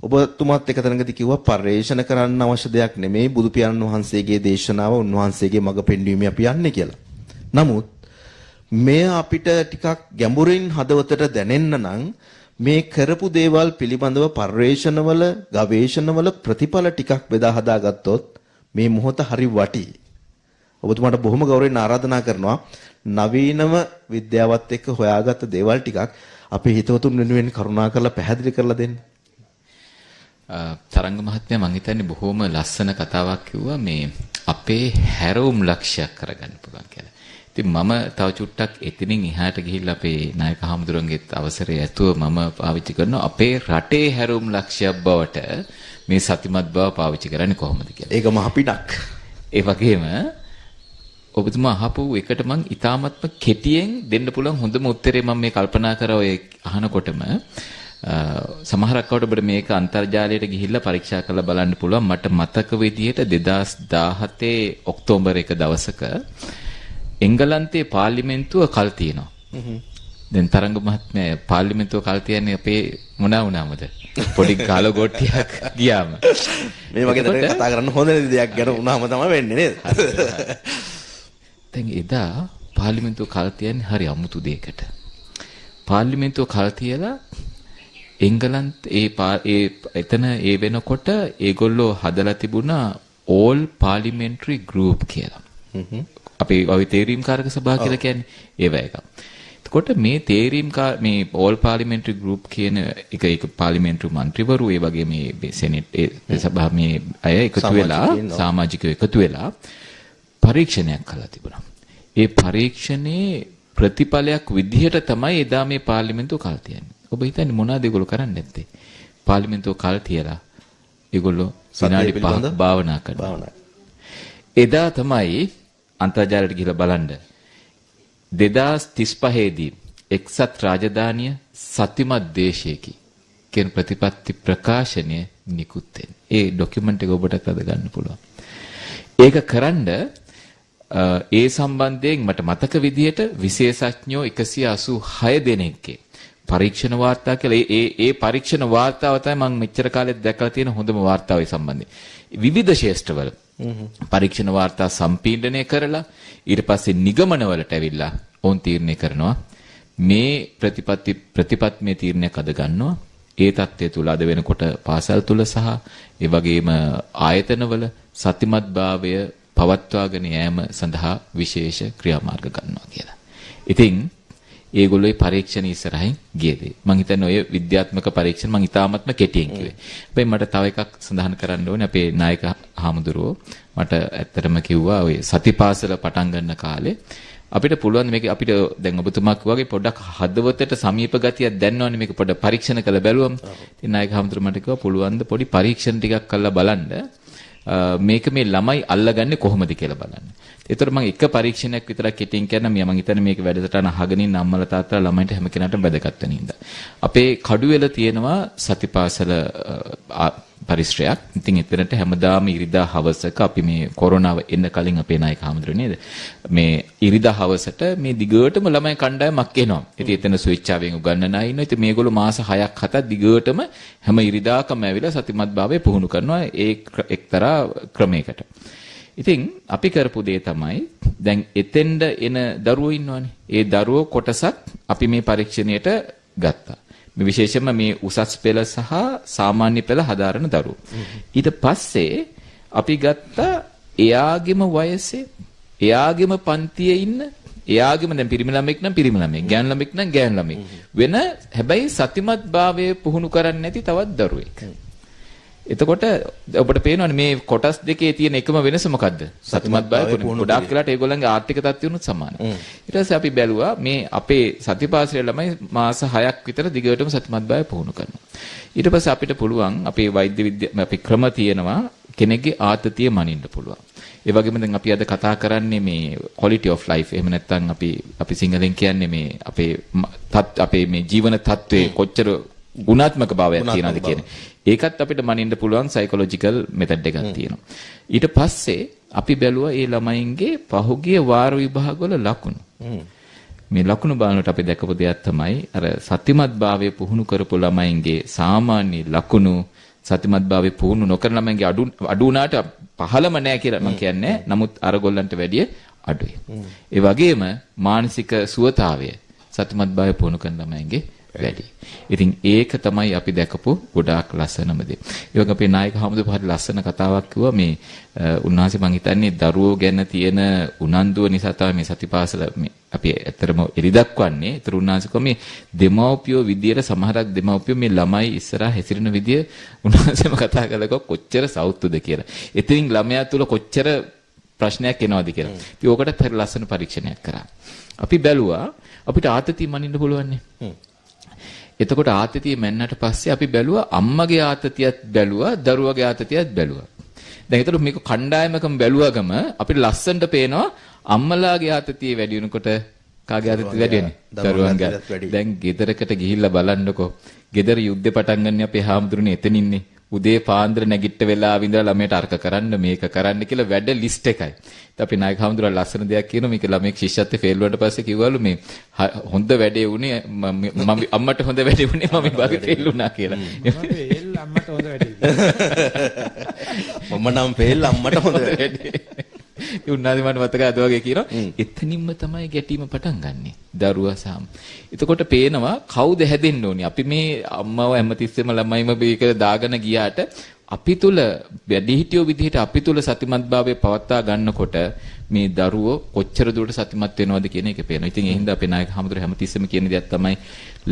ඔබතුමාත් එක තැනකදී කිව්වා පරිේශන කරන්න අවශ්‍ය දෙයක් නෙමෙයි බුදු පියාණන් වහන්සේගේ දේශනාව උන්වහන්සේගේ මඟ පෙන්වීමේ අපි යන්නේ කියලා. නමුත් මෙය අපිට ටිකක් ගැඹුරින් හදවතට දැනෙන්න නම් මේ කරපු දේවල් පිළිබඳව පර්යේෂණවල ගවේෂණවල ප්‍රතිඵල ටිකක් බෙදා හදාගත්තොත් මේ මොහොත හරි වටි. ඔබතුමාට බොහොම ගෞරවයෙන් ආරාධනා කරනවා නවීනව විද්‍යාවත් එක්ක හොයාගත්ත දේවල් ටිකක් අපේ හිතවතුන් වෙනුවෙන් කරුණාකරලා පැහැදිලි කරලා දෙන්න. තරංග මහත්මයා මම හිතන්නේ බොහොම ලස්සන කතාවක් කිව්වා මේ අපේ හැරවුම් ලක්ෂයක් කරගන්න පුළුවන් කියලා. ඉතින් මම තව චුට්ටක් එතනින් එහාට ගිහිල්ලා අපේ නායක හමුදුරන්ගෙත් අවසරය ඇතුව මම පාවිච්චි කරනවා අපේ රටේ හැරවුම් ලක්ෂයක් බවට මේ සතිමත් බව පාවිච්චි කරන්නේ කොහොමද කියලා. ඒක මහ පිටක්. ඒ වගේම ඔබතුමා අහපු එකට මං ඊ타මත්ම කෙටියෙන් දෙන්න පුළුවන් හොඳම උත්තරේ මම මේ කල්පනා කරා ඔය අහනකොටම සමහරක් අවුඩ මේක අන්තර්ජාලයට ගිහිල්ලා පරීක්ෂා කරලා බලන්න පුළුවන් මට මතක විදිහට 2017 ඔක්තෝබර් 1 දවසක එංගලන්තයේ පාර්ලිමේන්තුව කල් තියෙනවා. දැන් තරංග මහත්මයා පාර්ලිමේන්තුව කල් තියන්නේ අපේ මොනා වුණාමද? පොඩි කාල ගොට්ටියක් ගියාම. මේ වගේ දේ කතා කරන්න හොඳ නැති දෙයක් ගැන වුණාම තමයි වෙන්නේ නේද? දැන් එදා පාර්ලිමේන්තුව කල් තියන්නේ හරි අමුතු දෙයකට. පාර්ලිමේන්තුව කල් තියලා එංගලන්ත ඒ ඒ එතන ඒ වෙනකොට ඒගොල්ලෝ හදලා තිබුණා ඕල් පාර්ලිමෙන්ටරි ගෲප් කියලා. අපේ ওই තේරීම් කාරක සභා කියලා කියන්නේ ඒව එකක්. එතකොට මේ තේරීම් මේ ඕල් පාර්ලිමෙන්ටරි ගෲප් කියන එක එක පාර්ලිමේන්තු മന്ത്രിවරු ඒ වගේ මේ සෙනෙට් ඒ සභාව මේ අය එකතු වෙලා සමාජිකයෝ එකතු වෙලා පරීක්ෂණයක් කළා තිබුණා. ඒ පරීක්ෂණේ ප්‍රතිඵලයක් විදිහට තමයි එදා මේ පාර්ලිමේන්තුව කල් තියන්නේ. ඔබ හිතන්නේ මොනවද ඒගොල්ලෝ කරන්නේ නැත්තේ? පාර්ලිමේන්තුව කල් තියලා ඒගොල්ලෝ විනාඩි 5ක් භාවනා කරනවා. එදා තමයි අන්තර්ජාලයට ගිහිලා බලන්න 2035 දී එක්සත් රාජධානිය සත්‍යමත් දේශයකි කියන ප්‍රතිපත්ති ප්‍රකාශනය නිකුත් ඒ ડોකියුමන්ට් එක ඔබට අද ගන්න පුළුවන්. ඒක කරන්ඩ ඒ සම්බන්ධයෙන් මට මතක විදිහට විශේෂඥයෝ 186 දෙනෙක්ගේ පරීක්ෂණ වාර්තා කියලා ඒ ඒ පරීක්ෂණ වාර්තාව තමයි මම මෙච්චර කාලෙත් දැකලා තියෙන හොඳම වාර්තාව ඒ සම්බන්ධයෙන් විවිධ ශේෂ්ඨවල පරීක්ෂණ වාර්තා සම්පීඩනය කරලා ඊට පස්සේ නිගමනවලට ඇවිල්ලා ඔවුන් තීරණය කරනවා මේ ප්‍රතිපත්ති ප්‍රතිපත්මේ තීරණයක් අද ගන්නවා ඒ தත්ත්වය තුල අද වෙනකොට පාසල් තුල සහ ඒ වගේම ආයතනවල සතිමත් භාවය පවත්වාගෙන යාම සඳහා විශේෂ ක්‍රියාමාර්ග ගන්නවා කියලා. ඉතින් ඒගොල්ලෝ ඒ පරීක්ෂණ ඉස්සරහින් ගිය දේ. මම හිතන්නේ ඔය විද්‍යාත්මක පරීක්ෂණ මම ඉතාමත්ම කෙටියෙන් කිව්වේ. හැබැයි මට තව එකක් සඳහන් කරන්න ඕනේ අපේ නායක හාමුදුරුවෝ මට ඇත්තටම කිව්වා ඔය සතිපාසල පටන් ගන්න කාලේ අපිට පුළුවන් මේක අපිට දැන් ඔබතුමා වගේ පොඩ්ඩක් හදවතට සමීප ගතියක් දැනනවනේ මේක පොඩ්ඩක් පරීක්ෂණ කළ බැලුවම. ඉතින් නායක හාමුදුරුවෝ මට කිව්වා පුළුවන් ද පොඩි පරීක්ෂණ ටිකක් කරලා බලන්න. මේක මේ ළමයි අල්ලගන්නේ කොහොමද කියලා බලන්න. ඒතර මම එක පරීක්ෂණයක් විතරක් කෙටින් කියන්න මම හිතන්නේ මේක වැඩසටහන අහගෙන ඉන්න අම්මලා තාත්තලා ළමයින්ට හැම කෙනාටම වැදගත් වෙන හින්දා. අපේ කඩුවෙල තියෙනවා සතිපාසල පරිශ්‍රයක්. ඉතින් එතනට හැමදාම ඉරිදා හවසක අපි මේ කොරෝනාව එන්න කලින් අපේ නායක හාමුදුරුවෝ නේද? මේ ඉරිදා හවසට මේ දිගටම ළමයි කණ්ඩායමක් එනවා. ඉතින් එතන ස්විච්චාවෙන් උගන්වන අය ඉන්නවා. ඉතින් මේගොල්ලෝ මාස 6ක් 7ක් දිගටම හැම ඉරිදාකම ඇවිල්ලා සතිමත් භාවය පුහුණු කරනවා ඒ එක්තරා ක්‍රමයකට. ඉතින් අපි කරපු දේ තමයි දැන් එතෙන්ද එන දරුවෝ ඉන්නවනේ. ඒ දරුවෝ කොටසක් අපි මේ පරීක්ෂණයට ගත්තා. විශේෂයෙන්ම මේ උසස් පෙළ සහ සාමාන්‍ය පෙළ හදාරන දරුවෝ. ඊට පස්සේ අපි ගත්ත එයාගෙම වයසේ එයාගෙම පන්තියේ ඉන්න එයාගෙම දැන් පිරිමි ළමෙක් නම් පිරිමි ළමෙක් ගෑනු ළමෙක් නම් ගෑනු ළමෙක් වෙන හැබැයි සතිමත් භාවයේ පුහුණු කරන්නේ නැති තවත් දරුවෙක්. එතකොට ඔබට පේනවනේ මේ කොටස් දෙකේ තියෙන එකම වෙනස මොකද්ද? සතිමත් බව ගොඩාක් වෙලාට ඒගොල්ලන්ගේ ආර්ථික තත්ත්වුනුත් සමානයි. ඊට පස්සේ අපි බැලුවා මේ අපේ සතිපාසලේ ළමයි මාස 6ක් විතර දිගටම සතිමත් බව පුහුණු කරනවා. ඊට පස්සේ අපිට පුළුවන් අපේ වෛද්‍ය විද්‍යාව අපේ ක්‍රම තියෙනවා කෙනෙක්ගේ ආතතිය මනින්න පුළුවන්. ඒ වගේම දැන් අපි අද කතා කරන්නේ මේ quality of life එහෙම නැත්නම් අපි අපි සිංහලෙන් කියන්නේ මේ අපේ අපේ මේ ජීවන තත්ත්වයේ කොච්චර ගුණාත්මක භාවයක් තියනවාද කියන්නේ. ඒකත් අපිට මනින්න පුළුවන් සයිකොලොජිකල් මෙතඩ් එකක් තියෙනවා. ඊට පස්සේ අපි බැලුවා ඒ ළමයින්ගේ පහුගිය වාර විභාගවල ලකුණු. මේ ලකුණු බලනකොට අපි දැකපු දෙයක් තමයි අර සත්‍යමත් භාවය පුහුණු කරපු ළමයින්ගේ සාමාන්‍ය ලකුණු සත්‍යමත් භාවය පුහුණු නොකරන ළමයින්ගේ අඩු අඩු වුණාට පහළම නැහැ කියලා මම කියන්නේ. නමුත් අර ගොල්ලන්ට වැඩිය අඩුයි. ඒ වගේම මානසික සුවතාවය සත්‍යමත් භාවය පුහුණු කරන ළමයින්ගේ වැඩි. ඉතින් ඒක තමයි අපි දැකපු ගොඩාක් ලස්සනම දේ. ඒ වගේ අපේ නායක හමුදුපහරි ලස්සන කතාවක් කිව්වා මේ උන්වහන්සේ මං හිතන්නේ දරුවෝ ගැන තියෙන උනන්දුව නිසා තමයි මේ සතිපාසල මේ අපි ඇත්තටම එලි දක්වන්නේ. ඒතර උන්වහන්සේ කොහොම මේ දෙමව්පියෝ විදියට සමහරක් දෙමව්පියෝ මේ ළමයි ඉස්සරහා හැසිරෙන විදිය උන්වහන්සේම කතා කළා කොච්චර සෞතුද කියලා. එතනින් ළමයා තුල කොච්චර ප්‍රශ්නයක් එනවාද කියලා. ඉතින් ඕකටත් හරි ලස්සන පරීක්ෂණයක් කරා. අපි බැලුවා අපිට ආතතිය මනින්න පුළුවන් නේ. එතකොට ආතතිය මැන්නට පස්සේ අපි බැලුවා අම්මගේ ආතතියත් බැලුවා දරුවගේ ආතතියත් බැලුවා. දැන් හිතමු මේක කණ්ඩායමකම බැලුවගම අපිට ලස්සනට පේනවා අම්මලාගේ ආතතිය වැඩි වෙනකොට කාගේ ආතතිය වැඩි වෙන්නේ? දරුවන්ගේ. දැන් ගෙදරකට ගිහිල්ලා බලන්නකෝ. ගෙදර යුද්ධ පටන් ගන්න අපේ හාමුදුරනේ එතනින්නේ. උදේ පාන්දර නැගිට වෙලාව ඉඳලා ළමයට අර්ක කරන්න මේක කරන්න කියලා වැඩ ලිස්ට් එකයි. ඉතින් අපි නායක හඳුරා ලස්සන දෙයක් කියනවා මේක ළමෙක් ශිෂ්‍යත්වයේ ෆේල් වුණාට පස්සේ කිව්වලු මේ හොඳ වැඩේ උනේ මම අම්මට හොඳ වැඩේ උනේ මම ඉබාගේ ෆේල් වුණා කියලා. මම නම් ෆේල් අම්මට හොඳ වැඩේ. ඒ උන්නාදි මට මතක අද වගේ කියනවා. එතනින්ම තමයි ගැටීම පටන් ගන්නෙ. දරුවා සම්. එතකොට පේනවා කවුද හැදෙන්න ඕනේ. අපි මේ අම්මව හැමතිස්සෙම ළමයිම බේක දාගෙන ගියාට අපි තුල වැඩිහිටියෝ විදිහට අපි තුල සතිමත් භාවය පවත්වා ගන්නකොට මේ දරුවෝ කොච්චර දුරට සතුටුමත් වෙනවද කියන එක පේනවා. ඉතින් ඒ හින්දා අපේ නායක හමුදුර හැමතිස්සෙම කියන දෙයක් තමයි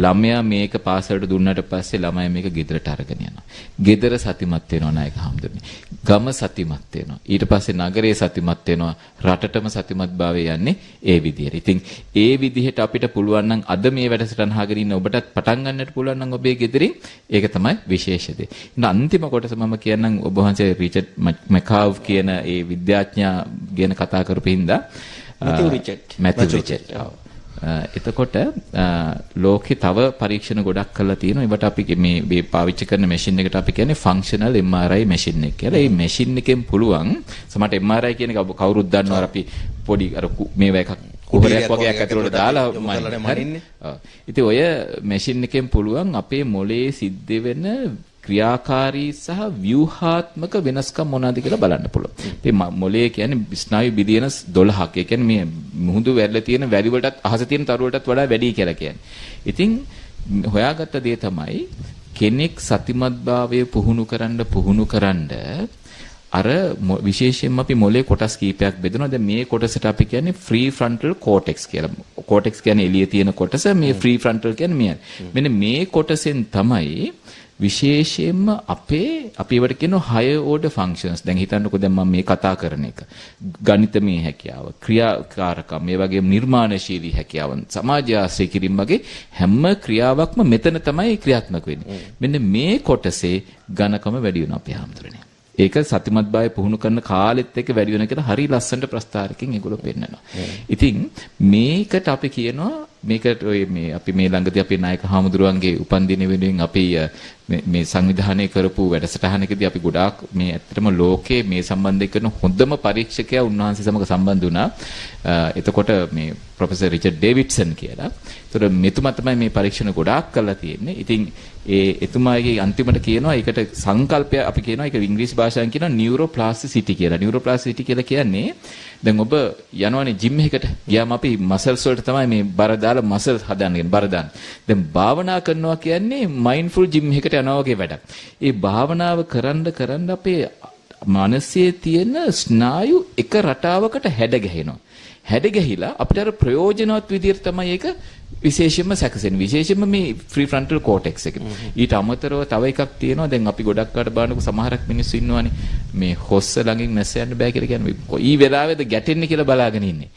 ළමයා මේක පාසලට දුන්නට පස්සේ ළමයා මේක ගෙදරට අරගෙන යනවා. ගෙදර සතුටුමත් වෙනවා නායක හමුදුරනේ. ගම සතුටුමත් වෙනවා. ඊට පස්සේ නගරයේ සතුටුමත් වෙනවා. රටටම සතුටුමත් භාවය යන්නේ ඒ විදිහට. ඉතින් ඒ විදිහට අපිට පුළුවන් නම් අද මේ වැඩසටහන අහගෙන ඉන්න ඔබටත් පටන් ගන්නට පුළුවන් නම් ඔබේ ගෙදරින් ඒක තමයි විශේෂ දේ. ඉතින් අන්තිම කොටස මම කියන්නම් ඔබ වහන්සේ රිචඩ් මැකාව් කියන ඒ විද්‍යාඥයා ගැන කතා කතා කරපු හින්දා මැතිව් රිචඩ් එතකොට ලෝකේ තව පරීක්ෂණ ගොඩක් කරලා තියෙනවා. ඒවට අපි මේ මේ පාවිච්චි කරන මැෂින් එකට අපි කියන්නේ ෆන්ක්ෂනල් MRI මැෂින් එක කියලා. මේ මැෂින් එකෙන් පුළුවන් සමහරට MRI කියන එක කවුරුත් දන්නවා අපි පොඩි අර මේවා එකක් කුහරයක් වගේයක් ඇතුළට දාලා මනින්නේ. ඉතින් ඔය මැෂින් එකෙන් පුළුවන් අපේ මොලේ සිද්ධ වෙන ක්‍රියාකාරී සහ ව්‍යුහාත්මක වෙනස්කම් මොනවාද කියලා බලන්න පුළුවන්. ඉතින් මොලේ කියන්නේ ස්නායු බිලියන 12ක්. ඒ කියන්නේ මේ මුහුදු වැල්ල තියෙන වැලි වලටත් අහස තියෙන තරුවලටත් වඩා වැඩි කියලා කියන්නේ. ඉතින් හොයාගත්ත දේ තමයි කෙනෙක් සතිමත් භාවය පුහුණු කරන්න පුහුණු කරන්න අර විශේෂයෙන්ම අපි මොලේ කොටස් කීපයක් බෙදනවා. දැන් මේ කොටසට අපි කියන්නේ free frontal cortex කියලා. cortex කියන්නේ එළියේ තියෙන කොටස. මේ free frontal කියන්නේ මෙයයි. මෙන්න මේ කොටසෙන් තමයි විශේෂයෙන්ම අපේ අපි ඒවට කියනවා higher order functions. දැන් හිතන්නකෝ දැන් මම මේ කතා කරන එක. ගණිතමය හැකියාව, ක්‍රියාකාරකම්, මේ වගේම නිර්මාණශීලී හැකියාවන්, සමාජ ආශ්‍රය කිරීම වගේ හැම ක්‍රියාවක්ම මෙතන තමයි ක්‍රියාත්මක වෙන්නේ. මෙන්න මේ කොටසේ ඝනකම වැඩි වෙනවා අපේ හැමතැනම. ඒක සතිමත් බය පුහුණු කරන කාලෙත් එක්ක වැඩි වෙන කියලා හරි ලස්සනට ප්‍රස්තාරකින් ඒගොල්ලෝ පෙන්නනවා. ඉතින් මේකට අපි කියනවා මේකට ඔය මේ අපි මේ ළඟදී අපේ නායක හාමුදුරුවන්ගේ උපන්දින වෙනුවෙන් අපි මේ සංවිධානය කරපු වැඩසටහනකදී අපි ගොඩාක් මේ ඇත්තටම ලෝකයේ මේ සම්බන්ධයෙන් කරන හොඳම පරීක්ෂකයා උන්වහන්සේ සමග සම්බන්ධ වුණා. එතකොට මේ ප්‍රොෆෙසර් රිචඩ් ඩේවිඩ්සන් කියලා. ඒතර මෙතුමා තමයි මේ පරීක්ෂණ ගොඩාක් කරලා තියෙන්නේ. ඉතින් ඒ එතුමාගේ අන්තිමට කියනවා ඒකට සංකල්පය අපි කියනවා ඒක ඉංග්‍රීසි භාෂාවෙන් කියනවා නියුරෝප්ලාස්ටිසිටි කියලා. නියුරෝප්ලාස්ටිසිටි කියලා කියන්නේ දැන් ඔබ යනවනේ ජිම් එකකට ගියාම අපි මසල්ස් වලට තමයි මේ බර දාලා මසල් හදන්නේ බර දාන්නේ. දැන් භාවනා කරනවා කියන්නේ මයින්ඩ්ෆුල් ජිම් එකකට යනවා වගේ වැඩක්. ඒ භාවනාව කරන්න කරන්න අපේ මනසේ තියෙන ස්නායු එක රටාවකට හැඩ ගැහෙනවා. හැඩ ගැහිලා අපිට අර ප්‍රයෝජනවත් විදියට තමයි ඒක විශේෂයෙන්ම සැකසෙන විශේෂයෙන්ම මේ ෆ්‍රී ෆ්‍රන්ටල් කෝටෙක්ස් එකේ ඊට අමතරව තව එකක් තියෙනවා දැන් අපි ගොඩක් අඩ බලනකො සමහරක් මිනිස්සු ඉන්නවනේ මේ හොස්ස ළඟින් නැස යන්න බෑ කියලා කියන්නේ කොයි වෙලාවෙද ගැටෙන්නේ කියලා බලාගෙන ඉන්නේ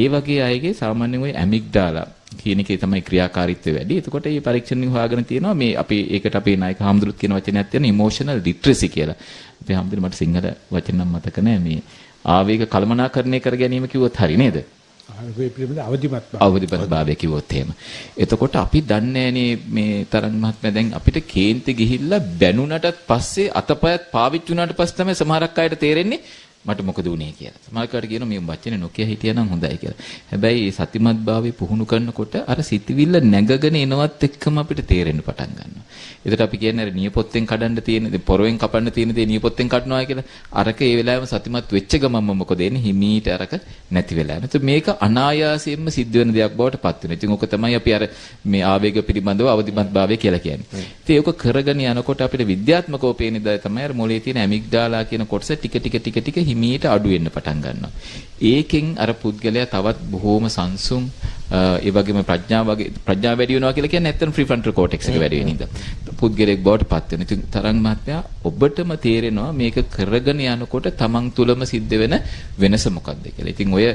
ඒ වගේ අයගේ සාමාන්‍යයෙන් ওই ඇමිග්ඩාලා කියන එකේ තමයි ක්‍රියාකාරීත්වය වැඩි. එතකොට මේ පරීක්ෂණෙන් හොයාගෙන තියෙනවා මේ අපි ඒකට අපේ නායක හාමුදුරුවෝ කියන වචනයක් තියෙනවා emotional literacy කියලා. අපේ හාමුදුරුවෝ මට සිංහල වචන නම් මතක නැහැ මේ ආවේග කළමනාකරණය කර ගැනීම කිව්වොත් හරි නේද? ඒ පිළිබඳ අවදිමත් බව. අවදිමත් භාවය කිව්වොත් එහෙම. එතකොට අපි දන්නේ මේ තරන් මහත්මයා දැන් අපිට කේන්ති ගිහිල්ලා බැනුණටත් පස්සේ අතපයත් පාවිච්චි වුණාට පස්සේ තමයි සමහරක් අයට තේරෙන්නේ මට මොකද වුනේ කියලා. සමහරකට කියනවා මේ වචනේ නොකිය හිටියනම් හොඳයි කියලා. හැබැයි සතිමත් භාවයේ පුහුණු කරනකොට අර සිතවිල්ල නැගගෙන එනවත් එක්කම අපිට තේරෙන්න පටන් ගන්නවා. ඒකට අපි කියන්නේ අර නියපොත්තෙන් කඩන්න තියෙන දේ, පොරවෙන් කපන්න තියෙන දේ නියපොත්තෙන් කඩනවා කියලා. අරක ඒ වෙලාවෙම සතිමත් වෙච්ච ගමන්ම මොකද එන්නේ? හිමීට අරක නැති වෙලා යනවා. මේක අනායාසයෙන්ම සිද්ධ වෙන දෙයක් බවට පත් වෙනවා. ඉතින් ඕක තමයි අපි අර මේ ආවේග පිළිබඳව අවදිමත් භාවය කියලා කියන්නේ. ඉතින් ඒක කරගෙන යනකොට අපිට විද්‍යාත්මකව පේන දේ තමයි අර මොලේ තියෙන ඇමිග්ඩාලා කියන කොටස ටික ටික ටික ටික හිමීට අඩු වෙන්න පටන් ගන්නවා. ඒකෙන් අර පුද්ගලයා තවත් බොහෝම සංසුම් ඒ වගේම ප්‍රඥාව වගේ ප්‍රඥාව වැඩි වෙනවා කියලා කියන්නේ ඇත්තටම ෆ්‍රී ෆ්‍රන්ටල් කෝටෙක්ස් එක වැඩි වෙන ඉඳ. පුද්ගලෙක් බවට පත් වෙන. ඉතින් තරංග මහත්මයා ඔබටම තේරෙනවා මේක කරගෙන යනකොට තමන් තුළම සිද්ධ වෙන වෙනස මොකක්ද කියලා. ඉතින් ඔය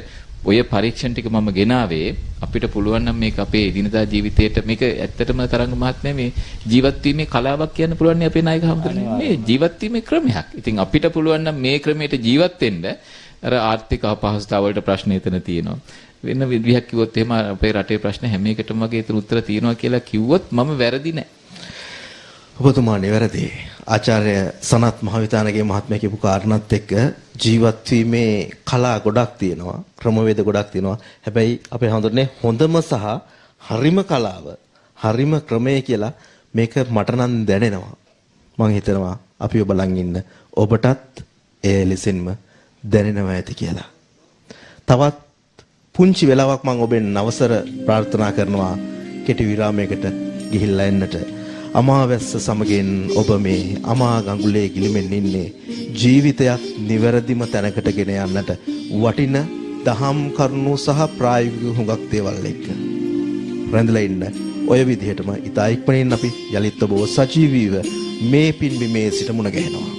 ඔය පරීක්ෂණ ටික මම ගෙනාවේ අපිට පුළුවන් නම් මේක අපේ එදිනදා ජීවිතේට මේක ඇත්තටම තරංග මහත්මයා මේ ජීවත් වීමේ කලාවක් කියන්න පුළුවන් නේ අපේ නායක හම්බුනේ මේ ජීවත් වීමේ ක්‍රමයක්. ඉතින් අපිට පුළුවන් නම් මේ ක්‍රමයට ජීවත් වෙන්න අර ආර්ථික අපහසුතාව වලට ප්‍රශ්න එතන තියෙනවා. වෙන විදිහක් කිව්වොත් එහෙම අපේ රටේ ප්‍රශ්න හැම එකටම වගේ උත්තර තියෙනවා කියලා කිව්වොත් මම වැරදි නෑ. ඔබතුමා නිවැරදි. ආචාර්ය සනත් මහවිතානගේ මහත්මයා කියපු කාරණාත් එක්ක ජීවත් වීමේ කලා ගොඩක් තියෙනවා. ක්‍රමවේද ගොඩක් තියෙනවා. හැබැයි අපේ හඳුන්නේ හොඳම සහ හරිම කලාව, හරිම ක්‍රමය කියලා මේක මට නම් දැනෙනවා. මම හිතනවා අපි ඔබ ලඟ ඉන්න ඔබටත් ඒ ලෙසින්ම දැනෙනවා ඇති කියලා. තවත් පුංචි වෙලාවක් මම ඔබෙන් අවසර ප්‍රාර්ථනා කරනවා කෙටි විරාමයකට ගිහිල්ලා එන්නට. අමාවැස්ස සමගින් ඔබ මේ අමා ගඟුලේ ගිලිමින් ඉන්නේ ජීවිතයක් නිවැරදිම තැනකට ගෙන යන්නට වටින දහම් කරුණු සහ ප්‍රායෝගික හුඟක් දේවල් එක්ක රැඳලා ඉන්න ඔය විදිහටම ඉතා ඉක්මනින් අපි යලිත් ඔබව සජීවීව මේ පින්බිමේ සිට මුණ ගැහෙනවා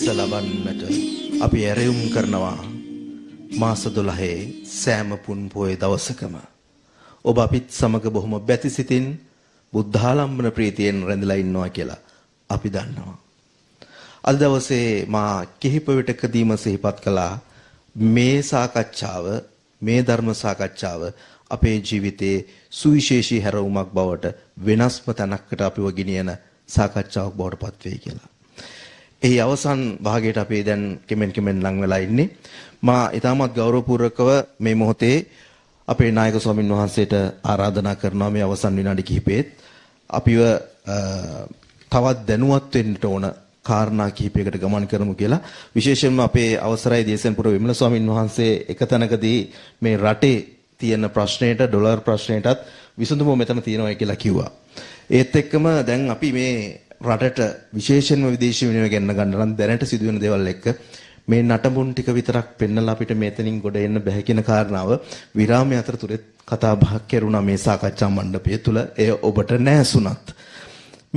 ලෙස ලබන්නට අපි ඇරයුම් කරනවා මාස 12 සෑම පුන් පොයේ දවසකම ඔබ අපිත් සමග බොහොම බැතිසිතින් බුද්ධාලම්බන ප්‍රීතියෙන් රැඳලා ඉන්නවා කියලා අපි දන්නවා. අද දවසේ මා කිහිප විටකදීම සිහිපත් කළා මේ සාකච්ඡාව මේ ධර්ම සාකච්ඡාව අපේ ජීවිතයේ සුවිශේෂී හැරවුමක් බවට වෙනස්ම තැනකට අපිව ගෙනියන සාකච්ඡාවක් බවට පත්වෙයි කියලා. එහි අවසන් භාගයට අපි දැන් කෙමෙන් කෙමෙන් ලං වෙලා ඉන්නේ. මා ඊටමත් ගෞරවපූර්වකව මේ මොහොතේ අපේ නායක ස්වාමින් වහන්සේට ආරාධනා කරනවා මේ අවසන් විනාඩි කිහිපෙත් අපිව තවත් දැනුවත් වෙන්නට ඕන කාරණා කිහිපයකට ගමන් කරමු කියලා විශේෂයෙන්ම අපේ අවසරයි දේශෙන්පුර විමල ස්වාමින් වහන්සේ එක තැනකදී මේ රටේ තියෙන ප්‍රශ්නයට ඩොලර් ප්‍රශ්නයටත් විසඳුම මෙතන තියෙනවා කියලා කිව්වා. ඒත් එක්කම දැන් අපි මේ රටට විශේෂයෙන්ම විදේශ විනිමය ගන්න ගන්න නම් දැනට සිදුවෙන දේවල් එක්ක මේ නටබුන් ටික විතරක් පෙන්නලා අපිට මෙතනින් ගොඩ එන්න බැහැ කියන කාරණාව විරාමයේ අතරතුරෙත් කතා බහක් කෙරුණා මේ සාකච්ඡා මණ්ඩපය තුල එය ඔබට නැසුණත්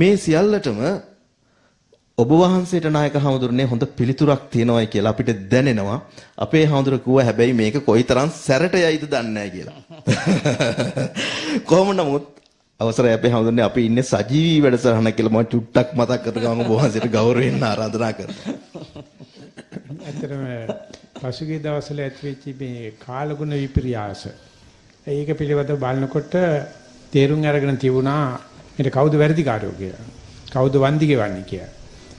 මේ සියල්ලටම ඔබ වහන්සේට නායක හමුදුරනේ හොඳ පිළිතුරක් තියෙනවායි කියලා අපිට දැනෙනවා අපේ හමුදුර කිව්වා හැබැයි මේක කොයිතරම් සැරට යයිද දන්නේ කියලා කොහොම නමුත් අවසරයි අපේ හැමෝටම අපි ඉන්නේ සජීවී වැඩසටහන කියලා මම චුට්ටක් මතක් කරගම බොහන්සිට ගෞරවයෙන් ආරාධනා කරනවා. ඇත්තටම පසුගිය දවස්වල ඇතිවෙච්ච මේ කාලගුණ විපර්යාස ඒක පිළිබඳව බලනකොට තේරුම් අරගෙන තිබුණා මේක කවුද වැඩිකාරයෝ කියලා. කවුද වන්දි ගෙවන්නේ කියලා.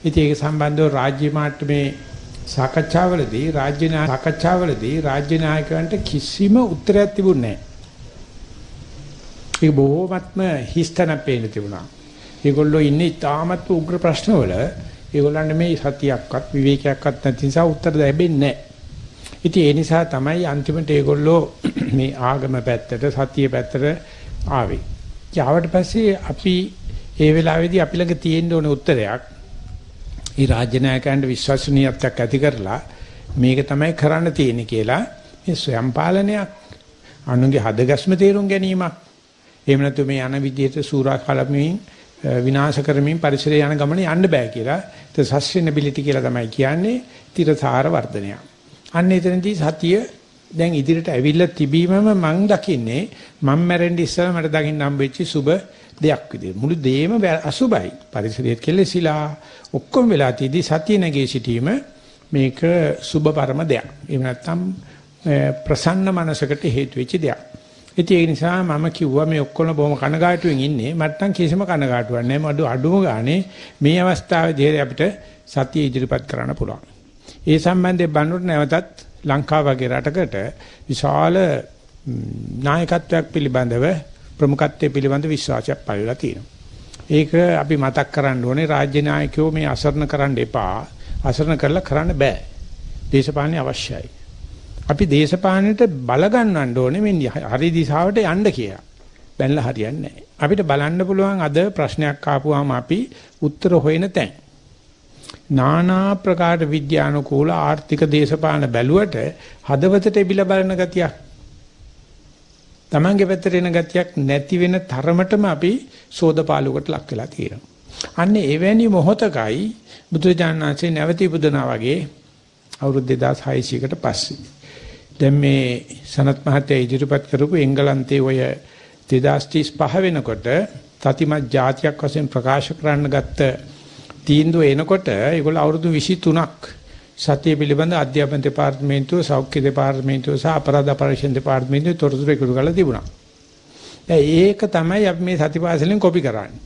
ඉතින් ඒක සම්බන්ධව රාජ්‍ය මාට්ටමේ සාකච්ඡාවලදී රාජ්‍ය සාකච්ඡාවලදී රාජ්‍ය නායකයන්ට කිසිම උත්තරයක් තිබුණේ නැහැ. ඒක බොහොමත්ම හිස්තන පේන තිබුණා. ඒගොල්ලෝ ඉන්නේ තාමත් උග්‍ර ප්‍රශ්නවල ඒගොල්ලන්ට මේ සතියක්වත් විවේකයක්වත් නැති නිසා උත්තර දෙබෙන්නේ නැහැ. ඉතින් ඒ නිසා තමයි අන්තිමට ඒගොල්ලෝ මේ ආගම පැත්තට සතිය පැත්තට ආවේ. ඊට පස්සේ අපි ඒ වෙලාවේදී අපි ළඟ තියෙන්න ඕන උත්තරයක් ඒ රාජ්‍ය නායකයන්ට විශ්වසනීයත්වයක් ඇති කරලා මේක තමයි කරන්න තියෙන්නේ කියලා මේ ස්වයං පාලනයක් අනුන්ගේ හදගස්ම තේරුම් ගැනීමක් එහෙම නැත්නම් මේ යන විදියට සූරා කලමින් විනාශ කරමින් පරිසරය යන ගමන යන්න බෑ කියලා. ඒක සස්ටේනබිලිටි කියලා තමයි කියන්නේ තිරසාර වර්ධනය. අන්න එතනදී සතිය දැන් ඉදිරියට ඇවිල්ලා තිබීමම මං දකින්නේ මං මැරෙන්න ඉස්සෙල්ලා මට දකින්න හම්බෙච්ච සුබ දෙයක් විදියට. මුළු දේම අසුබයි. පරිසරයත් කෙලෙසිලා ඔක්කොම වෙලා තියදී සතිය නැගී සිටීම මේක සුබ පරම දෙයක්. එහෙම නැත්නම් ප්‍රසන්න මනසකට හේතු වෙච්ච දෙයක්. ඉතින් ඒ නිසා මම කිව්වා මේ ඔක්කොම බොහොම කනගාටුවෙන් ඉන්නේ. මට නම් කිසිම කනගාටුවක් නැහැ. මඩු අඩුම ගානේ මේ අවස්ථාවේදී අපිට සතිය ඉදිරිපත් කරන්න පුළුවන්. ඒ සම්බන්ධයෙන් බණ්ඩොට නැවතත් ලංකාව වගේ රටකට විශාල නායකත්වයක් පිළිබඳව ප්‍රමුඛත්වයේ පිළිබඳ විශ්වාසයක් පළවලා තියෙනවා. ඒක අපි මතක් කරන්න ඕනේ රාජ්‍ය නායකයෝ මේ අසරණ කරන්න එපා. අසරණ කරලා කරන්න බෑ. දේශපාලනේ අවශ්‍යයි. අපි දේශපාලනයට බල ගන්නන්න ඕනේ මේ හරි දිශාවට යන්න කියලා. බැලලා හරියන්නේ නැහැ. අපිට බලන්න පුළුවන් අද ප්‍රශ්නයක් ආපුවාම අපි උත්තර හොයන තැන්. නානා ප්‍රකාර විද්‍යානුකූල ආර්ථික දේශපාලන බැලුවට හදවතට එබිලා බලන ගතියක් තමන්ගේ පැත්තට එන ගතියක් නැති වෙන තරමටම අපි සෝදපාලුවකට ලක් වෙලා තියෙනවා. අන්න එවැනි මොහතකයි බුදුජානනාංශේ නැවති බුදනා වගේ අවුරුදු 2600කට පස්සේ දැන් මේ සනත් මහත්තයා ඉදිරිපත් කරපු එංගලන්තයේ ඔය 2035 වෙනකොට තතිමත් ජාතියක් වශයෙන් ප්‍රකාශ කරන්න ගත්ත තීන්දුව එනකොට ඒගොල්ල අවුරුදු 23ක් සතිය පිළිබඳ අධ්‍යාපන දෙපාර්තමේන්තුව, සෞඛ්‍ය දෙපාර්තමේන්තුව සහ අපරාධ පරීක්ෂණ දෙපාර්තමේන්තුව තොරතුරු එකතු කරලා තිබුණා. දැන් ඒක තමයි අපි මේ සතිපාසලෙන් කොපි කරන්නේ.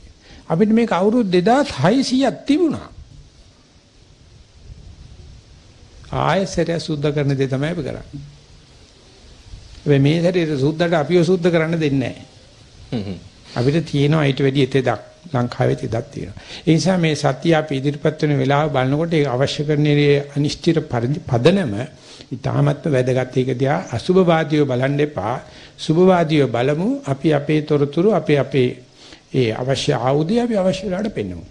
අපිට මේක අවුරුදු 2600ක් තිබුණා. ආයෙ සරය සුද්ධ කරන දේ තමයි අපි කරන්නේ. හැබැයි මේ හැටියට සුද්දට අපිව සුද්ධ කරන්න දෙන්නේ නැහැ. අපිට තියෙනවා ඊට වැඩි තෙදක් ලංකාවේ තෙදක් තියෙනවා. ඒ නිසා මේ සත්‍ය අපි ඉදිරිපත් වෙන වෙලාව බලනකොට ඒ අවශ්‍ය කරන්නේ අනිශ්චිත පදනම ඉතාමත්ම වැදගත් එක දිහා අසුභවාදීව බලන්න එපා. සුභවාදීව බලමු අපි අපේ තොරතුරු අපේ අපේ ඒ අවශ්‍ය ආයුධය අපි අවශ්‍ය වෙලාවට පෙන්වමු.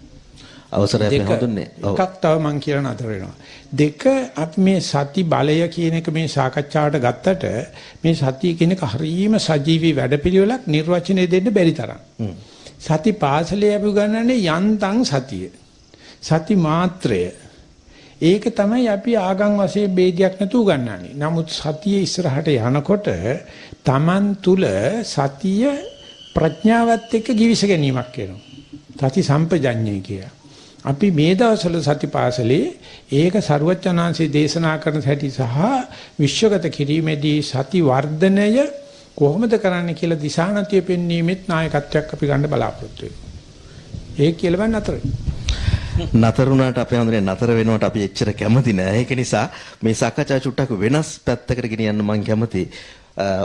අවසරය අපි හඳුන්නේ. එකක් තව මම කියලා නතර වෙනවා. දෙක අපි මේ සති බලය කියන එක මේ සාකච්ඡාවට ගත්තට මේ සතිය කියන එක හරීම සජීවී වැඩපිළිවෙලක් නිර්වචනය දෙන්න බැරි තරම්. සති පාසලේ අපි ගන්නන්නේ යන්තම් සතිය. සති මාත්‍රය. ඒක තමයි අපි ආගම් වශයෙන් ભેදයක් නැතුව ගන්නන්නේ. නමුත් සතිය ඉස්සරහට යනකොට Taman තුල සතිය ප්‍රඥාවත් එක්ක givis ගැනීමක් වෙනවා. සති සම්පජඤ්ඤය කියලා. අපි මේ දවස්වල සතිපාසලේ ඒක ਸਰුවචනාංශේ දේශනා කරන හැටි සහ විශ්වගත කිරීමේදී සති වර්ධනය කොහොමද කරන්න කියලා දිශානතිය පෙන්වීමෙත් නායකත්වයක් අපි ගන්න බලාපොරොත්තු වෙනවා. ඒක කියලා නතර. නතරුණාට අපේ හඳුනේ නතර වෙනවට අපි එච්චර කැමති නෑ. ඒක නිසා මේ සාකච්ඡා චුට්ටක් වෙනස් පැත්තකට ගෙනියන්න මම කැමතියි.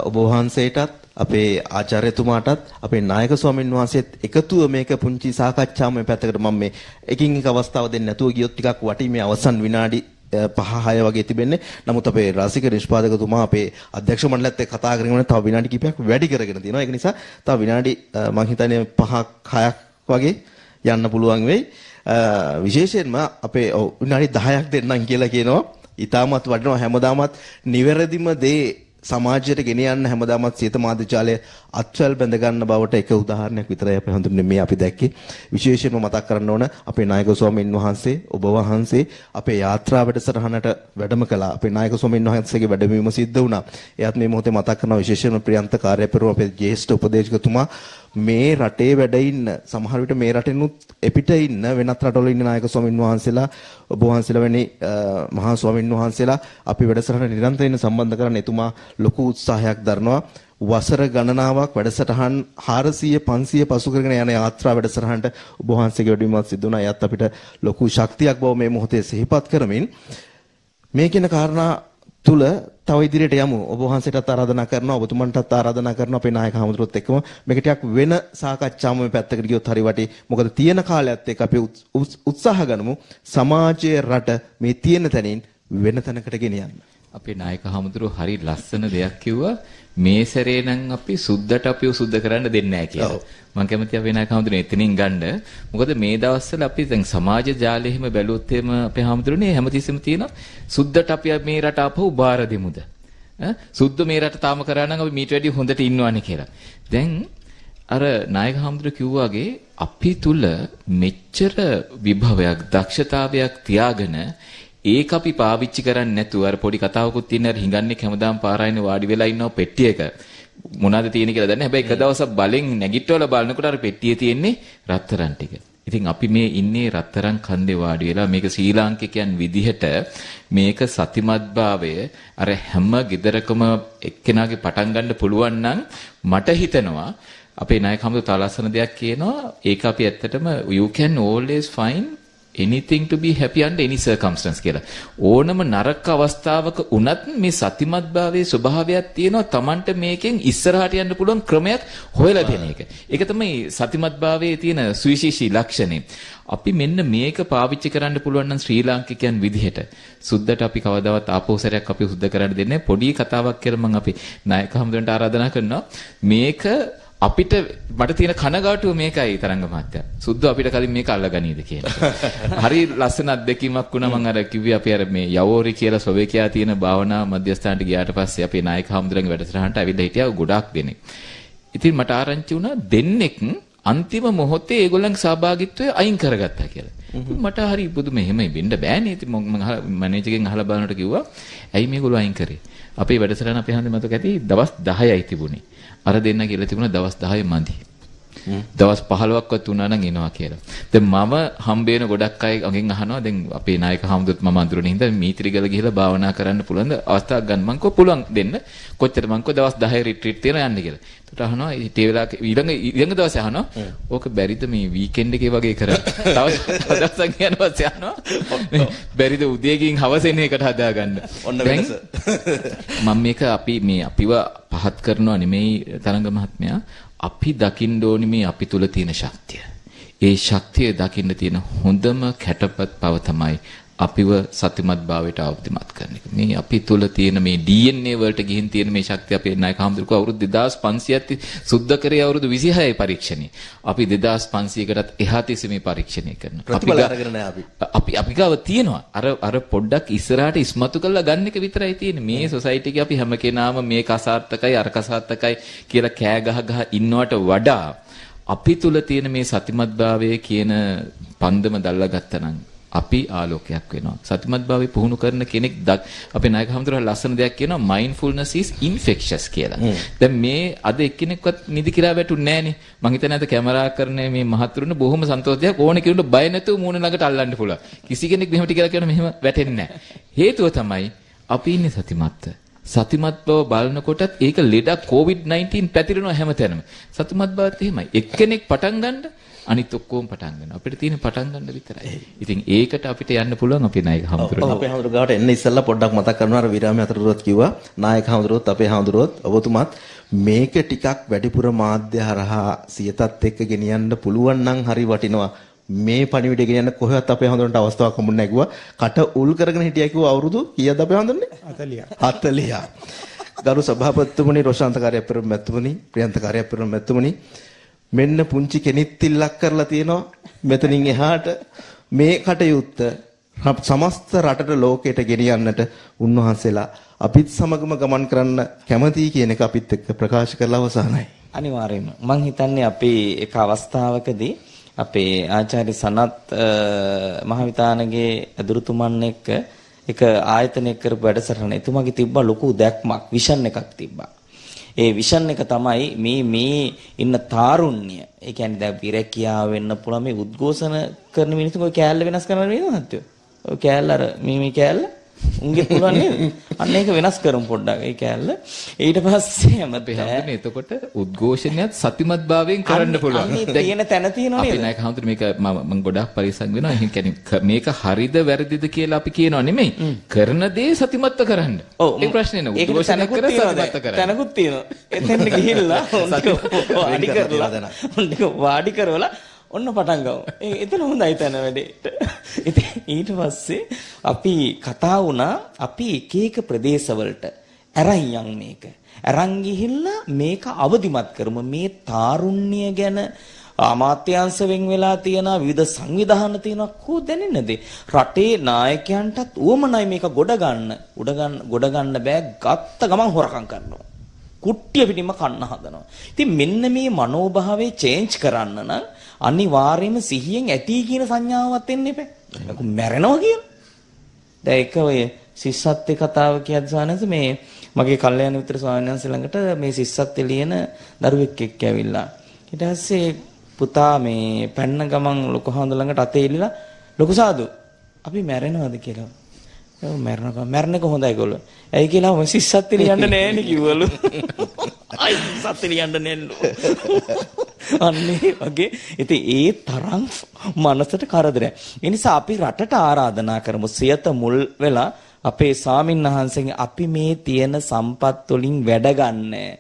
ඔබ වහන්සේටත් අපේ ආචාර්යතුමාටත් අපේ නායක ස්වාමින් වහන්සේත් එකතුව මේක පුංචි සාකච්ඡාවක් මේ පැත්තකට මම මේ එකින් එක අවස්ථාව දෙන්න නැතුව ගියොත් ටිකක් වටි මේ අවසන් විනාඩි 5-6 වගේ තිබෙන්නේ. නමුත් අපේ රසික නිෂ්පාදකතුමා අපේ අධ්‍යක්ෂ මණ්ඩලයත් එක්ක කතා කරගෙන තව විනාඩි කිහිපයක් වැඩි කරගෙන තියෙනවා. ඒක නිසා තව විනාඩි මම හිතන්නේ 5ක් 6ක් වගේ යන්න පුළුවන් වෙයි. විශේෂයෙන්ම අපේ විනාඩි 10ක් දෙන්නම් කියලා කියනවා. ඊටමත් වඩනවා හැමදාමත් නිවැරදිම දේ සමාජයට ගෙන යන්න හැමදාමත් සීතමාධ්‍යාලය අත්වැල් බැඳ ගන්න බවට එක උදාහරණයක් විතරයි අපි හඳුන්වන්නේ මේ අපි දැක්කේ විශේෂයෙන්ම මතක් කරන්න ඕන අපේ නායක ස්වාමීන් වහන්සේ ඔබ වහන්සේ අපේ යාත්‍රා වැඩසටහනට වැඩම කළා අපේ නායක ස්වාමීන් වහන්සේගේ වැඩමවීම සිද්ධ වුණා එයාත් මේ මොහොතේ මතක් කරනවා විශේෂයෙන්ම ප්‍රියන්ත කාර්යපරුව අපේ ජ්‍යෙෂ්ඨ උපදේශකතුමා මේ රටේ වැඩ ඉන්න සමහර විට මේ රටෙනුත් එපිට ඉන්න වෙනත් රටවල ඉන්න නායක ස්වාමින් වහන්සේලා ඔබ වහන්සේලා වැනි මහා ස්වාමින් වහන්සේලා අපි වැඩසටහන නිරන්තරයෙන් සම්බන්ධ කරන්න එතුමා ලොකු උත්සාහයක් දරනවා වසර ගණනාවක් වැඩසටහන් 400 500 පසු කරගෙන යන යාත්‍රා වැඩසටහනට ඔබ වහන්සේගේ වැඩිමත් සිදු වුණා. එයත් අපිට ලොකු ශක්තියක් බව මේ මොහොතේ සිහිපත් කරමින් මේ කියන කාරණා තුල තව ඉදිරියට යමු. ඔබ වහන්සේටත් ආරාධනා කරනවා, ඔබතුමන්ටත් ආරාධනා කරනවා අපේ නායක හමුදුරුවොත් එක්කම මේක ටිකක් වෙන සාකච්ඡාවක් මේ පැත්තකට ගියොත් හරි වටේ. මොකද තියෙන කාලයත් එක්ක අපි උත්සාහ ගනිමු සමාජයේ රට මේ තියෙන තැනින් වෙන තැනකට ගෙනියන්න. අපේ නායක හමුදුරු හරි ලස්සන දෙයක් කිව්වා මේ සැරේ නම් අපි සුද්දට අපිව සුද්ද කරන්න දෙන්නේ නැහැ කියලා. මම කැමති අපේ නායක හමුදුරු එතනින් ගන්න. මොකද මේ දවස්වල අපි දැන් සමාජ ජාලය එහෙම බැලුවොත් එහෙම අපේ හමුදුරුනේ හැමතිස්සෙම තියෙනවා සුද්දට අපි මේ රට ආපහු බාර දෙමුද? සුද්ද මේ රට තාම කරා නම් අපි මීට වැඩිය හොඳට ඉන්නවනේ කියලා. දැන් අර නායක හමුදුරු කිව්වාගේ අපි තුල මෙච්චර විභවයක් දක්ෂතාවයක් තියාගෙන ඒක අපි පාවිච්චි කරන්නේ නැතුව අර පොඩි කතාවකුත් තියෙන අර හිඟන්නේ හැමදාම පාරායින වාඩි වෙලා ඉන්නව පෙට්ටිය එක. මොනවද තියෙන කියලා දන්නේ. හැබැයි එක දවසක් බලෙන් නැගිටවල බලනකොට අර පෙට්ටියේ තියෙන්නේ රත්තරන් ටික. ඉතින් අපි මේ ඉන්නේ රත්තරන් කන්දේ වාඩි වෙලා මේක ශ්‍රී ලාංකිකයන් විදිහට මේක සතිමත්භාවය අර හැම gedarakම එක්කෙනාගේ පටන් ගන්න පුළුවන් නම් මට හිතෙනවා අපේ නායක හමුදු තලස්සන දෙයක් කියනවා ඒක අපි ඇත්තටම you can always find anything to be happy under any circumstance කියලා. ඕනම නරක අවස්ථාවක වුණත් මේ සතිමත් භාවයේ ස්වභාවයක් තියෙනවා Tamanට මේකෙන් ඉස්සරහට යන්න පුළුවන් ක්‍රමයක් හොයලා දෙන එක. ඒක තමයි සතිමත් භාවයේ තියෙන සුවිශේෂී ලක්ෂණය. අපි මෙන්න මේක පාවිච්චි කරන්න පුළුවන් නම් ශ්‍රී ලාංකිකයන් විදිහට සුද්දට අපි කවදාවත් ආපෝසරයක් අපි සුද්ද කරන්න දෙන්නේ පොඩි කතාවක් කියලා මම අපි නායක හමුදුරන්ට ආරාධනා කරනවා. මේක අපිට මට තියෙන කනගාටුව මේකයි තරංග මාත්‍යා. සුද්ධ අපිට කලින් මේක අල්ලගනීද කියන. හරි ලස්සන අත්දැකීමක් වුණා මම අර කිව්වේ අපි අර මේ යවෝරි කියලා සොවේකියා තියෙන භාවනා මධ්‍යස්ථානට ගියාට පස්සේ අපේ නායක හාමුදුරන්ගේ වැඩසටහනට ඇවිල්ලා හිටියා ගොඩාක් දෙනෙක්. ඉතින් මට ආරංචි වුණා දෙන්නෙක් අන්තිම මොහොතේ ඒගොල්ලන්ගේ සහභාගීත්වය අයින් කරගත්තා කියලා. මට හරි පුදුම එහෙමයි වෙන්න බෑනේ. ඉතින් මම මැනේජර්ගෙන් අහලා බලනකොට කිව්වා ඇයි මේගොල්ලෝ අයින් කරේ? අපේ වැඩසටහන අපේ හන්දේ මතක ඇති දවස් 10යි තිබුණේ. අර දෙන්න කියලා තිබුණා දවස් 10 මදි. දවස් 15ක්වත් වුණා නම් එනවා කියලා. දැන් මම හම්බ වෙන ගොඩක් අය අගෙන් අහනවා දැන් අපේ නායක හමුදුත් මම අඳුරන හින්දා මීත්‍රිගල ගිහිලා භාවනා කරන්න පුළුවන්ද අවස්ථාවක් ගන්න මං කෝ පුළුවන් දෙන්න. කොච්චර මං කෝ දවස් 10 රිට්‍රීට් තියෙන යන්න කියලා. ඒකට අහනවා ඉතින් වෙලා ඊළඟ ඊළඟ දවසේ අහනවා ඕක බැරිද මේ වීකෙන්ඩ් එකේ වගේ කරන්න. තව දවසක් යනවා යනවා. බැරිද උදේකින් හවසෙන් එකට හදාගන්න. ඔන්න වෙනස. මම මේක අපි මේ අපිව පහත් කරනවා නෙමෙයි තරංග මහත්මයා අපි දකින්න ඕනි මේ අපි තුල තියෙන ශක්තිය. ඒ ශක්තිය දකින්න තියෙන හොඳම කැටපත් පව තමයි අපිව සත්‍යමත් භාවයට ආවදිමත් කරන එක. මේ අපි තුල තියෙන මේ DNA වලට ගිහින් තියෙන මේ ශක්තිය අපේ නායක හඳුරුක අවුරුදු 2500ත් සුද්ධ කරේ අවුරුදු 26යි පරීක්ෂණේ. අපි 2500කටත් එහා තිස්සේ මේ පරීක්ෂණය කරනවා. අපි අරගෙන අපි. අපි අපි ගාව තියෙනවා. අර අර පොඩ්ඩක් ඉස්සරහට ඉස්මතු කරලා ගන්න එක විතරයි තියෙන්නේ. මේ සොසයිටි එකේ අපි හැම කෙනාම මේක අසාර්ථකයි අරක අසාර්ථකයි කියලා කෑ ගහ ගහ ඉන්නවට වඩා අපි තුල තියෙන මේ සතිමත්භාවය කියන පන්දම දැල්ලා ගත්තනම් අපි ආලෝකයක් වෙනවා. සතිමත් භාවය පුහුණු කරන කෙනෙක් අපේ නායක හඳුරන ලස්සන දෙයක් කියනවා mindfulness is infectious කියලා. දැන් මේ අද එක්කෙනෙක්වත් නිදි කිරා වැටුන්නේ නැහනේ. මං හිතන්නේ අද කැමරා කරන්නේ මේ මහත්තුරුන බොහොම සන්තෝෂයක් ඕන කෙනෙකුට බය නැතුව මූණ ළඟට අල්ලන්න පුළුවන්. කිසි කෙනෙක් මෙහෙම ටිකලා කියන මෙහෙම වැටෙන්නේ නැහැ. හේතුව තමයි අපි ඉන්නේ සතිමත්ව. සතිමත් බව බලනකොටත් ඒක ලෙඩක් COVID-19 පැතිරෙනවා හැමතැනම. සතිමත් බවත් එහෙමයි. එක්කෙනෙක් පටන් ගන්නද අනිත් ඔක්කොම පටන් ගන්නවා. අපිට තියෙන පටන් ගන්න විතරයි. ඉතින් ඒකට අපිට යන්න පුළුවන් අපේ නායක හඳුරන. අපේ හඳුර ගාවට එන්න ඉස්සෙල්ලා පොඩ්ඩක් මතක් කරනවා අර විරාමයේ අතරතුරත් කිව්වා. නායක හඳුරුවොත් අපේ හඳුරුවොත් ඔබතුමත් මේක ටිකක් වැඩිපුර මාධ්‍ය හරහා සියතත් එක්ක ගෙනියන්න පුළුවන් නම් හරි වටිනවා. මේ පණිවිඩය ගෙනියන්න කොහෙවත් අපේ හඳුරන්ට අවස්ථාවක් හම්බුනේ නැහැ කිව්වා. කට උල් කරගෙන හිටියා කිව්වා අවුරුදු කීයද අපේ හඳුරන්නේ? 40. 40. ගරු සභාපතිතුමනි රෝෂාන්තකාරය පෙරම් මැතිතුමනි ප්‍රියන්තකාරය පෙරම් මැතිතුමනි මෙන්න පුංචි කෙනිත්තිල්ලක් කරලා තියෙනවා මෙතනින් එහාට මේ කටයුත්ත සමස්ත රටට ලෝකයට ගෙනියන්නට උන්වහන්සේලා අපිත් සමගම ගමන් කරන්න කැමතියි කියන එක අපිත් එක්ක ප්‍රකාශ කරලා අවසానයි. අනිවාර්යයෙන්ම මම හිතන්නේ අපේ එක අවස්ථාවකදී අපේ ආචාර්ය සනත් මහවිතානගේ අදුරුතුමන් එක්ක එක ආයතනයක් කරපු වැඩසටහන එතුමාගේ තිබ්බා ලොකු දැක්මක් විෂන් එකක් තිබ්බා. ඒ විෂන් එක තමයි මේ මේ ඉන්න තාරුණ්‍ය. ඒ කියන්නේ දැන් විරකියා වෙන්න පුළුවන් මේ උද්ඝෝෂණ කරන මිනිස්සුගේ කෑල්ල වෙනස් කරන මිනිස්සු නැත්නම්. ඔය කෑල්ල අර මේ මේ කෑල්ල උන්ගේ පුළුවන් නේද අන්න ඒක වෙනස් කරමු පොඩ්ඩක් ඒ කෑල්ල ඊට පස්සේ හැමතැනම එතකොට උද්ඝෝෂණයත් සතිමත් භාවයෙන් කරන්න පුළුවන් තියෙන තැන තියෙනවා නේද අපි නෑ හඳුර මේක මම ගොඩක් පරිස්සම් වෙනවා එහෙනම් කියන්නේ මේක හරිද වැරදිද කියලා අපි කියනවා නෙමෙයි කරන දේ සතිමත්ව කරන්න ඔව් ඒ ප්‍රශ්නේ නෑ උද්ඝෝෂණ කර සතිමත්ව කරන්න තැනකුත් තියෙනවා එතෙන්ට ගිහිල්ලා අඩි කරලා වාඩි කරවලා ඔන්න පටන් ගමු. එතන හොඳයි තැන වැඩේට. ඉතින් ඊට පස්සේ අපි කතා වුණා අපි එක එක ප්‍රදේශවලට ඇරන් මේක. ඇරන් මේක අවදිමත් කරමු. මේ තාරුණ්‍ය ගැන අමාත්‍යාංශයෙන් වෙලා තියෙන විවිධ සංවිධාන තියෙන කෝ දැනෙන්නද රටේ නායකයන්ටත් උවමනයි මේක ගොඩ ගන්න උඩ ගන්න ගොඩ ගන්න බෑ ගත්ත ගමන් හොරකම් කරනවා කුට්ටිය පිටින්ම කන්න හදනවා ඉතින් මෙන්න මේ මනෝභාවය චේන්ජ් කරන්න නම් අනිවාර්යයෙන්ම සිහියෙන් ඇති කියන සංඥාවවත් එන්න එපා. ඒක මැරෙනවා කියන. දැන් ඒක ඔය සිස්සත්ති කතාව කියද්දී සානස මේ මගේ කල්යාණ මිත්‍ර ස්වාමීන් වහන්සේ ළඟට මේ සිස්සත්ති ලියන දරුවෙක් එක්ක ඇවිල්ලා. ඊට පස්සේ පුතා මේ පැන්න ගමන් ලොකු හඳ ළඟට අතේ ඉල්ලලා ලොකු සාදු අපි මැරෙනවද කියලා. ඔව් මැරෙනවා. මැරෙනක හොඳයි ඒගොල්ලෝ. ඇයි කියලා මම සිස්සත්ති ලියන්න නෑනේ කිව්වලු. අයි සත්තිරියන්න නෙල්ලු. අන්නේ වගේ ඉතින් ඒ තරම් මනසට කරදරයි. ඒ නිසා අපි රටට ආරාධනා කරමු සියත මුල් වෙලා අපේ සාමින්හන්සෙන් අපි මේ තියෙන සම්පත් වලින් වැඩ ගන්නෑ.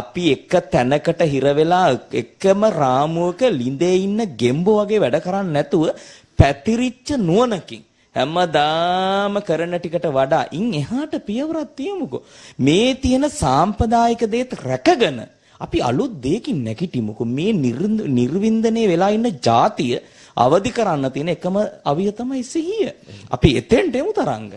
අපි එක තැනකට හිර වෙලා එකම රාමුවක ලිඳේ ඉන්න ගෙම්බෝ වගේ වැඩ කරන්නේ නැතුව පැතිරිච්ච නුවණකින් හැමදාම කරන ටිකට වඩා ඉන් එහාට පියවරක් තියමුකෝ. මේ තියෙන සාම්පදායික දේත් රැකගෙන අපි අලුත් දෙයකින් නැගිටිමුකෝ. මේ නිර්වින්දනයේ වෙලා ඉන්න જાතිය අවදි කරන්න තියෙන එකම අවිය තමයි සිහිය. අපි එතෙන්ට එමු තරංග.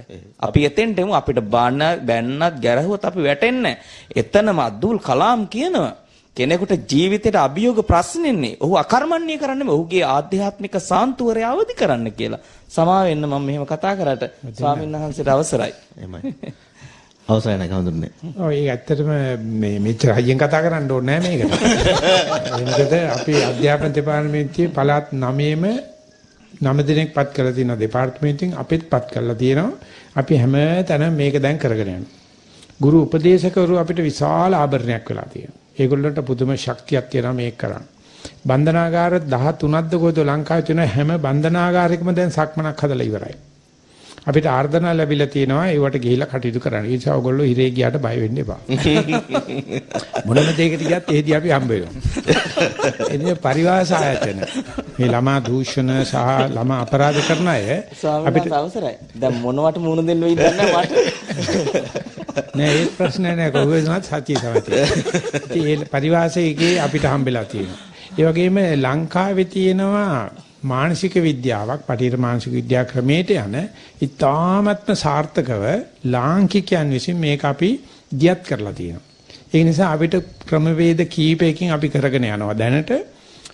අපි එතෙන්ට එමු අපිට බාන්න බැන්නත් ගැරහුවත් අපි වැටෙන්නේ. එතනම අබ්දුල් කලාම් කියනවා කෙනෙකුට ජීවිතේට අභියෝග ප්‍රශ්නෙන්නේ ඔහු අකර්මණ්‍ය කරන්නේ ඔහුගේ ආධ්‍යාත්මික සාන්තුවරය අවදි කරන්න කියලා. සමා වෙන්න මම මෙහෙම කතා කරාට ස්වාමීන් වහන්සේට අවසරයි. එහෙමයි. අවසරයි නේද හඳුන්නේ. ඔව් ඒක ඇත්තටම මේ මෙච්චර හයියෙන් කතා කරන්න ඕනේ නෑ මේකට. මොකද අපි අධ්‍යාපන දෙපාර්තමේන්තුවේ පළාත් 9ෙම 9 දිනක් පත් කරලා තියෙන දෙපාර්තමේන්තුවෙන් අපිත් පත් කරලා තියෙනවා. අපි හැම තැනම මේක දැන් කරගෙන යනවා. ගුරු උපදේශකවරු අපිට විශාල ආභරණයක් වෙලා තියෙනවා. ඒගොල්ලන්ට පුදුම ශක්තියක් තියෙනවා මේක කරන්න. බන්ධනාගාර 13ක්ද ගොඩ ලංකාවේ තියෙන හැම බන්ධනාගාරයකම දැන් සක්මනක් හදලා ඉවරයි. අපිට ආර්දනා ලැබිලා තියෙනවා ඒවට ගිහිලා කටයුතු කරන්න. ඒ නිසා ඔයගොල්ලෝ හිරේ ගියාට බය වෙන්න එපා. මොනම දෙයකට ගියත් එහෙදී අපි හම්බ වෙනවා. එන්නේ පරිවාස ආයතන. මේ ළමා දූෂණ සහ ළමා අපරාධ කරන අය අපිට අවසරයි. දැන් මොනවට මුණ දෙන්න වෙයිද මට? නෑ ඒ ප්‍රශ්නේ නෑ කොහොමද සත්‍ය සමතේ. ඒ පරිවාසයේදී අපිට හම්බෙලා තියෙනවා. ඒ වගේම ලංකාවේ තියෙනවා මානසික විද්‍යාවක් පටිර මානසික විද්‍යා ක්‍රමයට යන ඉතාමත්ම සාර්ථකව ලාංකිකයන් විසින් මේක අපි දියත් කරලා තියෙනවා. ඒ නිසා අපිට ක්‍රමවේද කීපයකින් අපි කරගෙන යනවා දැනට.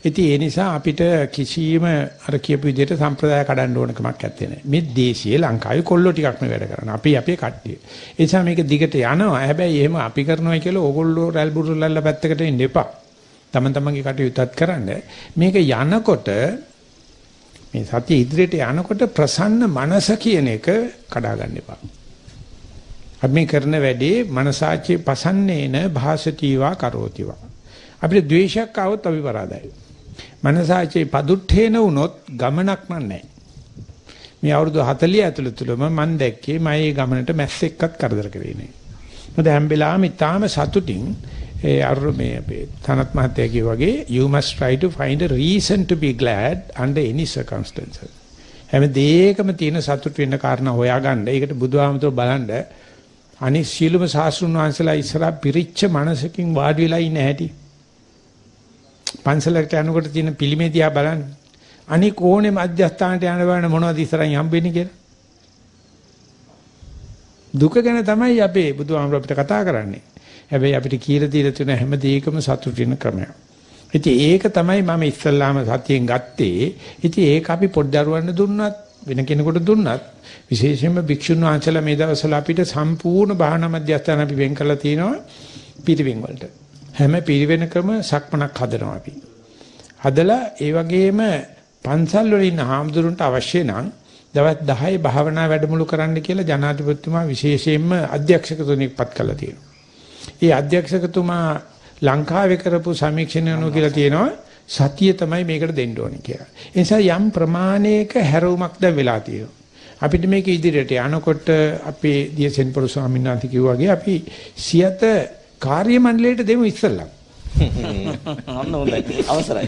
ඉතින් ඒ නිසා අපිට කිසියම් අර කියපු විදිහට සම්ප්‍රදාය කඩන්න ඕන කමක් නැත්තේ නෑ. මේ දේශීය ලංකාවේ කොල්ලෝ ටිකක් මේ වැඩ කරන. අපි අපේ කට්ටිය. ඒ නිසා මේක දිගට යනවා. හැබැයි එහෙම අපි කරනවා කියලා ඕගොල්ලෝ රැල් බුරුල්ලල්ලා පැත්තකට ඉන්න එපා. තමන් තමන්ගේ කටයුත්තත් කරන්න. මේක යනකොට මේ සතිය ඉදිරියට යනකොට ප්‍රසන්න මනස කියන එක කඩා ගන්න එපා. අපි මේ කරන වැඩේ මනසාචේ පසන්නේන භාසතිවා කරෝතිවා. අපිට ද්වේෂයක් આવොත් අපි පරාදයි. මනසාචේ පදුට්ඨේන වුණොත් ගමනක් නැහැ. මේ අවුරුදු 40 ඇතුළත තුලම මම දැක්කේ මම මේ ගමනට මැස්සෙක්වත් කරදර කරේ නෑ. මොකද හැම වෙලාවෙම ඊටාම සතුටින් ඒ අර මේ අපේ තනත් මහත්තයා කිය වගේ you must try to find a reason to be glad under any circumstances. හැමදේකම තියෙන සතුට වෙන්න කාරණා හොයාගන්න. ඒකට බුදුහාමතුරු බලන්න අනිත් සීලම සාසුන් වහන්සලා ඉස්සරහ පිරිච්ච මනසකින් වාඩි වෙලා ඉන්න හැටි. පන්සලකට යනකොට තියෙන පිළිමේ දිහා බලන්න. අනික ඕනේ මධ්‍යස්ථානට යන බලන්න මොනවද ඉස්සරහින් හම්බෙන්නේ කියලා. දුක ගැන තමයි අපේ බුදුහාමර අපිට කතා කරන්නේ. හැබැයි අපිට කියලා දීලා තියෙන හැම දෙයකම සතුටු වෙන ක්‍රමයක්. ඉතින් ඒක තමයි මම ඉස්සල්ලාම සතියෙන් ගත්තේ. ඉතින් ඒක අපි පොඩ්ඩරුවන්න දුන්නත් වෙන කෙනෙකුට දුන්නත් විශේෂයෙන්ම භික්ෂුන් වහන්සේලා මේ දවස්වල අපිට සම්පූර්ණ භාවනා මධ්‍යස්ථාන අපි වෙන් කරලා තිනවා පිරිවෙන් වලට. හැම පිරිවෙනකම සක්මනක් හදනවා අපි. හදලා ඒ වගේම පන්සල් වල ඉන්න හාමුදුරන්ට අවශ්‍ය නම් දවස් 10 භාවනා වැඩමුළු කරන්න කියලා ජනාධිපතිතුමා විශේෂයෙන්ම අධ්‍යක්ෂකතුණෙක්පත් කළා තියෙනවා. ඒ අධ්‍යක්ෂකතුමා ලංකාවේ කරපු සමීක්ෂණ අනුව කියලා තියෙනවා සතිය තමයි මේකට දෙන්න ඕනේ කියලා. ඒ නිසා යම් ප්‍රමාණයක හැරවුමක් දැන් වෙලා තියෙනවා. අපිට මේක ඉදිරියට යනකොට අපේ දියසෙන්පුර ස්වාමීන් වහන්සේ කිව්වා වගේ අපි සියත කාර්ය මණ්ඩලයට දෙමු ඉස්සල්ලා. අන්න හොඳයි. අවසරයි.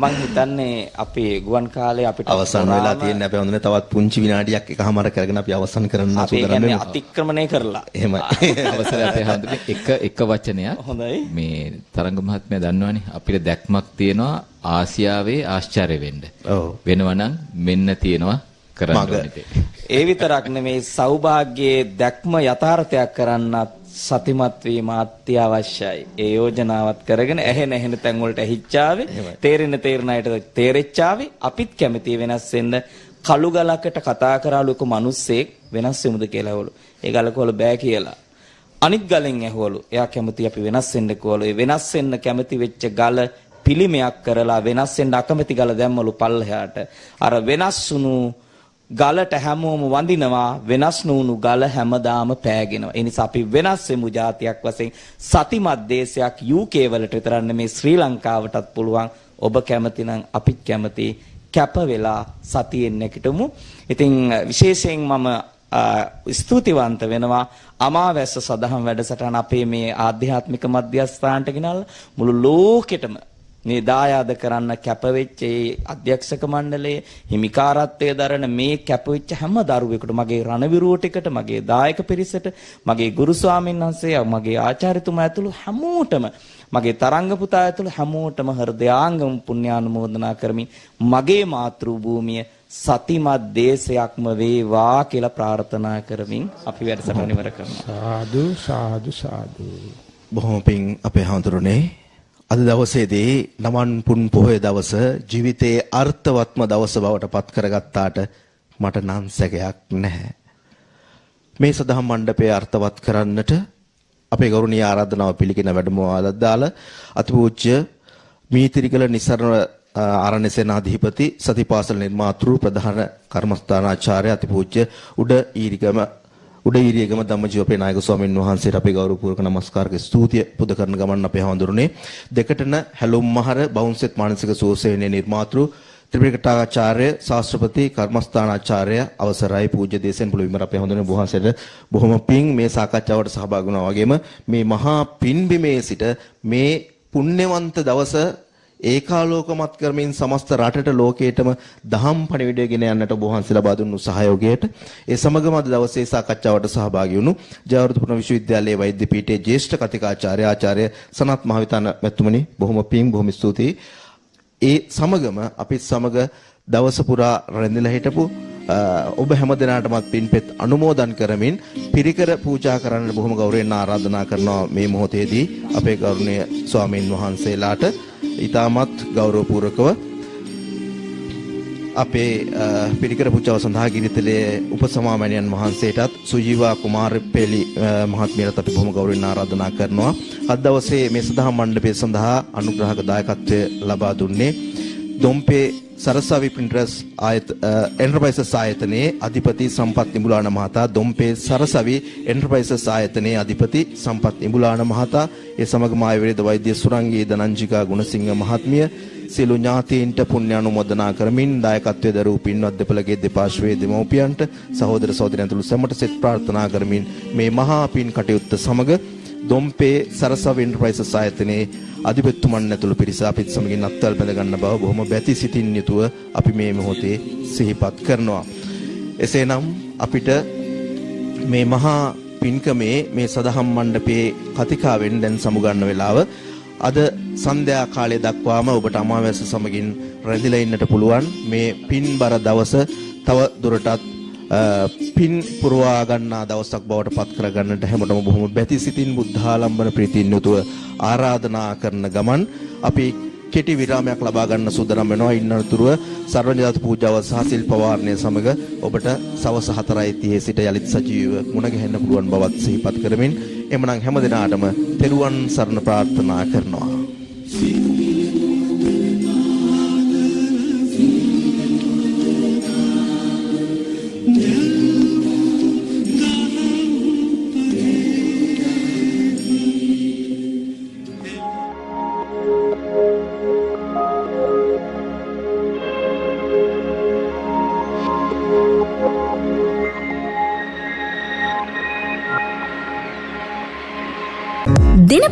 මම හිතන්නේ අපේ ගුවන් කාලේ අපිට අවසන් වෙලා තියෙන අපේ හොඳනේ තවත් පුංචි විනාඩියක් එකමාර කරගෙන අපි අවසන් කරන්න සූදානම් වෙනවා. අතික්‍රමණය කරලා. එහෙමයි. අවසරයි අපේ හඳුනේ එක එක වචනයක්. හොඳයි. මේ තරංග මහත්මයා දන්නවනේ අපිට දැක්මක් තියෙනවා ආසියාවේ ආශ්චර්ය වෙන්න. ඔව්. වෙනවනම් මෙන්න තියෙනවා කරන්න ඕනේ. ඒ විතරක් නෙමේ සෞභාග්‍යයේ දැක්ම යථාර්ථයක් කරන්නත් සතිමත් වීම අත්‍යවශ්‍යයි. ඒ යෝජනාවත් කරගෙන ඇහෙන ඇහෙන තැන් වලට ඇහිච්චාවේ, තේරෙන තේරෙන අයට තේරෙච්චාවේ, අපිත් කැමති වෙනස් වෙන්න කළු ගලකට කතා කරාලු එක මිනිස්සෙක් වෙනස් වෙමුද කියලා ඇහවලු. ඒ ගලකවල බෑ කියලා. අනිත් ගලෙන් ඇහවලු. එයා කැමති අපි වෙනස් වෙන්න කවලු. ඒ වෙනස් වෙන්න කැමති වෙච්ච ගල පිළිමයක් කරලා වෙනස් වෙන්න අකමැති ගල දැම්මලු පල්ලෙහාට. අර වෙනස් වුණු ගලට හැමෝම වඳිනවා වෙනස් නූණු ගල හැමදාම පෑගෙනවා. ඒ නිසා අපි වෙනස් වෙමු જાතියක් වශයෙන් සතිමත් දේශයක් UK වලට විතරක් මේ ශ්‍රී ලංකාවටත් පුළුවන්. ඔබ කැමති නම් අපිත් කැමති කැප වෙලා සතියෙන් නැගිටමු. ඉතින් විශේෂයෙන් මම ස්තුතිවන්ත වෙනවා අමාවැස්ස සදහම් වැඩසටහන අපේ මේ ආධ්‍යාත්මික මධ්‍යස්ථානට ගෙනල්ලා මුළු ලෝකෙටම මේ දායාද කරන්න කැපවෙච්ච ඒ අධ්‍යක්ෂක මණ්ඩලයේ හිමිකාරත්වයේ දරන මේ කැපවෙච්ච හැම දරුවෙකුට මගේ රණවිරුව ටිකට මගේ දායක පිරිසට මගේ ගුරු ස්වාමීන් වහන්සේ මගේ ආචාර්යතුමා ඇතුළු හැමෝටම මගේ තරංග පුතා ඇතුළු හැමෝටම හෘදයාංගම පුණ්‍යානුමෝදනා කරමින් මගේ මාතෘ භූමිය සතිමත් දේශයක්ම වේවා කියලා ප්‍රාර්ථනා කරමින් අපි වැඩසටහන ඉවර කරනවා සාදු සාදු සාදු බොහොම පිං අපේ හඳුරුනේ අද දවසේදී ළමන් පුන් පොහොය දවස ජීවිතයේ අර්ථවත්ම දවස බවට පත් කරගත්තාට මට නම් සැකයක් නැහැ. මේ සදහම් මණ්ඩපය අර්ථවත් කරන්නට අපේ ගෞරවනීය ආරාධනාව පිළිගෙන වැඩමවාලා දාලා අතිපූජ්‍ය මීතිරිකල නිසරණ ආරණ්‍ය සේනාධිපති සතිපාසල නිර්මාතෘ ප්‍රධාන කර්මස්ථානාචාර්ය අතිපූජ්‍ය උඩ ඊරිගම උඩීරියගම ධම්මජීවපේ නායක ස්වාමීන් වහන්සේට අපේ ගෞරවපූර්වක නමස්කාරක ස්තුතිය පුද කරන ගමන් අපේ හඳුරුනේ දෙකටන හැලොම් මහර බවුන්සෙත් මානසික සෝසේනයේ නිර්මාතෘ ත්‍රිපිටකාචාර්ය ශාස්ත්‍රපති කර්මස්ථානාචාර්ය අවසරයි පූජ්‍ය දේශෙන් පුළු විමර අපේ හඳුනේ වහන්සේට බොහොම පිං මේ සාකච්ඡාවට සහභාගී වුණා වගේම මේ මහා පින්බිමේ සිට මේ පුණ්‍යවන්ත දවස ඒකාලෝකමත් කරමින් සමස්ත රටට ලෝකයටම දහම් පණිවිඩය ගෙන යන්නට ඔබ වහන්සේ ලබා දුන්නු සහයෝගයට ඒ සමගම අද දවසේ සාකච්ඡාවට සහභාගී වුණු ජයවර්ධන විශ්වවිද්‍යාලයේ වෛද්‍ය පීඨයේ ජ්‍යෙෂ්ඨ කතිකාචාර්ය ආචාර්ය සනත් මහවිතන මැතිතුමනි බොහොම පිං බොහොම ස්තුතියි. ඒ සමගම අපිත් සමග දවස පුරා රැඳිලා හිටපු ඔබ හැම දෙනාටමත් පින්පෙත් අනුමෝදන් කරමින් පිරිකර පූජා කරන්න බොහොම ගෞරවයෙන් ආරාධනා කරනවා මේ මොහොතේදී අපේ ගෞරවනීය ස්වාමින් වහන්සේලාට ඉතාමත් ගෞරවපූර්වකව අපේ පිටිකර පුච්චව සඳහා ගිනිතලයේ උපසමාමණයන් වහන්සේටත් සුජීවා කුමාර පෙලි මහත්මියටත් අපි බොහොම ගෞරවයෙන් ආරාධනා කරනවා. අද දවසේ මේ සදා මණ්ඩපය සඳහා අනුග්‍රහක දායකත්වය ලබා දුන්නේ දොම්පේ සරසවි පින්ටරස් ආයත එන්ටර්ප්‍රයිසස් ආයතනයේ අධිපති සම්පත් ඉඹුලාන මහතා දොම්පේ සරසවි එන්ටර්ප්‍රයිසස් ආයතනයේ අධිපති සම්පත් ඉඹුලාන මහතා ඒ සමග මායවිරේද වෛද්‍ය සුරංගී දනංජිකා ගුණසිංහ මහත්මිය සියලු ඥාතීන්ට පුණ්‍ය අනුමೋದනා කරමින් දායකත්වයේ දරූ පින්වත් දෙපළගේ දෙපාර්ශ්වයේ දෙමව්පියන්ට සහෝදර සහෝදරයන් ඇතුළු සැමට සෙත් ප්‍රාර්ථනා කරමින් මේ මහා පින් කටයුත්ත සමග දොම්පේ සරසව එන්ටර්ප්‍රයිසස් ආයතනයේ අධිපතිතුමන් ඇතුළු පිරිස අපිත් සමගින් අත්වල් බැඳ ගන්න බව බොහොම බැති සිතින් යුතුව අපි මේ මොහොතේ සිහිපත් කරනවා. එසේනම් අපිට මේ මහා පින්කමේ මේ සදහම් මණ්ඩපයේ කතිකාවෙන් දැන් සමුගන්න වෙලාව අද සන්ධ්‍යා කාලය දක්වාම ඔබට අමාවැස සමගින් රැඳිලා ඉන්නට පුළුවන් මේ පින්බර දවස තව දුරටත් පින් පුරවා ගන්නා දවසක් බවට පත් කර ගන්නට හැමෝටම බොහොම බැති සිතින් බුද්ධාලම්බන ප්‍රීතියෙන් යුතුව ආරාධනා කරන ගමන් අපි කෙටි විරාමයක් ලබා ගන්න සූදානම් වෙනවා ඉන්නතුරුව සර්වඥාත පූජාව සහ සිල් පවාරණය සමග ඔබට සවස් 4:30 සිට යලිත් සජීව මුණ ගැහෙන්න පුළුවන් බවත් සිහිපත් කරමින් එමනම් හැම දිනාටම තෙරුවන් සරණ ප්‍රාර්ථනා කරනවා.